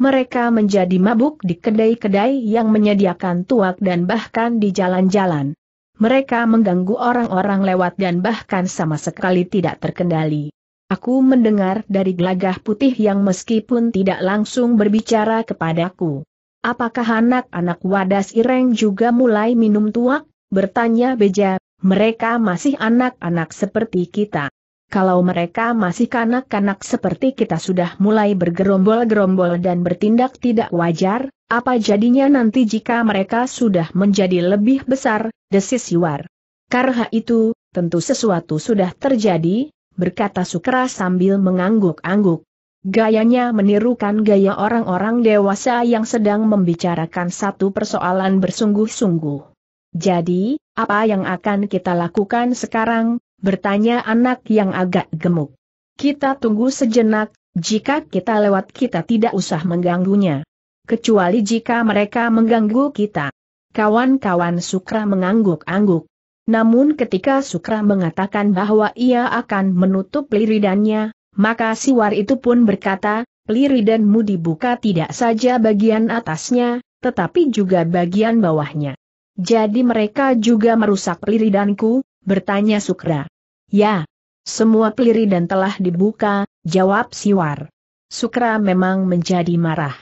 S1: Mereka menjadi mabuk di kedai-kedai yang menyediakan tuak dan bahkan di jalan-jalan. Mereka mengganggu orang-orang lewat dan bahkan sama sekali tidak terkendali. Aku mendengar dari gelagah putih yang meskipun tidak langsung berbicara kepadaku. Apakah anak-anak wadas ireng juga mulai minum tuak? Bertanya Beja, mereka masih anak-anak seperti kita. Kalau mereka masih kanak-kanak seperti kita sudah mulai bergerombol-gerombol dan bertindak tidak wajar, apa jadinya nanti jika mereka sudah menjadi lebih besar, desis Yuar. Karena itu, tentu sesuatu sudah terjadi, berkata Sukra sambil mengangguk-angguk. Gayanya menirukan gaya orang-orang dewasa yang sedang membicarakan satu persoalan bersungguh-sungguh. Jadi, apa yang akan kita lakukan sekarang, Bertanya anak yang agak gemuk. Kita tunggu sejenak, jika kita lewat kita tidak usah mengganggunya. Kecuali jika mereka mengganggu kita. Kawan-kawan Sukra mengangguk-angguk. Namun ketika Sukra mengatakan bahwa ia akan menutup liridannya, maka siwar itu pun berkata, liridanmu dibuka tidak saja bagian atasnya, tetapi juga bagian bawahnya. Jadi mereka juga merusak liridanku, bertanya Sukra. Ya, semua peliri dan telah dibuka, jawab Siwar. Sukra memang menjadi marah.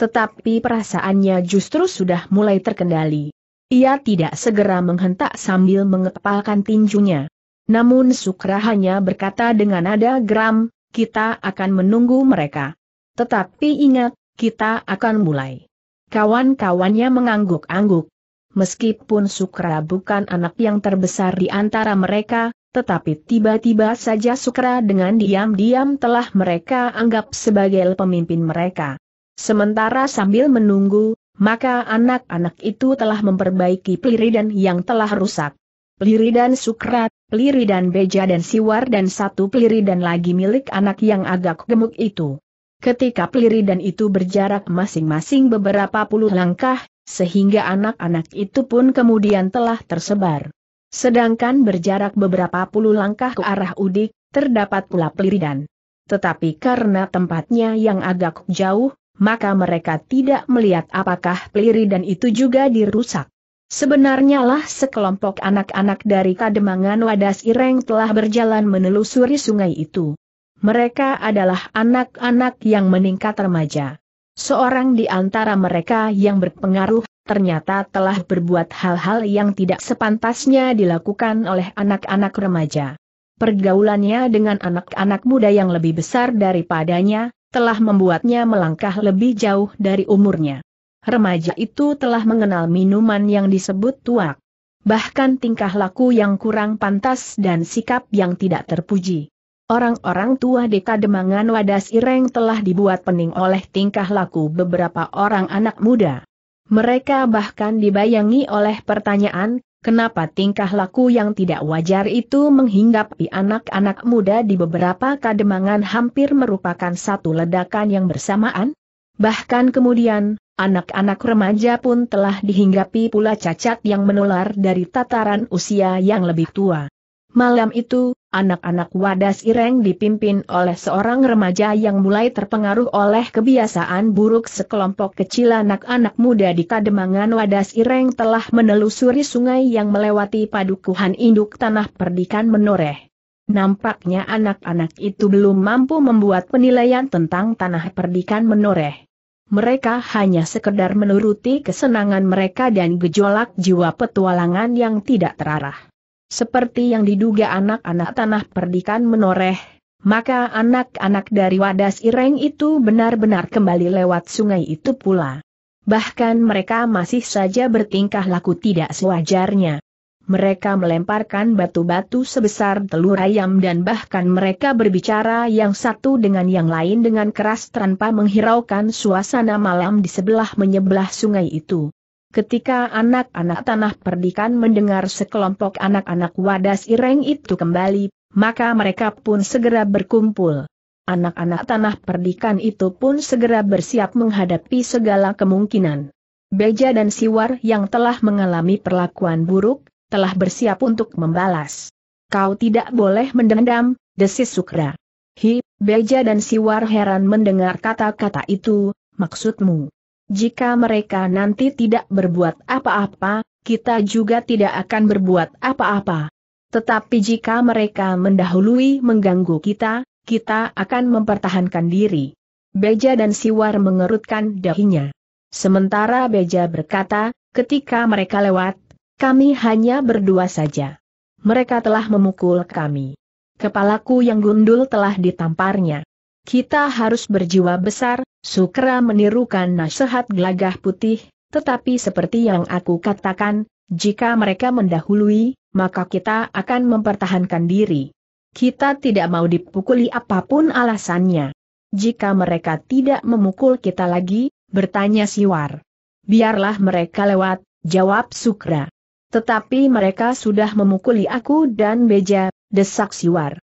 S1: Tetapi perasaannya justru sudah mulai terkendali. Ia tidak segera menghentak sambil mengepalkan tinjunya. Namun Sukra hanya berkata dengan nada geram, kita akan menunggu mereka. Tetapi ingat, kita akan mulai. Kawan-kawannya mengangguk-angguk. Meskipun Sukra bukan anak yang terbesar di antara mereka, tetapi tiba-tiba saja Sukra dengan diam-diam telah mereka anggap sebagai pemimpin mereka. Sementara sambil menunggu, maka anak-anak itu telah memperbaiki peliridan yang telah rusak. Peliridan Sukra, peliridan Beja dan Siwar dan satu peliridan lagi milik anak yang agak gemuk itu. Ketika peliridan itu berjarak masing-masing beberapa puluh langkah, sehingga anak-anak itu pun kemudian telah tersebar. Sedangkan berjarak beberapa puluh langkah ke arah Udik, terdapat pula peliridan. Tetapi karena tempatnya yang agak jauh, maka mereka tidak melihat apakah peliridan itu juga dirusak. Sebenarnya lah sekelompok anak-anak dari Kademangan Wadas Ireng telah berjalan menelusuri sungai itu. Mereka adalah anak-anak yang meningkat remaja. Seorang di antara mereka yang berpengaruh ternyata telah berbuat hal-hal yang tidak sepantasnya dilakukan oleh anak-anak remaja. Pergaulannya dengan anak-anak muda yang lebih besar daripadanya, telah membuatnya melangkah lebih jauh dari umurnya. Remaja itu telah mengenal minuman yang disebut tuak. Bahkan tingkah laku yang kurang pantas dan sikap yang tidak terpuji. Orang-orang tua di Kademangan wadas ireng telah dibuat pening oleh tingkah laku beberapa orang anak muda. Mereka bahkan dibayangi oleh pertanyaan, kenapa tingkah laku yang tidak wajar itu menghinggapi anak-anak muda di beberapa kademangan hampir merupakan satu ledakan yang bersamaan? Bahkan kemudian, anak-anak remaja pun telah dihinggapi pula cacat yang menular dari tataran usia yang lebih tua. Malam itu, Anak-anak wadas Ireng dipimpin oleh seorang remaja yang mulai terpengaruh oleh kebiasaan buruk sekelompok kecil anak-anak muda di Kademangan wadas Ireng telah menelusuri sungai yang melewati padukuhan induk tanah perdikan menoreh. Nampaknya anak-anak itu belum mampu membuat penilaian tentang tanah perdikan menoreh. Mereka hanya sekedar menuruti kesenangan mereka dan gejolak jiwa petualangan yang tidak terarah. Seperti yang diduga anak-anak tanah perdikan menoreh, maka anak-anak dari wadas ireng itu benar-benar kembali lewat sungai itu pula. Bahkan mereka masih saja bertingkah laku tidak sewajarnya. Mereka melemparkan batu-batu sebesar telur ayam dan bahkan mereka berbicara yang satu dengan yang lain dengan keras tanpa menghiraukan suasana malam di sebelah menyebelah sungai itu. Ketika anak-anak tanah perdikan mendengar sekelompok anak-anak wadas ireng itu kembali, maka mereka pun segera berkumpul. Anak-anak tanah perdikan itu pun segera bersiap menghadapi segala kemungkinan. Beja dan Siwar yang telah mengalami perlakuan buruk, telah bersiap untuk membalas. Kau tidak boleh mendendam, desis Sukra. Hi, Beja dan Siwar heran mendengar kata-kata itu, maksudmu. Jika mereka nanti tidak berbuat apa-apa, kita juga tidak akan berbuat apa-apa. Tetapi jika mereka mendahului mengganggu kita, kita akan mempertahankan diri. Beja dan Siwar mengerutkan dahinya. Sementara Beja berkata, ketika mereka lewat, kami hanya berdua saja. Mereka telah memukul kami. Kepalaku yang gundul telah ditamparnya. Kita harus berjiwa besar, Sukra menirukan nasihat gelagah putih, tetapi seperti yang aku katakan, jika mereka mendahului, maka kita akan mempertahankan diri. Kita tidak mau dipukuli apapun alasannya. Jika mereka tidak memukul kita lagi, bertanya Siwar. Biarlah mereka lewat, jawab Sukra. Tetapi mereka sudah memukuli aku dan Beja, desak Siwar.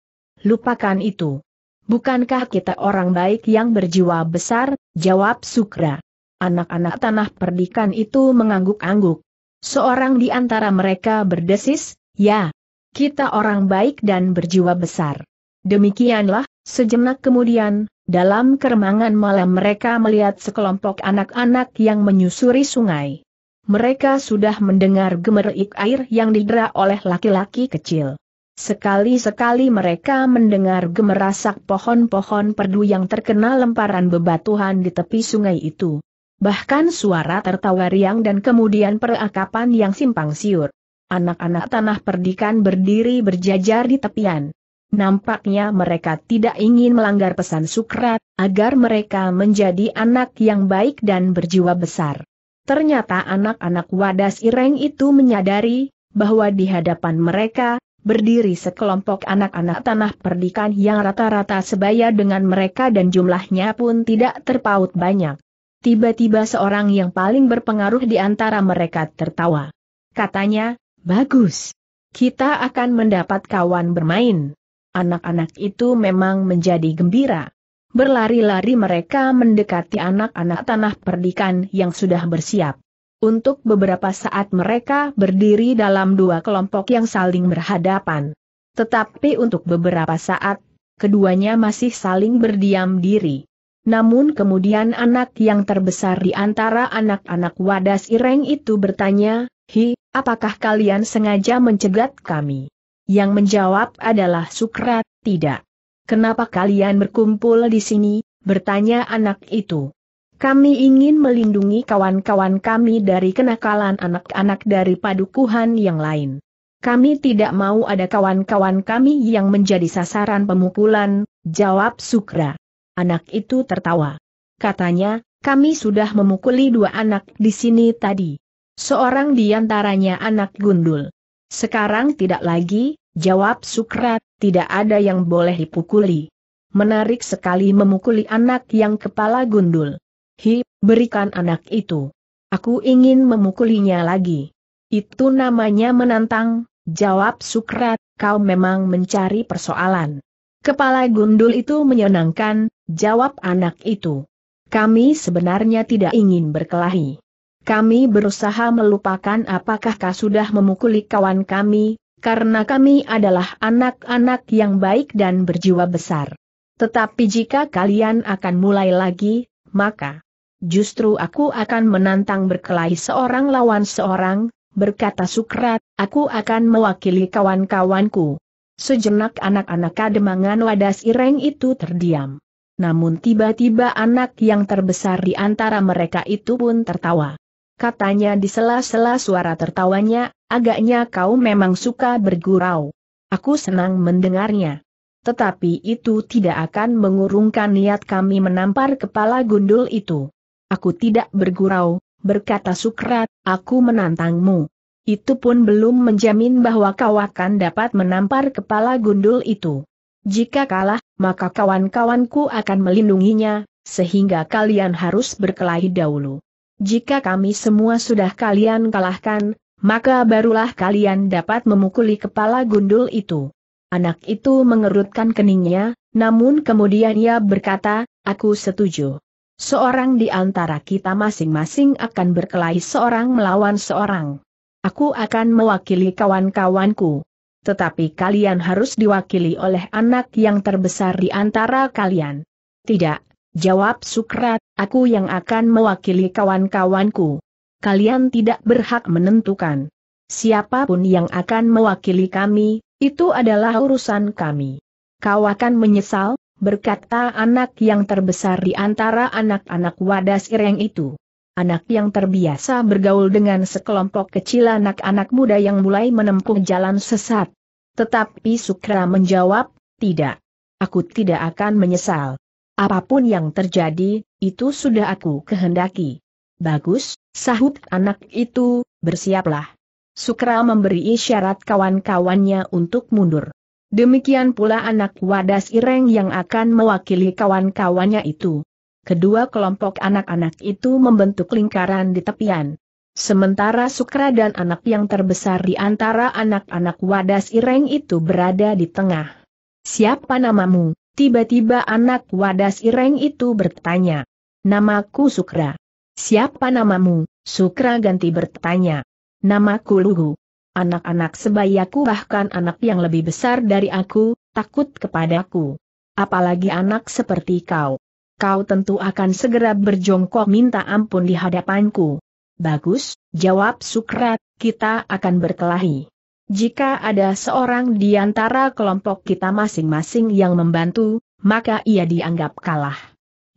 S1: Lupakan itu. Bukankah kita orang baik yang berjiwa besar? Jawab Sukra. Anak-anak tanah perdikan itu mengangguk-angguk. Seorang di antara mereka berdesis, ya, kita orang baik dan berjiwa besar. Demikianlah, sejenak kemudian, dalam keremangan malam mereka melihat sekelompok anak-anak yang menyusuri sungai. Mereka sudah mendengar gemerik air yang didera oleh laki-laki kecil. Sekali-sekali mereka mendengar gemerasak pohon-pohon perdu yang terkena lemparan bebatuhan di tepi sungai itu. Bahkan suara tertawa riang dan kemudian perakapan yang simpang siur. Anak-anak tanah perdikan berdiri berjajar di tepian. Nampaknya mereka tidak ingin melanggar pesan Sukrat, agar mereka menjadi anak yang baik dan berjiwa besar. Ternyata anak-anak wadas ireng itu menyadari, bahwa di hadapan mereka, berdiri sekelompok anak-anak tanah perdikan yang rata-rata sebaya dengan mereka dan jumlahnya pun tidak terpaut banyak. Tiba-tiba seorang yang paling berpengaruh di antara mereka tertawa. Katanya, bagus. Kita akan mendapat kawan bermain. Anak-anak itu memang menjadi gembira. Berlari-lari mereka mendekati anak-anak tanah perdikan yang sudah bersiap. Untuk beberapa saat mereka berdiri dalam dua kelompok yang saling berhadapan. Tetapi untuk beberapa saat, keduanya masih saling berdiam diri. Namun kemudian anak yang terbesar di antara anak-anak wadas ireng itu bertanya, Hi, apakah kalian sengaja mencegat kami? Yang menjawab adalah Sukrat, tidak. Kenapa kalian berkumpul di sini? bertanya anak itu. Kami ingin melindungi kawan-kawan kami dari kenakalan anak-anak dari padukuhan yang lain. Kami tidak mau ada kawan-kawan kami yang menjadi sasaran pemukulan, jawab Sukra. Anak itu tertawa. Katanya, kami sudah memukuli dua anak di sini tadi. Seorang di antaranya anak gundul. Sekarang tidak lagi, jawab Sukra, tidak ada yang boleh dipukuli. Menarik sekali memukuli anak yang kepala gundul. Hi, berikan anak itu. Aku ingin memukulinya lagi. Itu namanya menantang, jawab Sukrat, kau memang mencari persoalan. Kepala gundul itu menyenangkan, jawab anak itu. Kami sebenarnya tidak ingin berkelahi. Kami berusaha melupakan apakah kau sudah memukuli kawan kami, karena kami adalah anak-anak yang baik dan berjiwa besar. Tetapi jika kalian akan mulai lagi, maka justru aku akan menantang berkelahi seorang lawan seorang, berkata Sukrat, aku akan mewakili kawan-kawanku. Sejenak anak-anak kademangan wadas ireng itu terdiam. Namun tiba-tiba anak yang terbesar di antara mereka itu pun tertawa. Katanya di sela-sela suara tertawanya, agaknya kau memang suka bergurau. Aku senang mendengarnya. Tetapi itu tidak akan mengurungkan niat kami menampar kepala gundul itu. Aku tidak bergurau, berkata Sukrat, aku menantangmu. Itu pun belum menjamin bahwa kau akan dapat menampar kepala gundul itu. Jika kalah, maka kawan-kawanku akan melindunginya, sehingga kalian harus berkelahi dahulu. Jika kami semua sudah kalian kalahkan, maka barulah kalian dapat memukuli kepala gundul itu. Anak itu mengerutkan keningnya, namun kemudian ia berkata, aku setuju. Seorang di antara kita masing-masing akan berkelahi seorang melawan seorang. Aku akan mewakili kawan-kawanku. Tetapi kalian harus diwakili oleh anak yang terbesar di antara kalian. Tidak, jawab Sukrat, aku yang akan mewakili kawan-kawanku. Kalian tidak berhak menentukan. Siapapun yang akan mewakili kami, itu adalah urusan kami. Kau akan menyesal, berkata anak yang terbesar di antara anak-anak wadas ireng itu. Anak yang terbiasa bergaul dengan sekelompok kecil anak-anak muda yang mulai menempuh jalan sesat. Tetapi Sukra menjawab, tidak. Aku tidak akan menyesal. Apapun yang terjadi, itu sudah aku kehendaki. Bagus, sahut anak itu, bersiaplah. Sukra memberi isyarat kawan-kawannya untuk mundur. Demikian pula anak wadas ireng yang akan mewakili kawan-kawannya itu. Kedua kelompok anak-anak itu membentuk lingkaran di tepian. Sementara Sukra dan anak yang terbesar di antara anak-anak wadas ireng itu berada di tengah. Siapa namamu? Tiba-tiba anak wadas ireng itu bertanya. Namaku Sukra. Siapa namamu? Sukra ganti bertanya. Namaku Lugu anak-anak sebayaku bahkan anak yang lebih besar dari aku, takut kepadaku. Apalagi anak seperti kau. Kau tentu akan segera berjongkok minta ampun di hadapanku. Bagus, jawab Sukrat, kita akan berkelahi. Jika ada seorang di antara kelompok kita masing-masing yang membantu, maka ia dianggap kalah.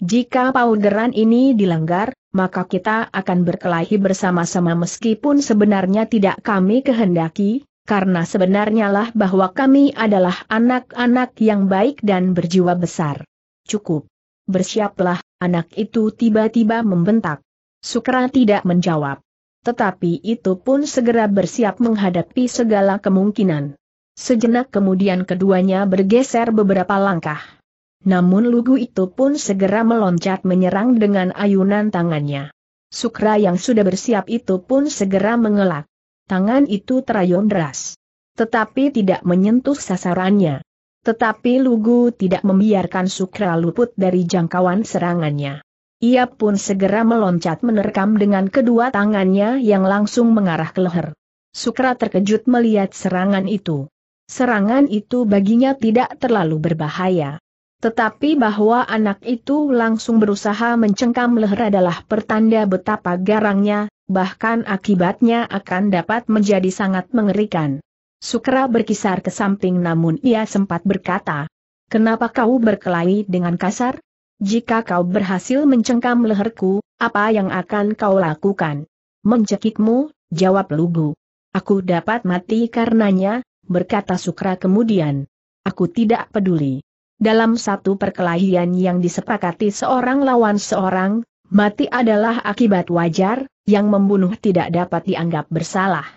S1: Jika pauderan ini dilanggar, maka kita akan berkelahi bersama-sama meskipun sebenarnya tidak kami kehendaki, karena sebenarnya lah bahwa kami adalah anak-anak yang baik dan berjiwa besar. Cukup. Bersiaplah, anak itu tiba-tiba membentak. Sukra tidak menjawab. Tetapi itu pun segera bersiap menghadapi segala kemungkinan. Sejenak kemudian keduanya bergeser beberapa langkah. Namun lugu itu pun segera meloncat menyerang dengan ayunan tangannya. Sukra yang sudah bersiap itu pun segera mengelak. Tangan itu terayun deras. Tetapi tidak menyentuh sasarannya. Tetapi lugu tidak membiarkan Sukra luput dari jangkauan serangannya. Ia pun segera meloncat menerkam dengan kedua tangannya yang langsung mengarah ke leher. Sukra terkejut melihat serangan itu. Serangan itu baginya tidak terlalu berbahaya. Tetapi bahwa anak itu langsung berusaha mencengkam leher adalah pertanda betapa garangnya, bahkan akibatnya akan dapat menjadi sangat mengerikan. Sukra berkisar ke samping namun ia sempat berkata, Kenapa kau berkelahi dengan kasar? Jika kau berhasil mencengkam leherku, apa yang akan kau lakukan? Mencekikmu, jawab Lugu. Aku dapat mati karenanya, berkata Sukra kemudian. Aku tidak peduli dalam satu perkelahian yang disepakati seorang lawan seorang, mati adalah akibat wajar, yang membunuh tidak dapat dianggap bersalah.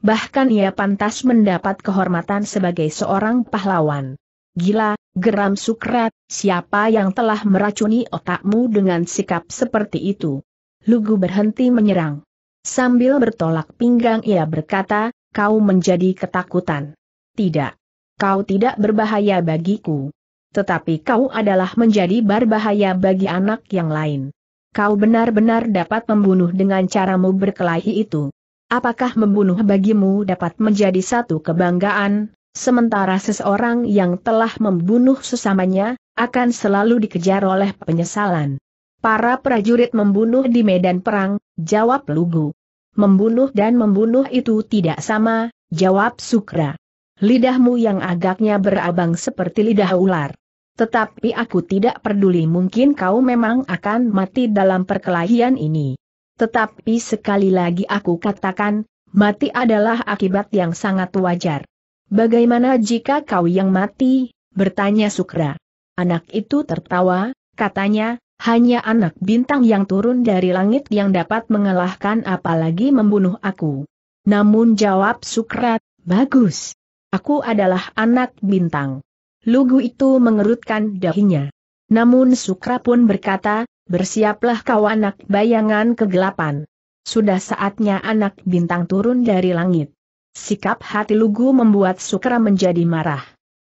S1: Bahkan ia pantas mendapat kehormatan sebagai seorang pahlawan. Gila, geram Sukrat, siapa yang telah meracuni otakmu dengan sikap seperti itu? Lugu berhenti menyerang. Sambil bertolak pinggang ia berkata, kau menjadi ketakutan. Tidak. Kau tidak berbahaya bagiku tetapi kau adalah menjadi berbahaya bagi anak yang lain. Kau benar-benar dapat membunuh dengan caramu berkelahi itu. Apakah membunuh bagimu dapat menjadi satu kebanggaan, sementara seseorang yang telah membunuh sesamanya, akan selalu dikejar oleh penyesalan. Para prajurit membunuh di medan perang, jawab Lugu. Membunuh dan membunuh itu tidak sama, jawab Sukra. Lidahmu yang agaknya berabang seperti lidah ular. Tetapi aku tidak peduli mungkin kau memang akan mati dalam perkelahian ini. Tetapi sekali lagi aku katakan, mati adalah akibat yang sangat wajar. Bagaimana jika kau yang mati? bertanya Sukra. Anak itu tertawa, katanya, hanya anak bintang yang turun dari langit yang dapat mengalahkan apalagi membunuh aku. Namun jawab Sukra, bagus. Aku adalah anak bintang. Lugu itu mengerutkan dahinya. Namun Sukra pun berkata, bersiaplah kau anak bayangan kegelapan. Sudah saatnya anak bintang turun dari langit. Sikap hati Lugu membuat Sukra menjadi marah.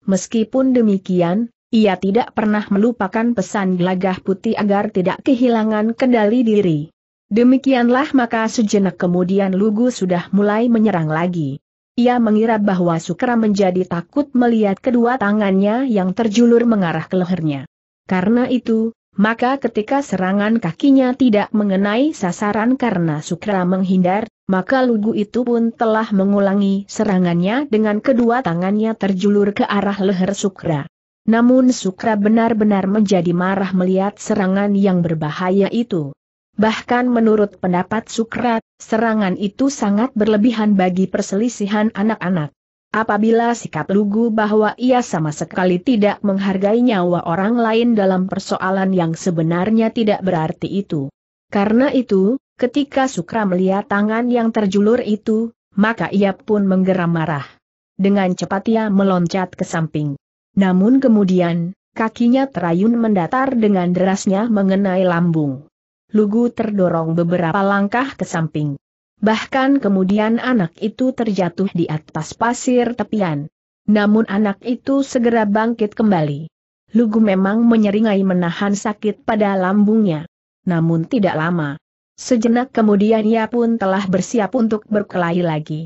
S1: Meskipun demikian, ia tidak pernah melupakan pesan gelagah putih agar tidak kehilangan kendali diri. Demikianlah maka sejenak kemudian Lugu sudah mulai menyerang lagi. Ia mengira bahwa Sukra menjadi takut melihat kedua tangannya yang terjulur mengarah ke lehernya. Karena itu, maka ketika serangan kakinya tidak mengenai sasaran karena Sukra menghindar, maka lugu itu pun telah mengulangi serangannya dengan kedua tangannya terjulur ke arah leher Sukra. Namun Sukra benar-benar menjadi marah melihat serangan yang berbahaya itu. Bahkan menurut pendapat Sukrat, serangan itu sangat berlebihan bagi perselisihan anak-anak. Apabila sikap lugu bahwa ia sama sekali tidak menghargai nyawa orang lain dalam persoalan yang sebenarnya tidak berarti itu. Karena itu, ketika Sukra melihat tangan yang terjulur itu, maka ia pun menggeram marah. Dengan cepat ia meloncat ke samping. Namun kemudian, kakinya terayun mendatar dengan derasnya mengenai lambung. Lugu terdorong beberapa langkah ke samping. Bahkan kemudian anak itu terjatuh di atas pasir tepian. Namun anak itu segera bangkit kembali. Lugu memang menyeringai menahan sakit pada lambungnya. Namun tidak lama. Sejenak kemudian ia pun telah bersiap untuk berkelahi lagi.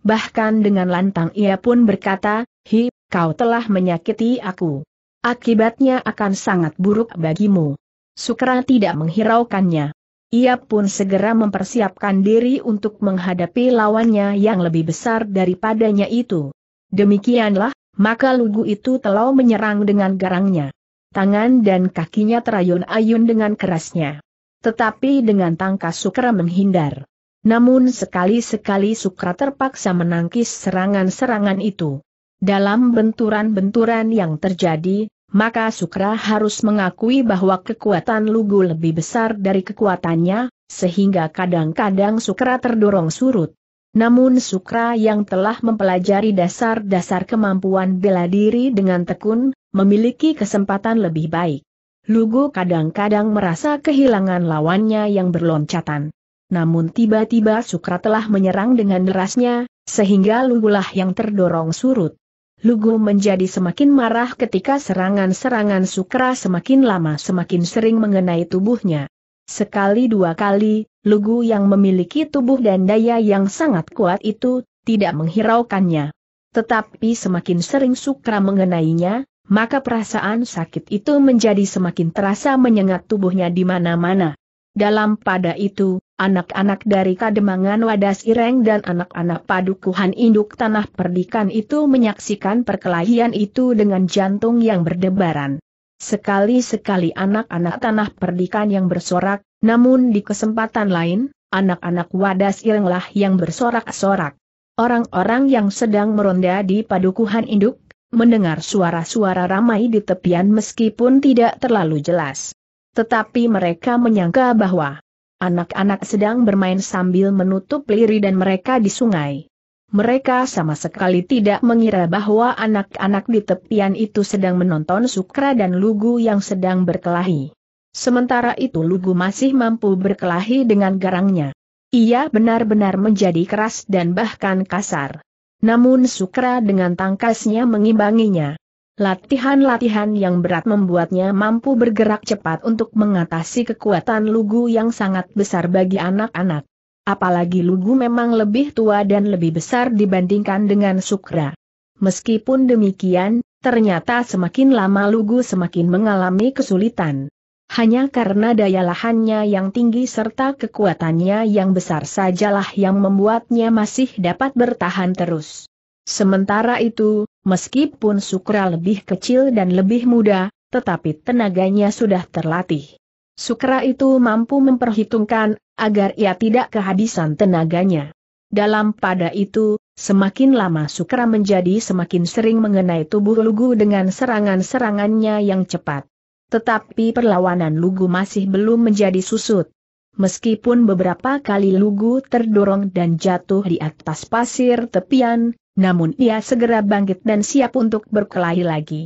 S1: Bahkan dengan lantang ia pun berkata, Hi, kau telah menyakiti aku. Akibatnya akan sangat buruk bagimu. Sukra tidak menghiraukannya. Ia pun segera mempersiapkan diri untuk menghadapi lawannya yang lebih besar daripadanya itu. Demikianlah, maka lugu itu telah menyerang dengan garangnya. Tangan dan kakinya terayun-ayun dengan kerasnya. Tetapi dengan tangkas Sukra menghindar. Namun sekali-sekali Sukra terpaksa menangkis serangan-serangan itu. Dalam benturan-benturan yang terjadi, maka Sukra harus mengakui bahwa kekuatan Lugu lebih besar dari kekuatannya, sehingga kadang-kadang Sukra terdorong surut. Namun Sukra yang telah mempelajari dasar-dasar kemampuan bela diri dengan tekun, memiliki kesempatan lebih baik. Lugu kadang-kadang merasa kehilangan lawannya yang berloncatan. Namun tiba-tiba Sukra telah menyerang dengan derasnya, sehingga Lugulah yang terdorong surut. Lugu menjadi semakin marah ketika serangan-serangan Sukra semakin lama semakin sering mengenai tubuhnya. Sekali dua kali, Lugu yang memiliki tubuh dan daya yang sangat kuat itu, tidak menghiraukannya. Tetapi semakin sering Sukra mengenainya, maka perasaan sakit itu menjadi semakin terasa menyengat tubuhnya di mana-mana. Dalam pada itu, anak-anak dari Kademangan Wadas Ireng dan anak-anak padukuhan induk tanah perdikan itu menyaksikan perkelahian itu dengan jantung yang berdebaran. Sekali-sekali anak-anak tanah perdikan yang bersorak, namun di kesempatan lain, anak-anak Wadas Irenglah yang bersorak-sorak. Orang-orang yang sedang meronda di padukuhan induk, mendengar suara-suara ramai di tepian meskipun tidak terlalu jelas. Tetapi mereka menyangka bahwa anak-anak sedang bermain sambil menutup liri dan mereka di sungai. Mereka sama sekali tidak mengira bahwa anak-anak di tepian itu sedang menonton Sukra dan Lugu yang sedang berkelahi. Sementara itu Lugu masih mampu berkelahi dengan garangnya. Ia benar-benar menjadi keras dan bahkan kasar. Namun Sukra dengan tangkasnya mengimbanginya. Latihan-latihan yang berat membuatnya mampu bergerak cepat untuk mengatasi kekuatan lugu yang sangat besar bagi anak-anak. Apalagi lugu memang lebih tua dan lebih besar dibandingkan dengan sukra. Meskipun demikian, ternyata semakin lama lugu semakin mengalami kesulitan. Hanya karena daya lahannya yang tinggi serta kekuatannya yang besar sajalah yang membuatnya masih dapat bertahan terus. Sementara itu, Meskipun Sukra lebih kecil dan lebih muda, tetapi tenaganya sudah terlatih. Sukra itu mampu memperhitungkan, agar ia tidak kehabisan tenaganya. Dalam pada itu, semakin lama Sukra menjadi semakin sering mengenai tubuh Lugu dengan serangan-serangannya yang cepat. Tetapi perlawanan Lugu masih belum menjadi susut. Meskipun beberapa kali Lugu terdorong dan jatuh di atas pasir tepian, namun ia segera bangkit dan siap untuk berkelahi lagi.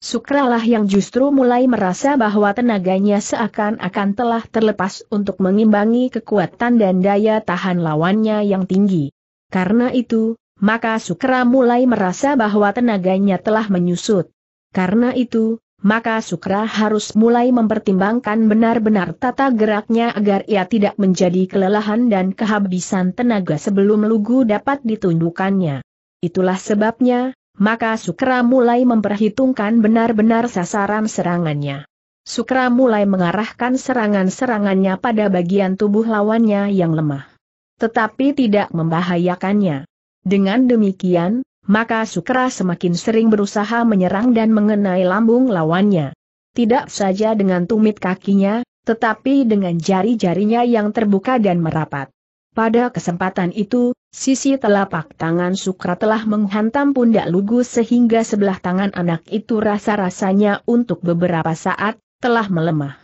S1: Sukralah yang justru mulai merasa bahwa tenaganya seakan-akan telah terlepas untuk mengimbangi kekuatan dan daya tahan lawannya yang tinggi. Karena itu, maka Sukra mulai merasa bahwa tenaganya telah menyusut. Karena itu, maka Sukra harus mulai mempertimbangkan benar-benar tata geraknya agar ia tidak menjadi kelelahan dan kehabisan tenaga sebelum lugu dapat ditundukannya. Itulah sebabnya, maka Sukra mulai memperhitungkan benar-benar sasaran serangannya. Sukra mulai mengarahkan serangan-serangannya pada bagian tubuh lawannya yang lemah. Tetapi tidak membahayakannya. Dengan demikian, maka Sukra semakin sering berusaha menyerang dan mengenai lambung lawannya. Tidak saja dengan tumit kakinya, tetapi dengan jari-jarinya yang terbuka dan merapat. Pada kesempatan itu, Sisi telapak tangan Sukra telah menghantam pundak Lugu sehingga sebelah tangan anak itu rasa-rasanya untuk beberapa saat, telah melemah.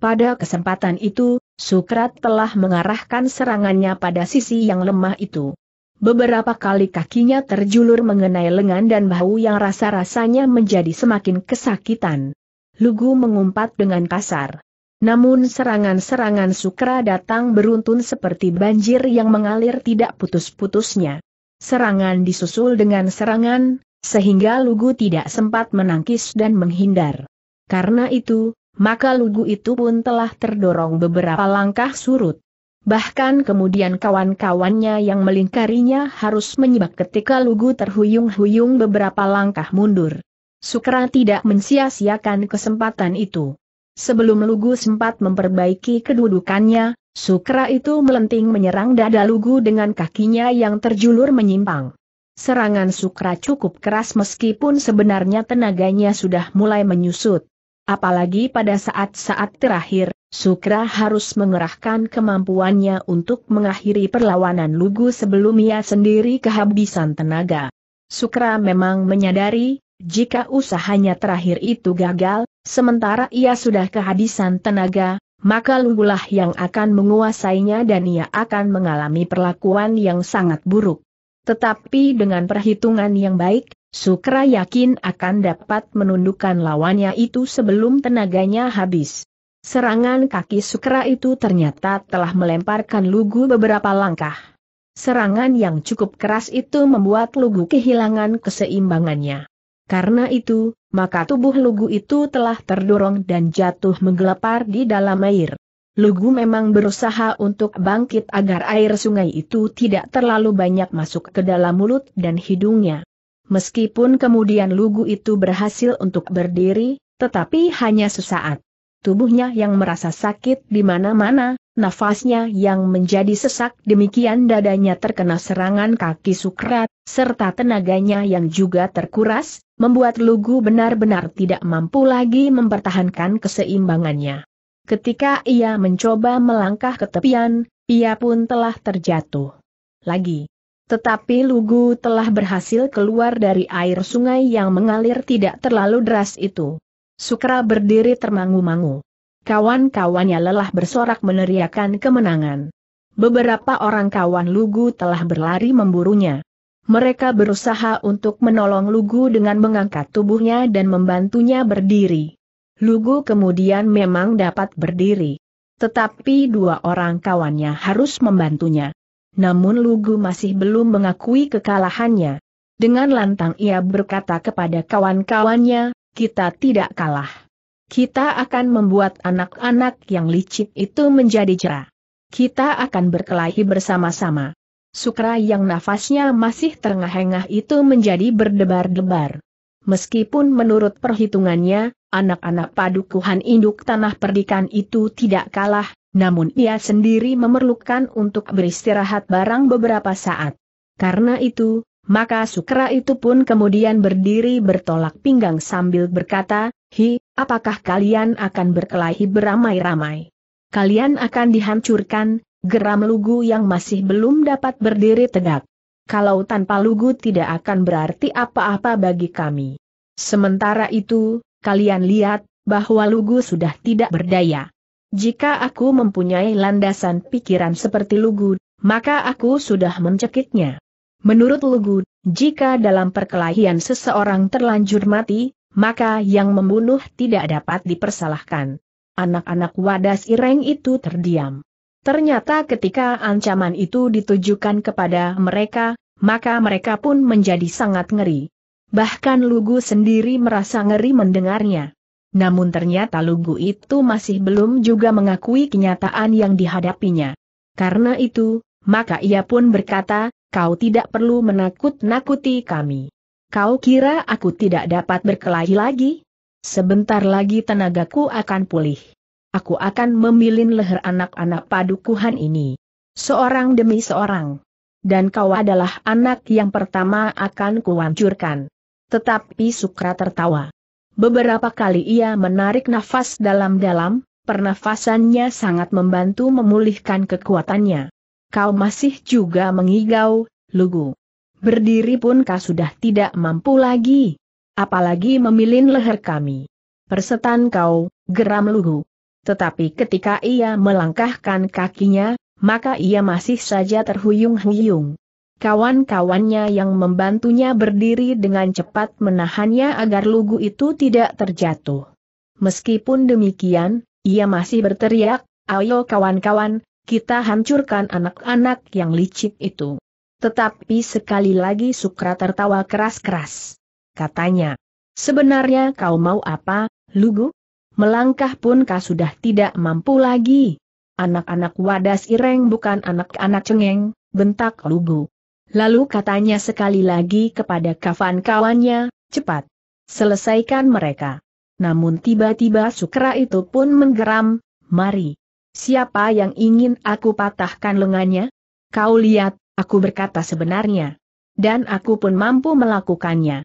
S1: Pada kesempatan itu, Sukrat telah mengarahkan serangannya pada sisi yang lemah itu. Beberapa kali kakinya terjulur mengenai lengan dan bahu yang rasa-rasanya menjadi semakin kesakitan. Lugu mengumpat dengan kasar. Namun serangan-serangan Sukra datang beruntun seperti banjir yang mengalir tidak putus-putusnya. Serangan disusul dengan serangan, sehingga Lugu tidak sempat menangkis dan menghindar. Karena itu, maka Lugu itu pun telah terdorong beberapa langkah surut. Bahkan kemudian kawan-kawannya yang melingkarinya harus menyebak ketika Lugu terhuyung-huyung beberapa langkah mundur. Sukra tidak mensia-siakan kesempatan itu. Sebelum Lugu sempat memperbaiki kedudukannya, Sukra itu melenting menyerang dada Lugu dengan kakinya yang terjulur menyimpang. Serangan Sukra cukup keras meskipun sebenarnya tenaganya sudah mulai menyusut. Apalagi pada saat-saat terakhir, Sukra harus mengerahkan kemampuannya untuk mengakhiri perlawanan Lugu sebelum ia sendiri kehabisan tenaga. Sukra memang menyadari, jika usahanya terakhir itu gagal, Sementara ia sudah kehabisan tenaga, maka Lugulah yang akan menguasainya dan ia akan mengalami perlakuan yang sangat buruk. Tetapi dengan perhitungan yang baik, Sukra yakin akan dapat menundukkan lawannya itu sebelum tenaganya habis. Serangan kaki Sukra itu ternyata telah melemparkan Lugu beberapa langkah. Serangan yang cukup keras itu membuat Lugu kehilangan keseimbangannya. Karena itu, maka tubuh Lugu itu telah terdorong dan jatuh menggelepar di dalam air. Lugu memang berusaha untuk bangkit agar air sungai itu tidak terlalu banyak masuk ke dalam mulut dan hidungnya. Meskipun kemudian Lugu itu berhasil untuk berdiri, tetapi hanya sesaat. Tubuhnya yang merasa sakit di mana-mana, nafasnya yang menjadi sesak demikian dadanya terkena serangan kaki Sukrat, serta tenaganya yang juga terkuras, membuat Lugu benar-benar tidak mampu lagi mempertahankan keseimbangannya. Ketika ia mencoba melangkah ke tepian, ia pun telah terjatuh. Lagi. Tetapi Lugu telah berhasil keluar dari air sungai yang mengalir tidak terlalu deras itu. Sukra berdiri termangu-mangu kawan-kawannya lelah bersorak meneriakan kemenangan. Beberapa orang kawan Lugu telah berlari memburunya. Mereka berusaha untuk menolong Lugu dengan mengangkat tubuhnya dan membantunya berdiri. Lugu kemudian memang dapat berdiri. Tetapi dua orang kawannya harus membantunya. Namun Lugu masih belum mengakui kekalahannya. Dengan lantang ia berkata kepada kawan-kawannya, kita tidak kalah. Kita akan membuat anak-anak yang licik itu menjadi cerah. Kita akan berkelahi bersama-sama. Sukra yang nafasnya masih terengah-engah itu menjadi berdebar-debar. Meskipun menurut perhitungannya, anak-anak padukuhan induk tanah perdikan itu tidak kalah, namun ia sendiri memerlukan untuk beristirahat barang beberapa saat. Karena itu, maka Sukra itu pun kemudian berdiri bertolak pinggang sambil berkata, Hi, Apakah kalian akan berkelahi beramai-ramai? Kalian akan dihancurkan, geram lugu yang masih belum dapat berdiri tegak. Kalau tanpa lugu tidak akan berarti apa-apa bagi kami. Sementara itu, kalian lihat, bahwa lugu sudah tidak berdaya. Jika aku mempunyai landasan pikiran seperti lugu, maka aku sudah mencekiknya. Menurut Lugu, jika dalam perkelahian seseorang terlanjur mati, maka yang membunuh tidak dapat dipersalahkan. Anak-anak wadas ireng itu terdiam. Ternyata ketika ancaman itu ditujukan kepada mereka, maka mereka pun menjadi sangat ngeri. Bahkan Lugu sendiri merasa ngeri mendengarnya. Namun ternyata Lugu itu masih belum juga mengakui kenyataan yang dihadapinya. Karena itu, maka ia pun berkata, kau tidak perlu menakut-nakuti kami. Kau kira aku tidak dapat berkelahi lagi? Sebentar lagi tenagaku akan pulih. Aku akan memilin leher anak-anak padukuhan ini. Seorang demi seorang. Dan kau adalah anak yang pertama akan kuhancurkan. Tetapi Sukra tertawa. Beberapa kali ia menarik nafas dalam-dalam, pernafasannya sangat membantu memulihkan kekuatannya. Kau masih juga mengigau, Lugu berdiri pun kau sudah tidak mampu lagi. Apalagi memilin leher kami. Persetan kau, geram lugu. Tetapi ketika ia melangkahkan kakinya, maka ia masih saja terhuyung-huyung. Kawan-kawannya yang membantunya berdiri dengan cepat menahannya agar lugu itu tidak terjatuh. Meskipun demikian, ia masih berteriak, ayo kawan-kawan, kita hancurkan anak-anak yang licik itu. Tetapi sekali lagi Sukra tertawa keras-keras. Katanya, sebenarnya kau mau apa, Lugu? Melangkah pun kau sudah tidak mampu lagi. Anak-anak wadas ireng bukan anak-anak cengeng, bentak Lugu. Lalu katanya sekali lagi kepada kawan-kawannya, cepat. Selesaikan mereka. Namun tiba-tiba Sukra itu pun menggeram, mari. Siapa yang ingin aku patahkan lengannya? Kau lihat, Aku berkata sebenarnya. Dan aku pun mampu melakukannya.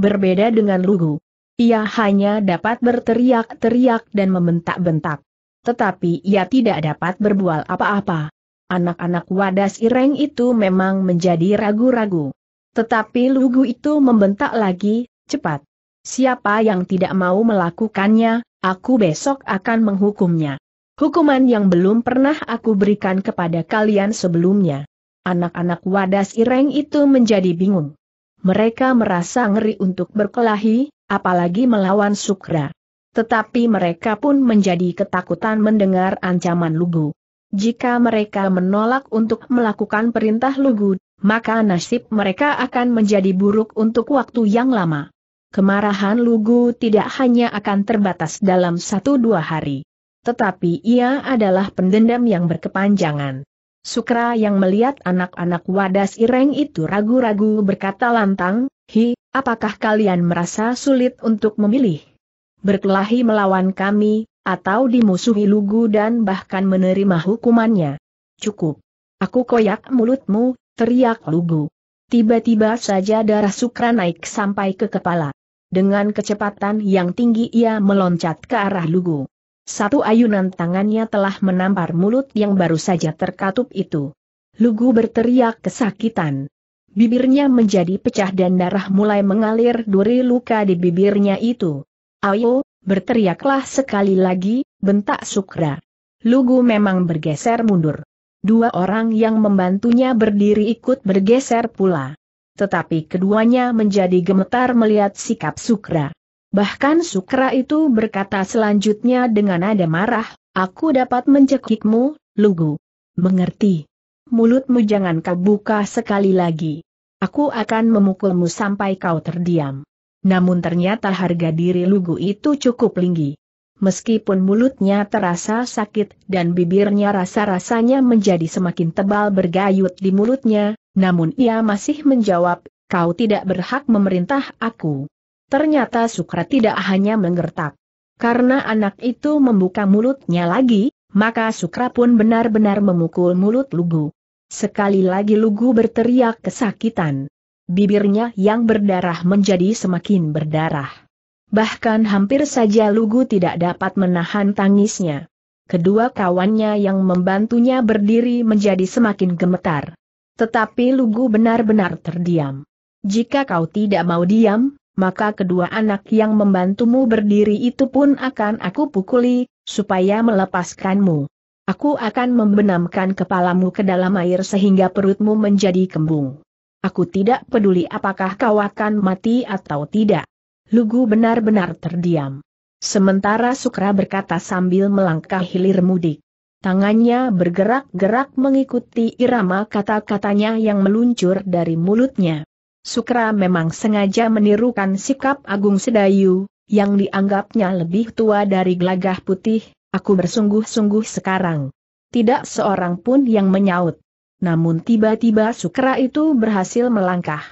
S1: Berbeda dengan Lugu. Ia hanya dapat berteriak-teriak dan membentak-bentak. Tetapi ia tidak dapat berbual apa-apa. Anak-anak wadas ireng itu memang menjadi ragu-ragu. Tetapi Lugu itu membentak lagi, cepat. Siapa yang tidak mau melakukannya, aku besok akan menghukumnya. Hukuman yang belum pernah aku berikan kepada kalian sebelumnya. Anak-anak wadas ireng itu menjadi bingung. Mereka merasa ngeri untuk berkelahi, apalagi melawan Sukra. Tetapi mereka pun menjadi ketakutan mendengar ancaman Lugu. Jika mereka menolak untuk melakukan perintah Lugu, maka nasib mereka akan menjadi buruk untuk waktu yang lama. Kemarahan Lugu tidak hanya akan terbatas dalam satu dua hari. Tetapi ia adalah pendendam yang berkepanjangan. Sukra yang melihat anak-anak wadas ireng itu ragu-ragu berkata lantang, Hi, apakah kalian merasa sulit untuk memilih? Berkelahi melawan kami, atau dimusuhi lugu dan bahkan menerima hukumannya? Cukup. Aku koyak mulutmu, teriak lugu. Tiba-tiba saja darah Sukra naik sampai ke kepala. Dengan kecepatan yang tinggi ia meloncat ke arah lugu. Satu ayunan tangannya telah menampar mulut yang baru saja terkatup itu. Lugu berteriak kesakitan. Bibirnya menjadi pecah dan darah mulai mengalir duri luka di bibirnya itu. Ayo, berteriaklah sekali lagi, bentak Sukra. Lugu memang bergeser mundur. Dua orang yang membantunya berdiri ikut bergeser pula. Tetapi keduanya menjadi gemetar melihat sikap Sukra. Bahkan Sukra itu berkata selanjutnya dengan nada marah, aku dapat mencekikmu, Lugu. Mengerti. Mulutmu jangan kau buka sekali lagi. Aku akan memukulmu sampai kau terdiam. Namun ternyata harga diri Lugu itu cukup tinggi. Meskipun mulutnya terasa sakit dan bibirnya rasa-rasanya menjadi semakin tebal bergayut di mulutnya, namun ia masih menjawab, kau tidak berhak memerintah aku. Ternyata Sukra tidak hanya menggertak. Karena anak itu membuka mulutnya lagi, maka Sukra pun benar-benar memukul mulut Lugu. Sekali lagi Lugu berteriak kesakitan. Bibirnya yang berdarah menjadi semakin berdarah. Bahkan hampir saja Lugu tidak dapat menahan tangisnya. Kedua kawannya yang membantunya berdiri menjadi semakin gemetar. Tetapi Lugu benar-benar terdiam. Jika kau tidak mau diam, maka kedua anak yang membantumu berdiri itu pun akan aku pukuli, supaya melepaskanmu. Aku akan membenamkan kepalamu ke dalam air sehingga perutmu menjadi kembung. Aku tidak peduli apakah kau akan mati atau tidak. Lugu benar-benar terdiam. Sementara Sukra berkata sambil melangkah hilir mudik. Tangannya bergerak-gerak mengikuti irama kata-katanya yang meluncur dari mulutnya. Sukra memang sengaja menirukan sikap Agung Sedayu, yang dianggapnya lebih tua dari gelagah putih, aku bersungguh-sungguh sekarang. Tidak seorang pun yang menyaut. Namun tiba-tiba Sukra itu berhasil melangkah.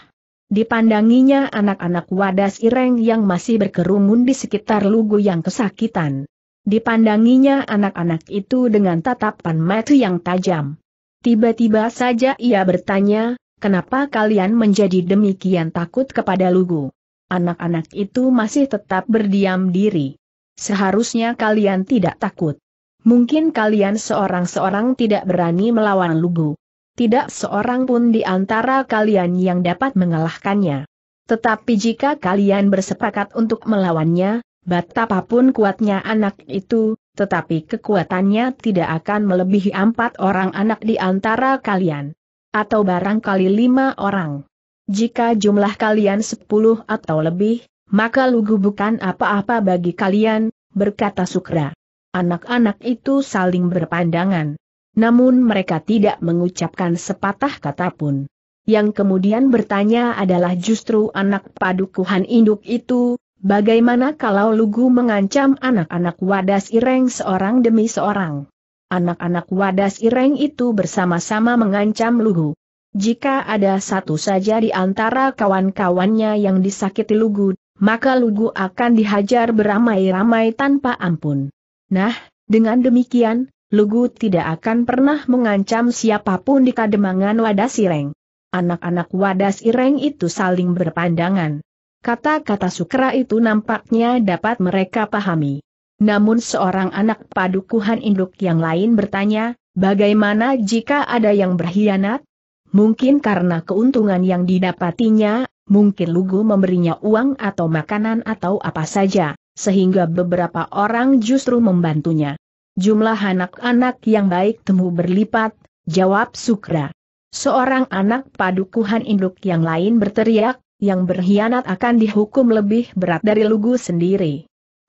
S1: Dipandanginya anak-anak wadas ireng yang masih berkerumun di sekitar lugu yang kesakitan. Dipandanginya anak-anak itu dengan tatapan mata yang tajam. Tiba-tiba saja ia bertanya, kenapa kalian menjadi demikian takut kepada Lugu? Anak-anak itu masih tetap berdiam diri. Seharusnya kalian tidak takut. Mungkin kalian seorang-seorang tidak berani melawan Lugu. Tidak seorang pun di antara kalian yang dapat mengalahkannya. Tetapi jika kalian bersepakat untuk melawannya, betapapun kuatnya anak itu, tetapi kekuatannya tidak akan melebihi empat orang anak di antara kalian atau barangkali lima orang. Jika jumlah kalian sepuluh atau lebih, maka lugu bukan apa-apa bagi kalian, berkata Sukra. Anak-anak itu saling berpandangan. Namun mereka tidak mengucapkan sepatah kata pun. Yang kemudian bertanya adalah justru anak padukuhan induk itu, bagaimana kalau Lugu mengancam anak-anak wadas ireng seorang demi seorang. Anak-anak wadas ireng itu bersama-sama mengancam Lugu. Jika ada satu saja di antara kawan-kawannya yang disakiti Lugu, maka Lugu akan dihajar beramai-ramai tanpa ampun. Nah, dengan demikian, Lugu tidak akan pernah mengancam siapapun di kademangan wadas ireng. Anak-anak wadas ireng itu saling berpandangan. Kata-kata sukra itu nampaknya dapat mereka pahami. Namun seorang anak padukuhan induk yang lain bertanya, bagaimana jika ada yang berkhianat? Mungkin karena keuntungan yang didapatinya, mungkin Lugu memberinya uang atau makanan atau apa saja, sehingga beberapa orang justru membantunya. Jumlah anak-anak yang baik temu berlipat, jawab Sukra. Seorang anak padukuhan induk yang lain berteriak, yang berkhianat akan dihukum lebih berat dari Lugu sendiri.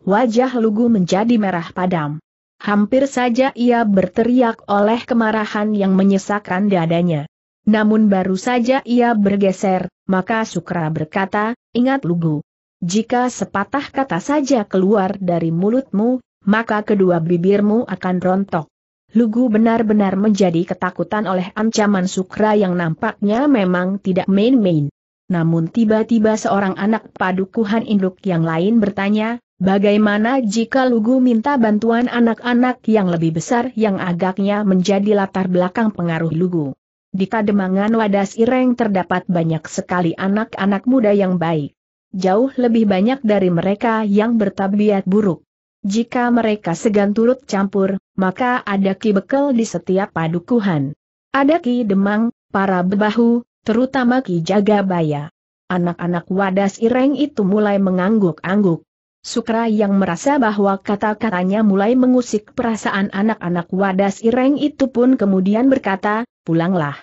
S1: Wajah Lugu menjadi merah padam. Hampir saja ia berteriak oleh kemarahan yang menyesakkan dadanya. Namun baru saja ia bergeser, maka Sukra berkata, ingat Lugu. Jika sepatah kata saja keluar dari mulutmu, maka kedua bibirmu akan rontok. Lugu benar-benar menjadi ketakutan oleh ancaman Sukra yang nampaknya memang tidak main-main. Namun tiba-tiba seorang anak padukuhan induk yang lain bertanya, Bagaimana jika Lugu minta bantuan anak-anak yang lebih besar yang agaknya menjadi latar belakang pengaruh Lugu? Di Kademangan Wadas Ireng terdapat banyak sekali anak-anak muda yang baik. Jauh lebih banyak dari mereka yang bertabiat buruk. Jika mereka segan turut campur, maka ada ki bekel di setiap padukuhan. Ada ki demang, para bebahu, terutama ki jaga baya. Anak-anak wadas ireng itu mulai mengangguk-angguk. Sukra yang merasa bahwa kata-katanya mulai mengusik perasaan anak-anak wadas ireng itu pun kemudian berkata, pulanglah.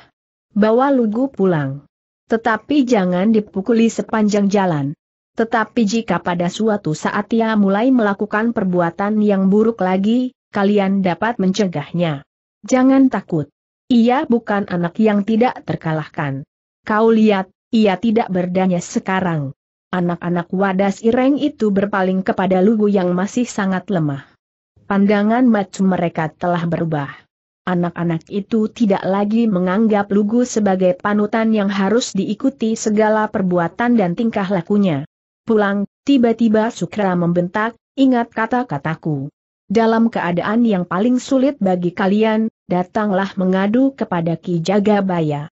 S1: Bawa Lugu pulang. Tetapi jangan dipukuli sepanjang jalan. Tetapi jika pada suatu saat ia mulai melakukan perbuatan yang buruk lagi, kalian dapat mencegahnya. Jangan takut. Ia bukan anak yang tidak terkalahkan. Kau lihat, ia tidak berdaya sekarang. Anak-anak wadas ireng itu berpaling kepada Lugu yang masih sangat lemah. Pandangan macu mereka telah berubah. Anak-anak itu tidak lagi menganggap Lugu sebagai panutan yang harus diikuti segala perbuatan dan tingkah lakunya. Pulang, tiba-tiba Sukra membentak, ingat kata-kataku. Dalam keadaan yang paling sulit bagi kalian, datanglah mengadu kepada Ki Jagabaya.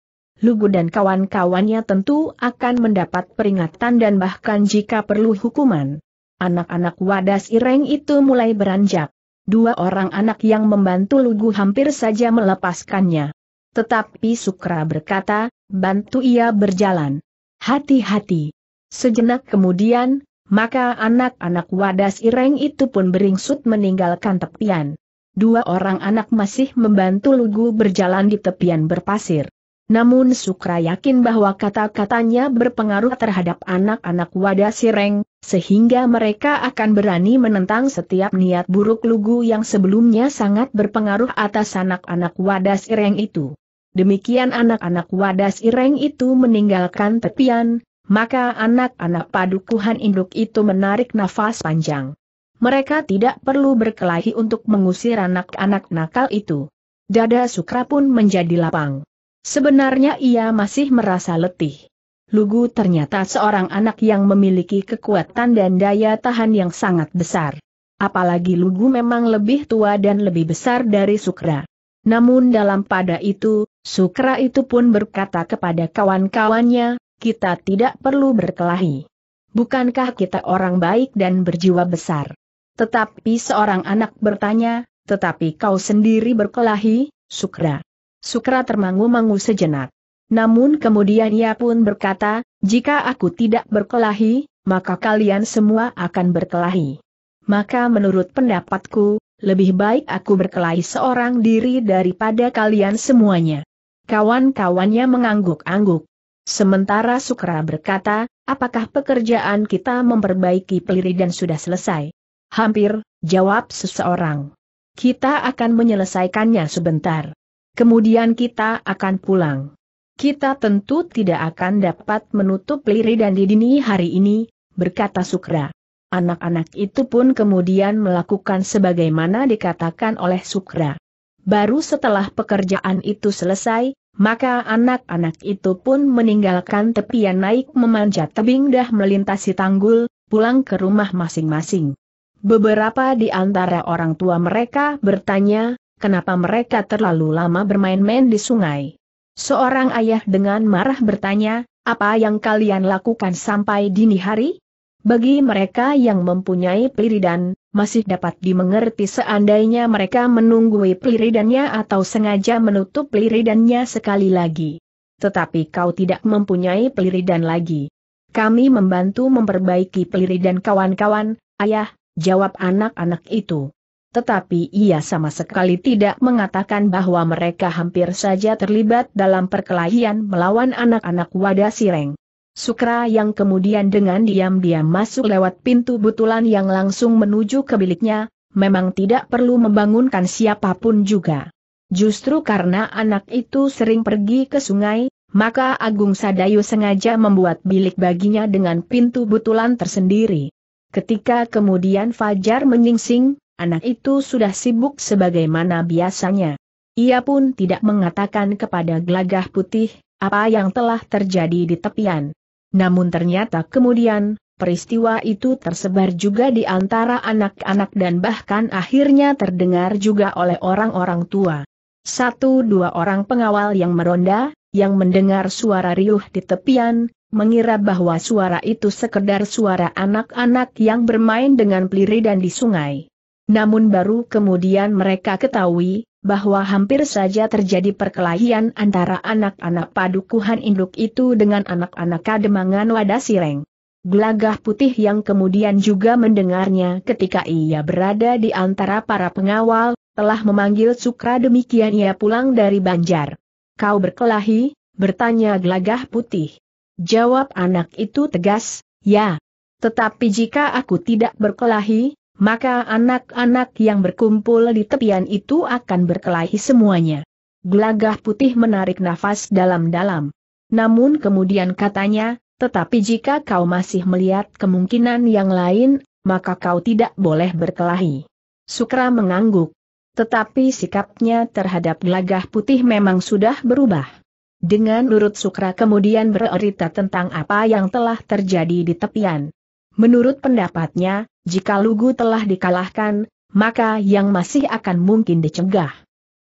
S1: Lugu dan kawan-kawannya tentu akan mendapat peringatan dan bahkan jika perlu hukuman. Anak-anak wadas ireng itu mulai beranjak. Dua orang anak yang membantu Lugu hampir saja melepaskannya. Tetapi Sukra berkata, bantu ia berjalan. Hati-hati. Sejenak kemudian, maka anak-anak wadas ireng itu pun beringsut meninggalkan tepian. Dua orang anak masih membantu Lugu berjalan di tepian berpasir. Namun Sukra yakin bahwa kata-katanya berpengaruh terhadap anak-anak wadah sireng, sehingga mereka akan berani menentang setiap niat buruk lugu yang sebelumnya sangat berpengaruh atas anak-anak wadah sireng itu. Demikian anak-anak wadah sireng itu meninggalkan tepian, maka anak-anak padukuhan induk itu menarik nafas panjang. Mereka tidak perlu berkelahi untuk mengusir anak-anak nakal itu. Dada Sukra pun menjadi lapang. Sebenarnya ia masih merasa letih. Lugu ternyata seorang anak yang memiliki kekuatan dan daya tahan yang sangat besar. Apalagi Lugu memang lebih tua dan lebih besar dari Sukra. Namun dalam pada itu, Sukra itu pun berkata kepada kawan-kawannya, kita tidak perlu berkelahi. Bukankah kita orang baik dan berjiwa besar? Tetapi seorang anak bertanya, tetapi kau sendiri berkelahi, Sukra. Sukra termangu-mangu sejenak. Namun kemudian ia pun berkata, jika aku tidak berkelahi, maka kalian semua akan berkelahi. Maka menurut pendapatku, lebih baik aku berkelahi seorang diri daripada kalian semuanya. Kawan-kawannya mengangguk-angguk. Sementara Sukra berkata, apakah pekerjaan kita memperbaiki peliri dan sudah selesai? Hampir, jawab seseorang. Kita akan menyelesaikannya sebentar. Kemudian kita akan pulang. Kita tentu tidak akan dapat menutup liri dan didini hari ini, berkata Sukra. Anak-anak itu pun kemudian melakukan sebagaimana dikatakan oleh Sukra. Baru setelah pekerjaan itu selesai, maka anak-anak itu pun meninggalkan tepian naik memanjat tebing dah melintasi tanggul, pulang ke rumah masing-masing. Beberapa di antara orang tua mereka bertanya, kenapa mereka terlalu lama bermain-main di sungai. Seorang ayah dengan marah bertanya, apa yang kalian lakukan sampai dini hari? Bagi mereka yang mempunyai peliridan, masih dapat dimengerti seandainya mereka menunggui peliridannya atau sengaja menutup peliridannya sekali lagi. Tetapi kau tidak mempunyai peliridan lagi. Kami membantu memperbaiki peliridan kawan-kawan, ayah, jawab anak-anak itu tetapi ia sama sekali tidak mengatakan bahwa mereka hampir saja terlibat dalam perkelahian melawan anak-anak wadah sireng. Sukra yang kemudian dengan diam-diam masuk lewat pintu butulan yang langsung menuju ke biliknya, memang tidak perlu membangunkan siapapun juga. Justru karena anak itu sering pergi ke sungai, maka Agung Sadayu sengaja membuat bilik baginya dengan pintu butulan tersendiri. Ketika kemudian Fajar menyingsing, anak itu sudah sibuk sebagaimana biasanya. Ia pun tidak mengatakan kepada Glagah putih, apa yang telah terjadi di tepian. Namun ternyata kemudian, peristiwa itu tersebar juga di antara anak-anak dan bahkan akhirnya terdengar juga oleh orang-orang tua. Satu dua orang pengawal yang meronda, yang mendengar suara riuh di tepian, mengira bahwa suara itu sekedar suara anak-anak yang bermain dengan peliri dan di sungai. Namun baru kemudian mereka ketahui, bahwa hampir saja terjadi perkelahian antara anak-anak padukuhan induk itu dengan anak-anak kademangan wadasireng. sireng. Gelagah putih yang kemudian juga mendengarnya ketika ia berada di antara para pengawal, telah memanggil Sukra demikian ia pulang dari Banjar. Kau berkelahi? bertanya gelagah putih. Jawab anak itu tegas, ya. Tetapi jika aku tidak berkelahi, maka anak-anak yang berkumpul di tepian itu akan berkelahi semuanya. Gelagah putih menarik nafas dalam-dalam. Namun kemudian katanya, tetapi jika kau masih melihat kemungkinan yang lain, maka kau tidak boleh berkelahi. Sukra mengangguk. Tetapi sikapnya terhadap gelagah putih memang sudah berubah. Dengan nurut Sukra kemudian bercerita tentang apa yang telah terjadi di tepian. Menurut pendapatnya, jika Lugu telah dikalahkan, maka yang masih akan mungkin dicegah.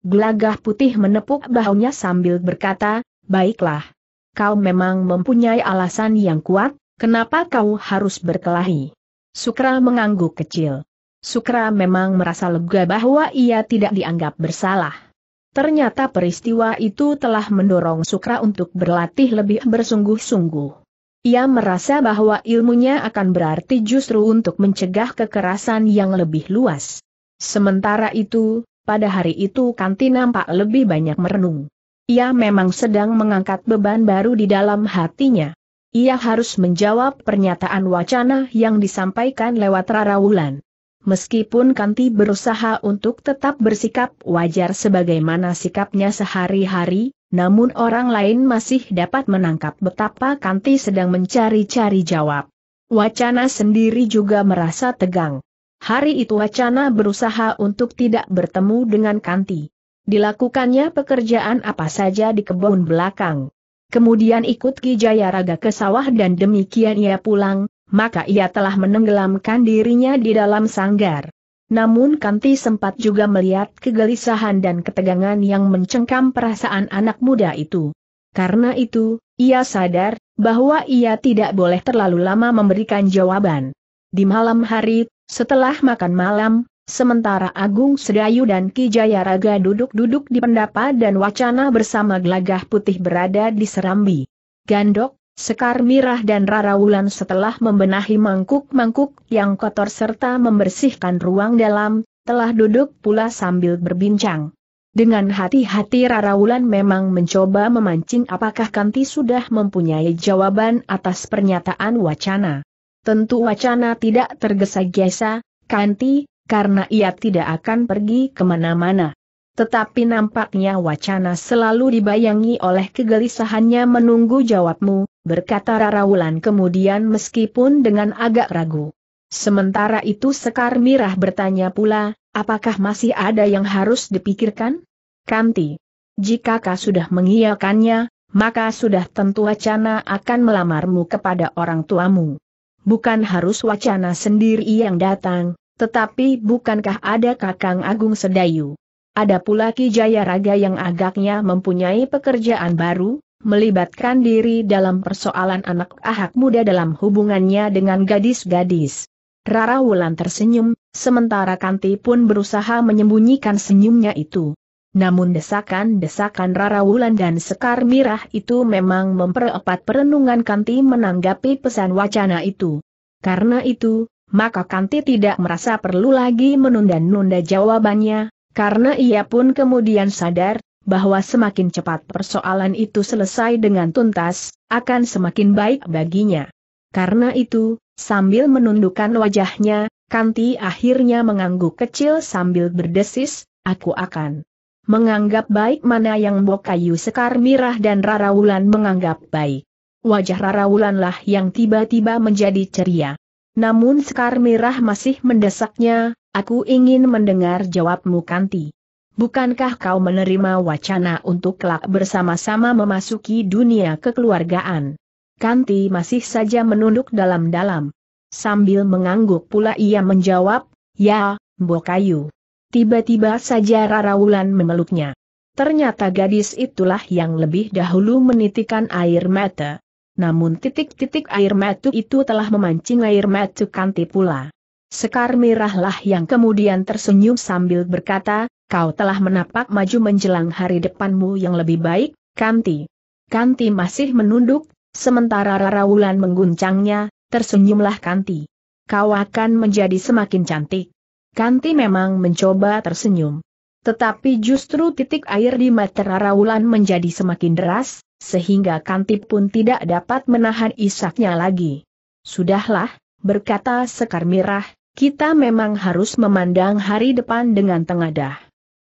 S1: Gelagah putih menepuk bahunya sambil berkata, baiklah. Kau memang mempunyai alasan yang kuat, kenapa kau harus berkelahi? Sukra mengangguk kecil. Sukra memang merasa lega bahwa ia tidak dianggap bersalah. Ternyata peristiwa itu telah mendorong Sukra untuk berlatih lebih bersungguh-sungguh. Ia merasa bahwa ilmunya akan berarti justru untuk mencegah kekerasan yang lebih luas. Sementara itu, pada hari itu Kanti nampak lebih banyak merenung. Ia memang sedang mengangkat beban baru di dalam hatinya. Ia harus menjawab pernyataan wacana yang disampaikan lewat Rara Wulan. Meskipun Kanti berusaha untuk tetap bersikap wajar sebagaimana sikapnya sehari-hari, namun orang lain masih dapat menangkap betapa Kanti sedang mencari-cari jawab. Wacana sendiri juga merasa tegang. Hari itu Wacana berusaha untuk tidak bertemu dengan Kanti. Dilakukannya pekerjaan apa saja di kebun belakang. Kemudian ikut Ki Jayaraga ke sawah dan demikian ia pulang, maka ia telah menenggelamkan dirinya di dalam sanggar. Namun Kanti sempat juga melihat kegelisahan dan ketegangan yang mencengkam perasaan anak muda itu. Karena itu, ia sadar bahwa ia tidak boleh terlalu lama memberikan jawaban. Di malam hari, setelah makan malam, sementara Agung Sedayu dan Ki Jayaraga duduk-duduk di pendapa dan wacana bersama gelagah putih berada di Serambi. Gandok, Sekar Mirah dan Rara Wulan setelah membenahi mangkuk-mangkuk yang kotor serta membersihkan ruang dalam, telah duduk pula sambil berbincang. Dengan hati-hati Rara Wulan memang mencoba memancing apakah Kanti sudah mempunyai jawaban atas pernyataan wacana. Tentu wacana tidak tergesa-gesa, Kanti, karena ia tidak akan pergi kemana-mana. Tetapi nampaknya wacana selalu dibayangi oleh kegelisahannya menunggu jawabmu, berkata Rawulan kemudian meskipun dengan agak ragu. Sementara itu Sekar Mirah bertanya pula, apakah masih ada yang harus dipikirkan? Kanti. Jika kau sudah mengiyakannya, maka sudah tentu wacana akan melamarmu kepada orang tuamu. Bukan harus wacana sendiri yang datang, tetapi bukankah ada Kakang Agung Sedayu? Ada pula Ki Jaya Raga yang agaknya mempunyai pekerjaan baru, melibatkan diri dalam persoalan anak ahak muda dalam hubungannya dengan gadis-gadis. Rara Wulan tersenyum, sementara Kanti pun berusaha menyembunyikan senyumnya itu. Namun desakan-desakan Rara Wulan dan Sekar Mirah itu memang memperepat perenungan Kanti menanggapi pesan wacana itu. Karena itu, maka Kanti tidak merasa perlu lagi menunda-nunda jawabannya, karena ia pun kemudian sadar, bahwa semakin cepat persoalan itu selesai dengan tuntas, akan semakin baik baginya. Karena itu, sambil menundukkan wajahnya, Kanti akhirnya mengangguk kecil sambil berdesis, aku akan menganggap baik mana yang Bokayu Sekar Mirah dan Rarawulan menganggap baik. Wajah Rarawulanlah yang tiba-tiba menjadi ceria. Namun Sekar Mirah masih mendesaknya, aku ingin mendengar jawabmu Kanti bukankah kau menerima wacana untuk kelak bersama-sama memasuki dunia kekeluargaan? Kanti masih saja menunduk dalam-dalam. Sambil mengangguk pula ia menjawab, ya, Mbokayu. Tiba-tiba saja Rara Wulan memeluknya. Ternyata gadis itulah yang lebih dahulu menitikan air mata. Namun titik-titik air mata itu telah memancing air mata Kanti pula. Sekar mirahlah yang kemudian tersenyum sambil berkata, Kau telah menapak maju menjelang hari depanmu yang lebih baik, Kanti. Kanti masih menunduk, sementara Rara Wulan mengguncangnya, tersenyumlah Kanti. Kau akan menjadi semakin cantik. Kanti memang mencoba tersenyum. Tetapi justru titik air di mata Rara Wulan menjadi semakin deras, sehingga Kanti pun tidak dapat menahan isaknya lagi. Sudahlah, berkata Sekar Mirah, kita memang harus memandang hari depan dengan tengadah.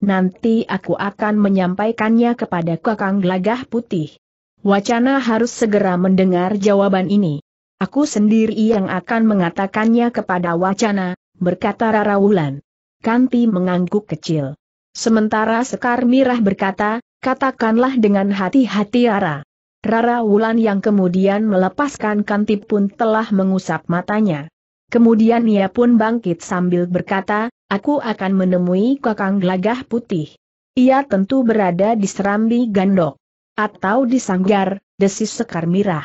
S1: Nanti aku akan menyampaikannya kepada Kakang Gelagah Putih. Wacana harus segera mendengar jawaban ini. Aku sendiri yang akan mengatakannya kepada Wacana, berkata Rara Wulan. Kanti mengangguk kecil. Sementara Sekar Mirah berkata, katakanlah dengan hati-hati Rara. Rara Wulan yang kemudian melepaskan Kanti pun telah mengusap matanya. Kemudian ia pun bangkit sambil berkata, aku akan menemui kakang gelagah putih. Ia tentu berada di Serambi Gandok. Atau di Sanggar, desis Sekar Mirah.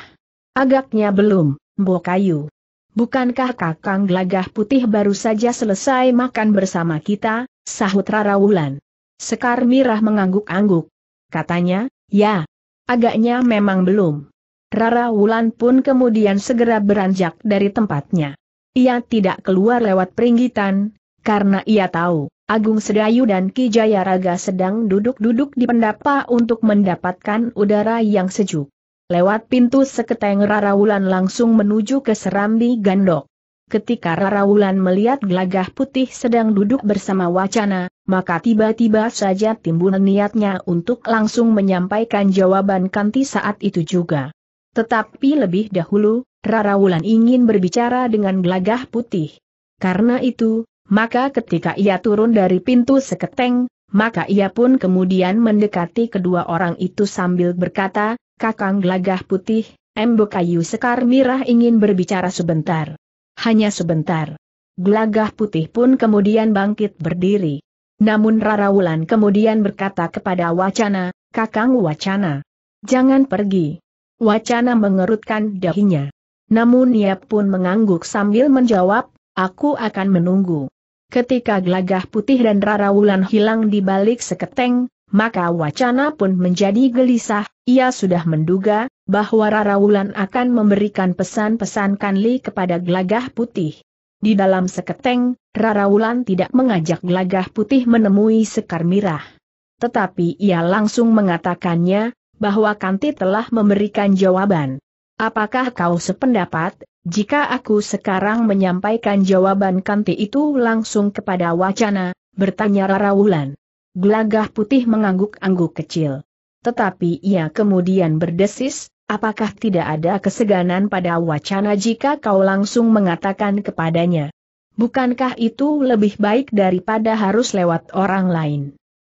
S1: Agaknya belum, Mbo Kayu. Bukankah kakang gelagah putih baru saja selesai makan bersama kita, sahut Rara Wulan. Sekar Mirah mengangguk-angguk. Katanya, ya. Agaknya memang belum. Rara Wulan pun kemudian segera beranjak dari tempatnya. Ia tidak keluar lewat peringgitan, karena ia tahu, Agung Sedayu dan Ki Jayaraga sedang duduk-duduk di pendapa untuk mendapatkan udara yang sejuk. Lewat pintu seketeng Rarawulan langsung menuju ke Serambi Gandok. Ketika Rarawulan melihat gelagah putih sedang duduk bersama wacana, maka tiba-tiba saja timbul niatnya untuk langsung menyampaikan jawaban Kanti saat itu juga. Tetapi lebih dahulu, Rarawulan ingin berbicara dengan gelagah putih. Karena itu, maka ketika ia turun dari pintu seketeng, maka ia pun kemudian mendekati kedua orang itu sambil berkata, Kakang Glagah Putih, Embo Kayu Sekar Mirah ingin berbicara sebentar. Hanya sebentar. Glagah Putih pun kemudian bangkit berdiri. Namun Rara Wulan kemudian berkata kepada Wacana, Kakang Wacana. Jangan pergi. Wacana mengerutkan dahinya. Namun ia pun mengangguk sambil menjawab, aku akan menunggu. Ketika Glagah putih dan Rara Wulan hilang di balik seketeng, maka wacana pun menjadi gelisah, ia sudah menduga, bahwa Rara Wulan akan memberikan pesan-pesan Kanli kepada Glagah putih. Di dalam seketeng, Rara Wulan tidak mengajak Glagah putih menemui Sekar Mirah. Tetapi ia langsung mengatakannya, bahwa Kanti telah memberikan jawaban. Apakah kau sependapat, jika aku sekarang menyampaikan jawaban kanti itu langsung kepada wacana, bertanya Rara Wulan. Gelagah putih mengangguk-angguk kecil. Tetapi ia kemudian berdesis, apakah tidak ada keseganan pada wacana jika kau langsung mengatakan kepadanya? Bukankah itu lebih baik daripada harus lewat orang lain?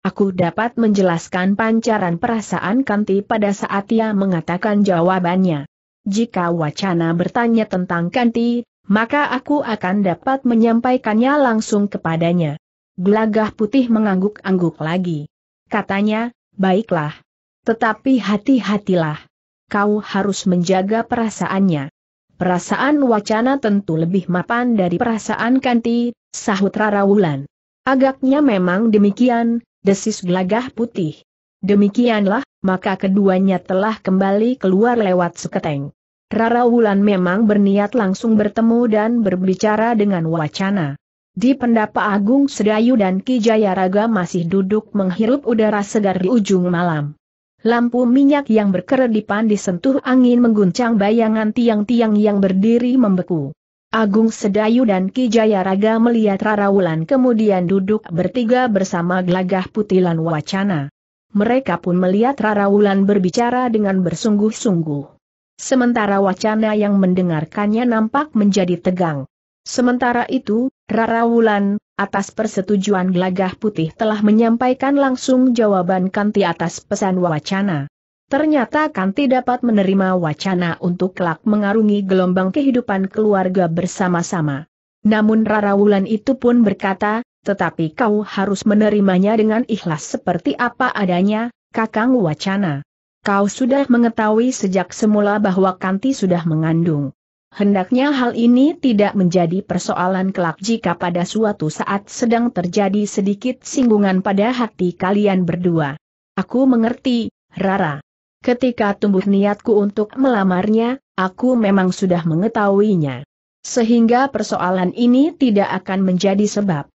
S1: Aku dapat menjelaskan pancaran perasaan Kanti pada saat ia mengatakan jawabannya jika wacana bertanya tentang Kanti, maka aku akan dapat menyampaikannya langsung kepadanya. Gelagah putih mengangguk-angguk lagi. Katanya, baiklah. Tetapi hati-hatilah. Kau harus menjaga perasaannya. Perasaan wacana tentu lebih mapan dari perasaan kanti, sahut Rara Wulan. Agaknya memang demikian, desis gelagah putih. Demikianlah, maka keduanya telah kembali keluar lewat seketeng. Rara Wulan memang berniat langsung bertemu dan berbicara dengan wacana. Di pendapa Agung Sedayu dan Kijayaraga Jayaraga masih duduk menghirup udara segar di ujung malam. Lampu minyak yang berkeredipan disentuh angin mengguncang bayangan tiang-tiang yang berdiri membeku. Agung Sedayu dan Kijayaraga Jayaraga melihat Rara Wulan kemudian duduk bertiga bersama gelagah putilan wacana. Mereka pun melihat Rara Wulan berbicara dengan bersungguh-sungguh. Sementara wacana yang mendengarkannya nampak menjadi tegang. Sementara itu, Rara Wulan, atas persetujuan Glagah putih telah menyampaikan langsung jawaban Kanti atas pesan wacana. Ternyata Kanti dapat menerima wacana untuk kelak mengarungi gelombang kehidupan keluarga bersama-sama. Namun Rara Wulan itu pun berkata, tetapi kau harus menerimanya dengan ikhlas seperti apa adanya, Kakang Wacana. Kau sudah mengetahui sejak semula bahwa Kanti sudah mengandung. Hendaknya hal ini tidak menjadi persoalan kelak jika pada suatu saat sedang terjadi sedikit singgungan pada hati kalian berdua. Aku mengerti, Rara. Ketika tumbuh niatku untuk melamarnya, aku memang sudah mengetahuinya. Sehingga persoalan ini tidak akan menjadi sebab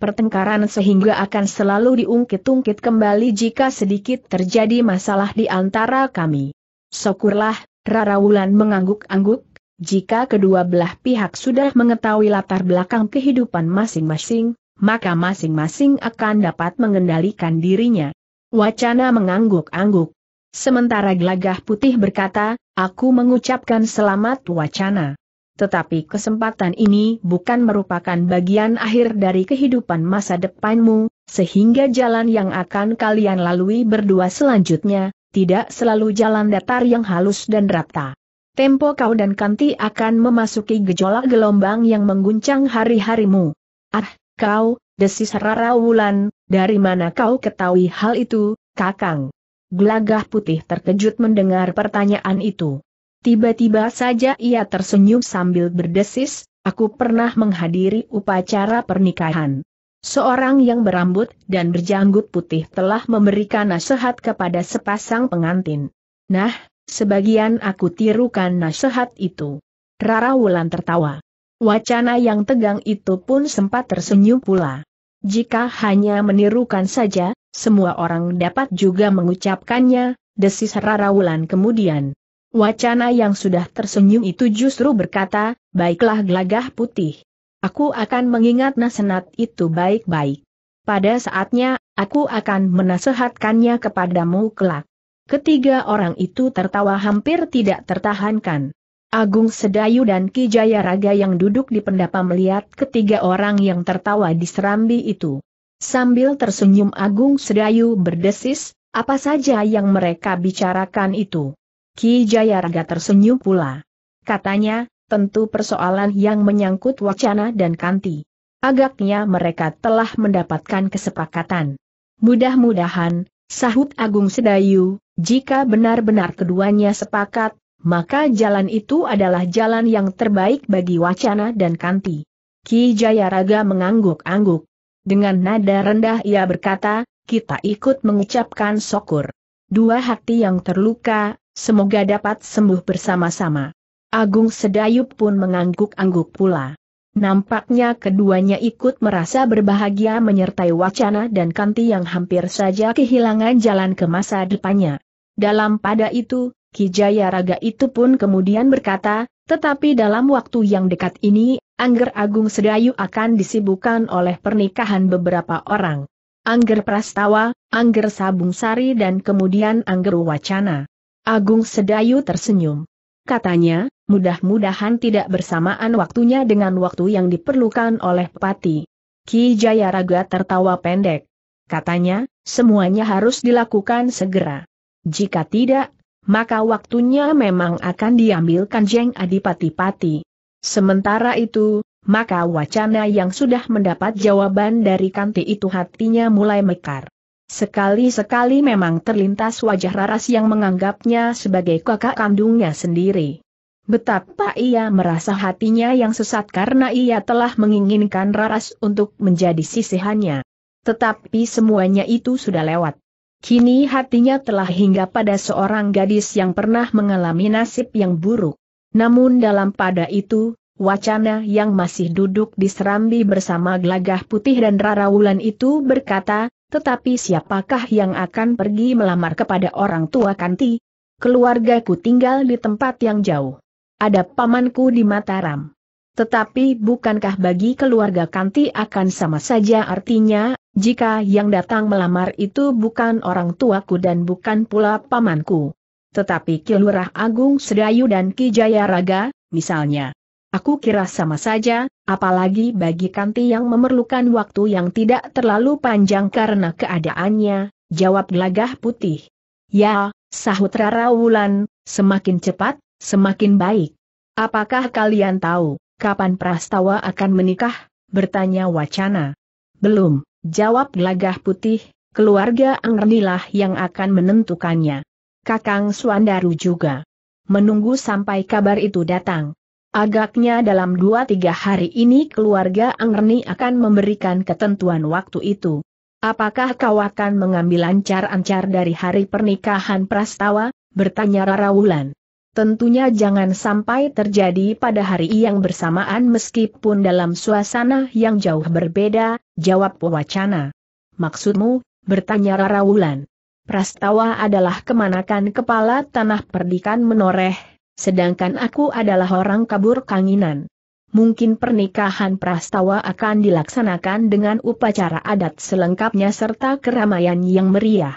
S1: pertengkaran sehingga akan selalu diungkit-ungkit kembali jika sedikit terjadi masalah di antara kami. Syukurlah, Rara Wulan mengangguk-angguk, jika kedua belah pihak sudah mengetahui latar belakang kehidupan masing-masing, maka masing-masing akan dapat mengendalikan dirinya. Wacana mengangguk-angguk. Sementara gelagah putih berkata, aku mengucapkan selamat wacana. Tetapi kesempatan ini bukan merupakan bagian akhir dari kehidupan masa depanmu, sehingga jalan yang akan kalian lalui berdua selanjutnya, tidak selalu jalan datar yang halus dan rata. Tempo kau dan Kanti akan memasuki gejolak gelombang yang mengguncang hari-harimu. Ah, kau, desis Rara Wulan, dari mana kau ketahui hal itu, Kakang? Gelagah putih terkejut mendengar pertanyaan itu. Tiba-tiba saja ia tersenyum sambil berdesis, aku pernah menghadiri upacara pernikahan. Seorang yang berambut dan berjanggut putih telah memberikan nasihat kepada sepasang pengantin. Nah, sebagian aku tirukan nasihat itu. Rara Wulan tertawa. Wacana yang tegang itu pun sempat tersenyum pula. Jika hanya menirukan saja, semua orang dapat juga mengucapkannya, desis Rara Wulan kemudian. Wacana yang sudah tersenyum itu justru berkata, baiklah gelagah putih. Aku akan mengingat nasenat itu baik-baik. Pada saatnya, aku akan menasehatkannya kepadamu kelak. Ketiga orang itu tertawa hampir tidak tertahankan. Agung Sedayu dan Ki Raga yang duduk di pendapa melihat ketiga orang yang tertawa di serambi itu. Sambil tersenyum Agung Sedayu berdesis, apa saja yang mereka bicarakan itu. Ki Jayaraga tersenyum pula. Katanya, tentu persoalan yang menyangkut wacana dan kanti. Agaknya mereka telah mendapatkan kesepakatan. Mudah-mudahan, sahut Agung Sedayu, jika benar-benar keduanya sepakat, maka jalan itu adalah jalan yang terbaik bagi wacana dan kanti. Ki Jayaraga mengangguk-angguk. Dengan nada rendah ia berkata, kita ikut mengucapkan syukur. Dua hati yang terluka, Semoga dapat sembuh bersama-sama. Agung Sedayu pun mengangguk-angguk pula. Nampaknya keduanya ikut merasa berbahagia menyertai wacana dan kanti yang hampir saja kehilangan jalan ke masa depannya. Dalam pada itu, Kijaya Raga itu pun kemudian berkata, tetapi dalam waktu yang dekat ini, Angger Agung Sedayu akan disibukkan oleh pernikahan beberapa orang. Angger Prastawa, Angger Sabung Sari dan kemudian Angger Wacana. Agung Sedayu tersenyum. Katanya, mudah-mudahan tidak bersamaan waktunya dengan waktu yang diperlukan oleh Pati. Ki Jayaraga tertawa pendek. Katanya, semuanya harus dilakukan segera. Jika tidak, maka waktunya memang akan diambil Kanjeng Adipati-Pati. Sementara itu, maka wacana yang sudah mendapat jawaban dari Kanti itu hatinya mulai mekar. Sekali-sekali memang terlintas wajah Raras yang menganggapnya sebagai kakak kandungnya sendiri. Betapa ia merasa hatinya yang sesat karena ia telah menginginkan Raras untuk menjadi sisihannya. Tetapi semuanya itu sudah lewat. Kini hatinya telah hingga pada seorang gadis yang pernah mengalami nasib yang buruk. Namun dalam pada itu, wacana yang masih duduk di serambi bersama gelagah putih dan rara wulan itu berkata, tetapi siapakah yang akan pergi melamar kepada orang tua Kanti? Keluargaku tinggal di tempat yang jauh. Ada pamanku di Mataram. Tetapi bukankah bagi keluarga Kanti akan sama saja artinya, jika yang datang melamar itu bukan orang tuaku dan bukan pula pamanku. Tetapi Kilurah Agung Sedayu dan Kijaya Raga, misalnya. Aku kira sama saja, apalagi bagi Kanti yang memerlukan waktu yang tidak terlalu panjang karena keadaannya, jawab gelagah putih. Ya, sahut Rara Wulan, semakin cepat, semakin baik. Apakah kalian tahu, kapan Prastawa akan menikah? Bertanya wacana. Belum, jawab gelagah putih, keluarga Angrenilah yang akan menentukannya. Kakang Suandaru juga. Menunggu sampai kabar itu datang. Agaknya dalam dua tiga hari ini keluarga Angerni akan memberikan ketentuan waktu itu. Apakah kau akan mengambil ancar-ancar dari hari pernikahan Prastawa? Bertanya Rara Wulan. Tentunya jangan sampai terjadi pada hari yang bersamaan meskipun dalam suasana yang jauh berbeda, jawab Wacana. Maksudmu, bertanya Rara Wulan. Prastawa adalah kemanakan kepala tanah perdikan menoreh, sedangkan aku adalah orang kabur kanginan. Mungkin pernikahan prastawa akan dilaksanakan dengan upacara adat selengkapnya serta keramaian yang meriah.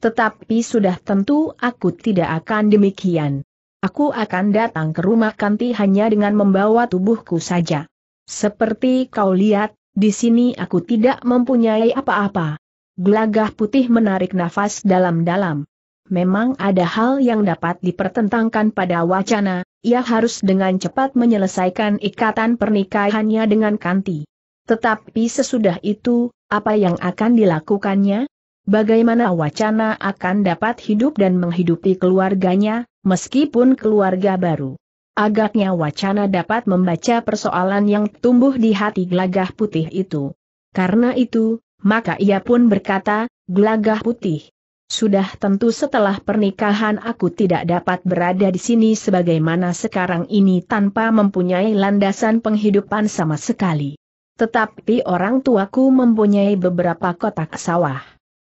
S1: Tetapi sudah tentu aku tidak akan demikian. Aku akan datang ke rumah Kanti hanya dengan membawa tubuhku saja. Seperti kau lihat, di sini aku tidak mempunyai apa-apa. Gelagah putih menarik nafas dalam-dalam. Memang ada hal yang dapat dipertentangkan pada wacana, ia harus dengan cepat menyelesaikan ikatan pernikahannya dengan Kanti. Tetapi sesudah itu, apa yang akan dilakukannya? Bagaimana wacana akan dapat hidup dan menghidupi keluarganya, meskipun keluarga baru? Agaknya wacana dapat membaca persoalan yang tumbuh di hati gelagah putih itu. Karena itu, maka ia pun berkata, gelagah putih, sudah tentu setelah pernikahan aku tidak dapat berada di sini sebagaimana sekarang ini tanpa mempunyai landasan penghidupan sama sekali. Tetapi orang tuaku mempunyai beberapa kotak sawah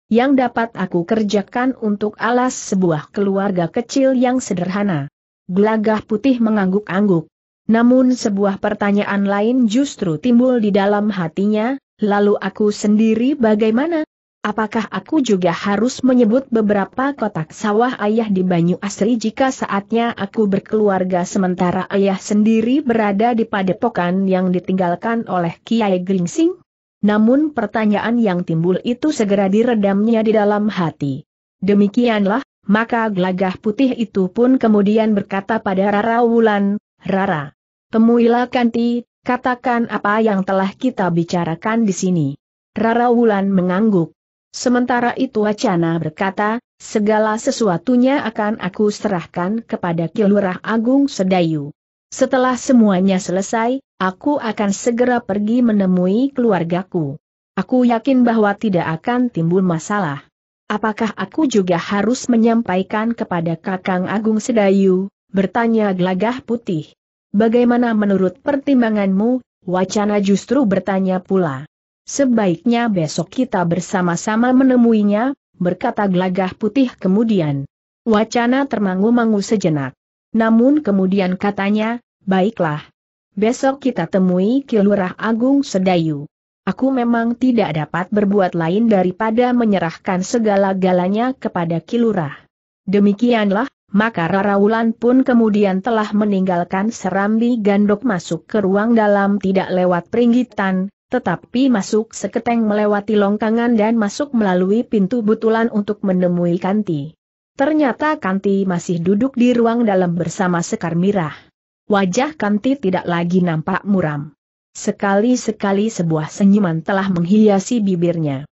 S1: yang dapat aku kerjakan untuk alas sebuah keluarga kecil yang sederhana. Gelagah putih mengangguk-angguk. Namun sebuah pertanyaan lain justru timbul di dalam hatinya, lalu aku sendiri bagaimana? Apakah aku juga harus menyebut beberapa kotak sawah ayah di Banyu Asri jika saatnya aku berkeluarga sementara ayah sendiri berada di padepokan yang ditinggalkan oleh Kiai Gringsing? Namun pertanyaan yang timbul itu segera diredamnya di dalam hati. Demikianlah, maka gelagah putih itu pun kemudian berkata pada Rara Wulan, Rara, temuilah Kanti, katakan apa yang telah kita bicarakan di sini. Rara Wulan mengangguk. Sementara itu Wacana berkata, segala sesuatunya akan aku serahkan kepada Kilurah Agung Sedayu. Setelah semuanya selesai, aku akan segera pergi menemui keluargaku. Aku yakin bahwa tidak akan timbul masalah. Apakah aku juga harus menyampaikan kepada Kakang Agung Sedayu? Bertanya gelagah putih. Bagaimana menurut pertimbanganmu? Wacana justru bertanya pula. Sebaiknya besok kita bersama-sama menemuinya, berkata gelagah putih kemudian. Wacana termangu-mangu sejenak. Namun kemudian katanya, baiklah. Besok kita temui Kilurah Agung Sedayu. Aku memang tidak dapat berbuat lain daripada menyerahkan segala-galanya kepada Kilurah. Demikianlah, maka Raraulan pun kemudian telah meninggalkan serambi gandok masuk ke ruang dalam tidak lewat peringgitan, tetapi masuk seketeng melewati longkangan dan masuk melalui pintu butulan untuk menemui Kanti. Ternyata Kanti masih duduk di ruang dalam bersama Sekar Mirah. Wajah Kanti tidak lagi nampak muram. Sekali-sekali sebuah senyuman telah menghiasi bibirnya.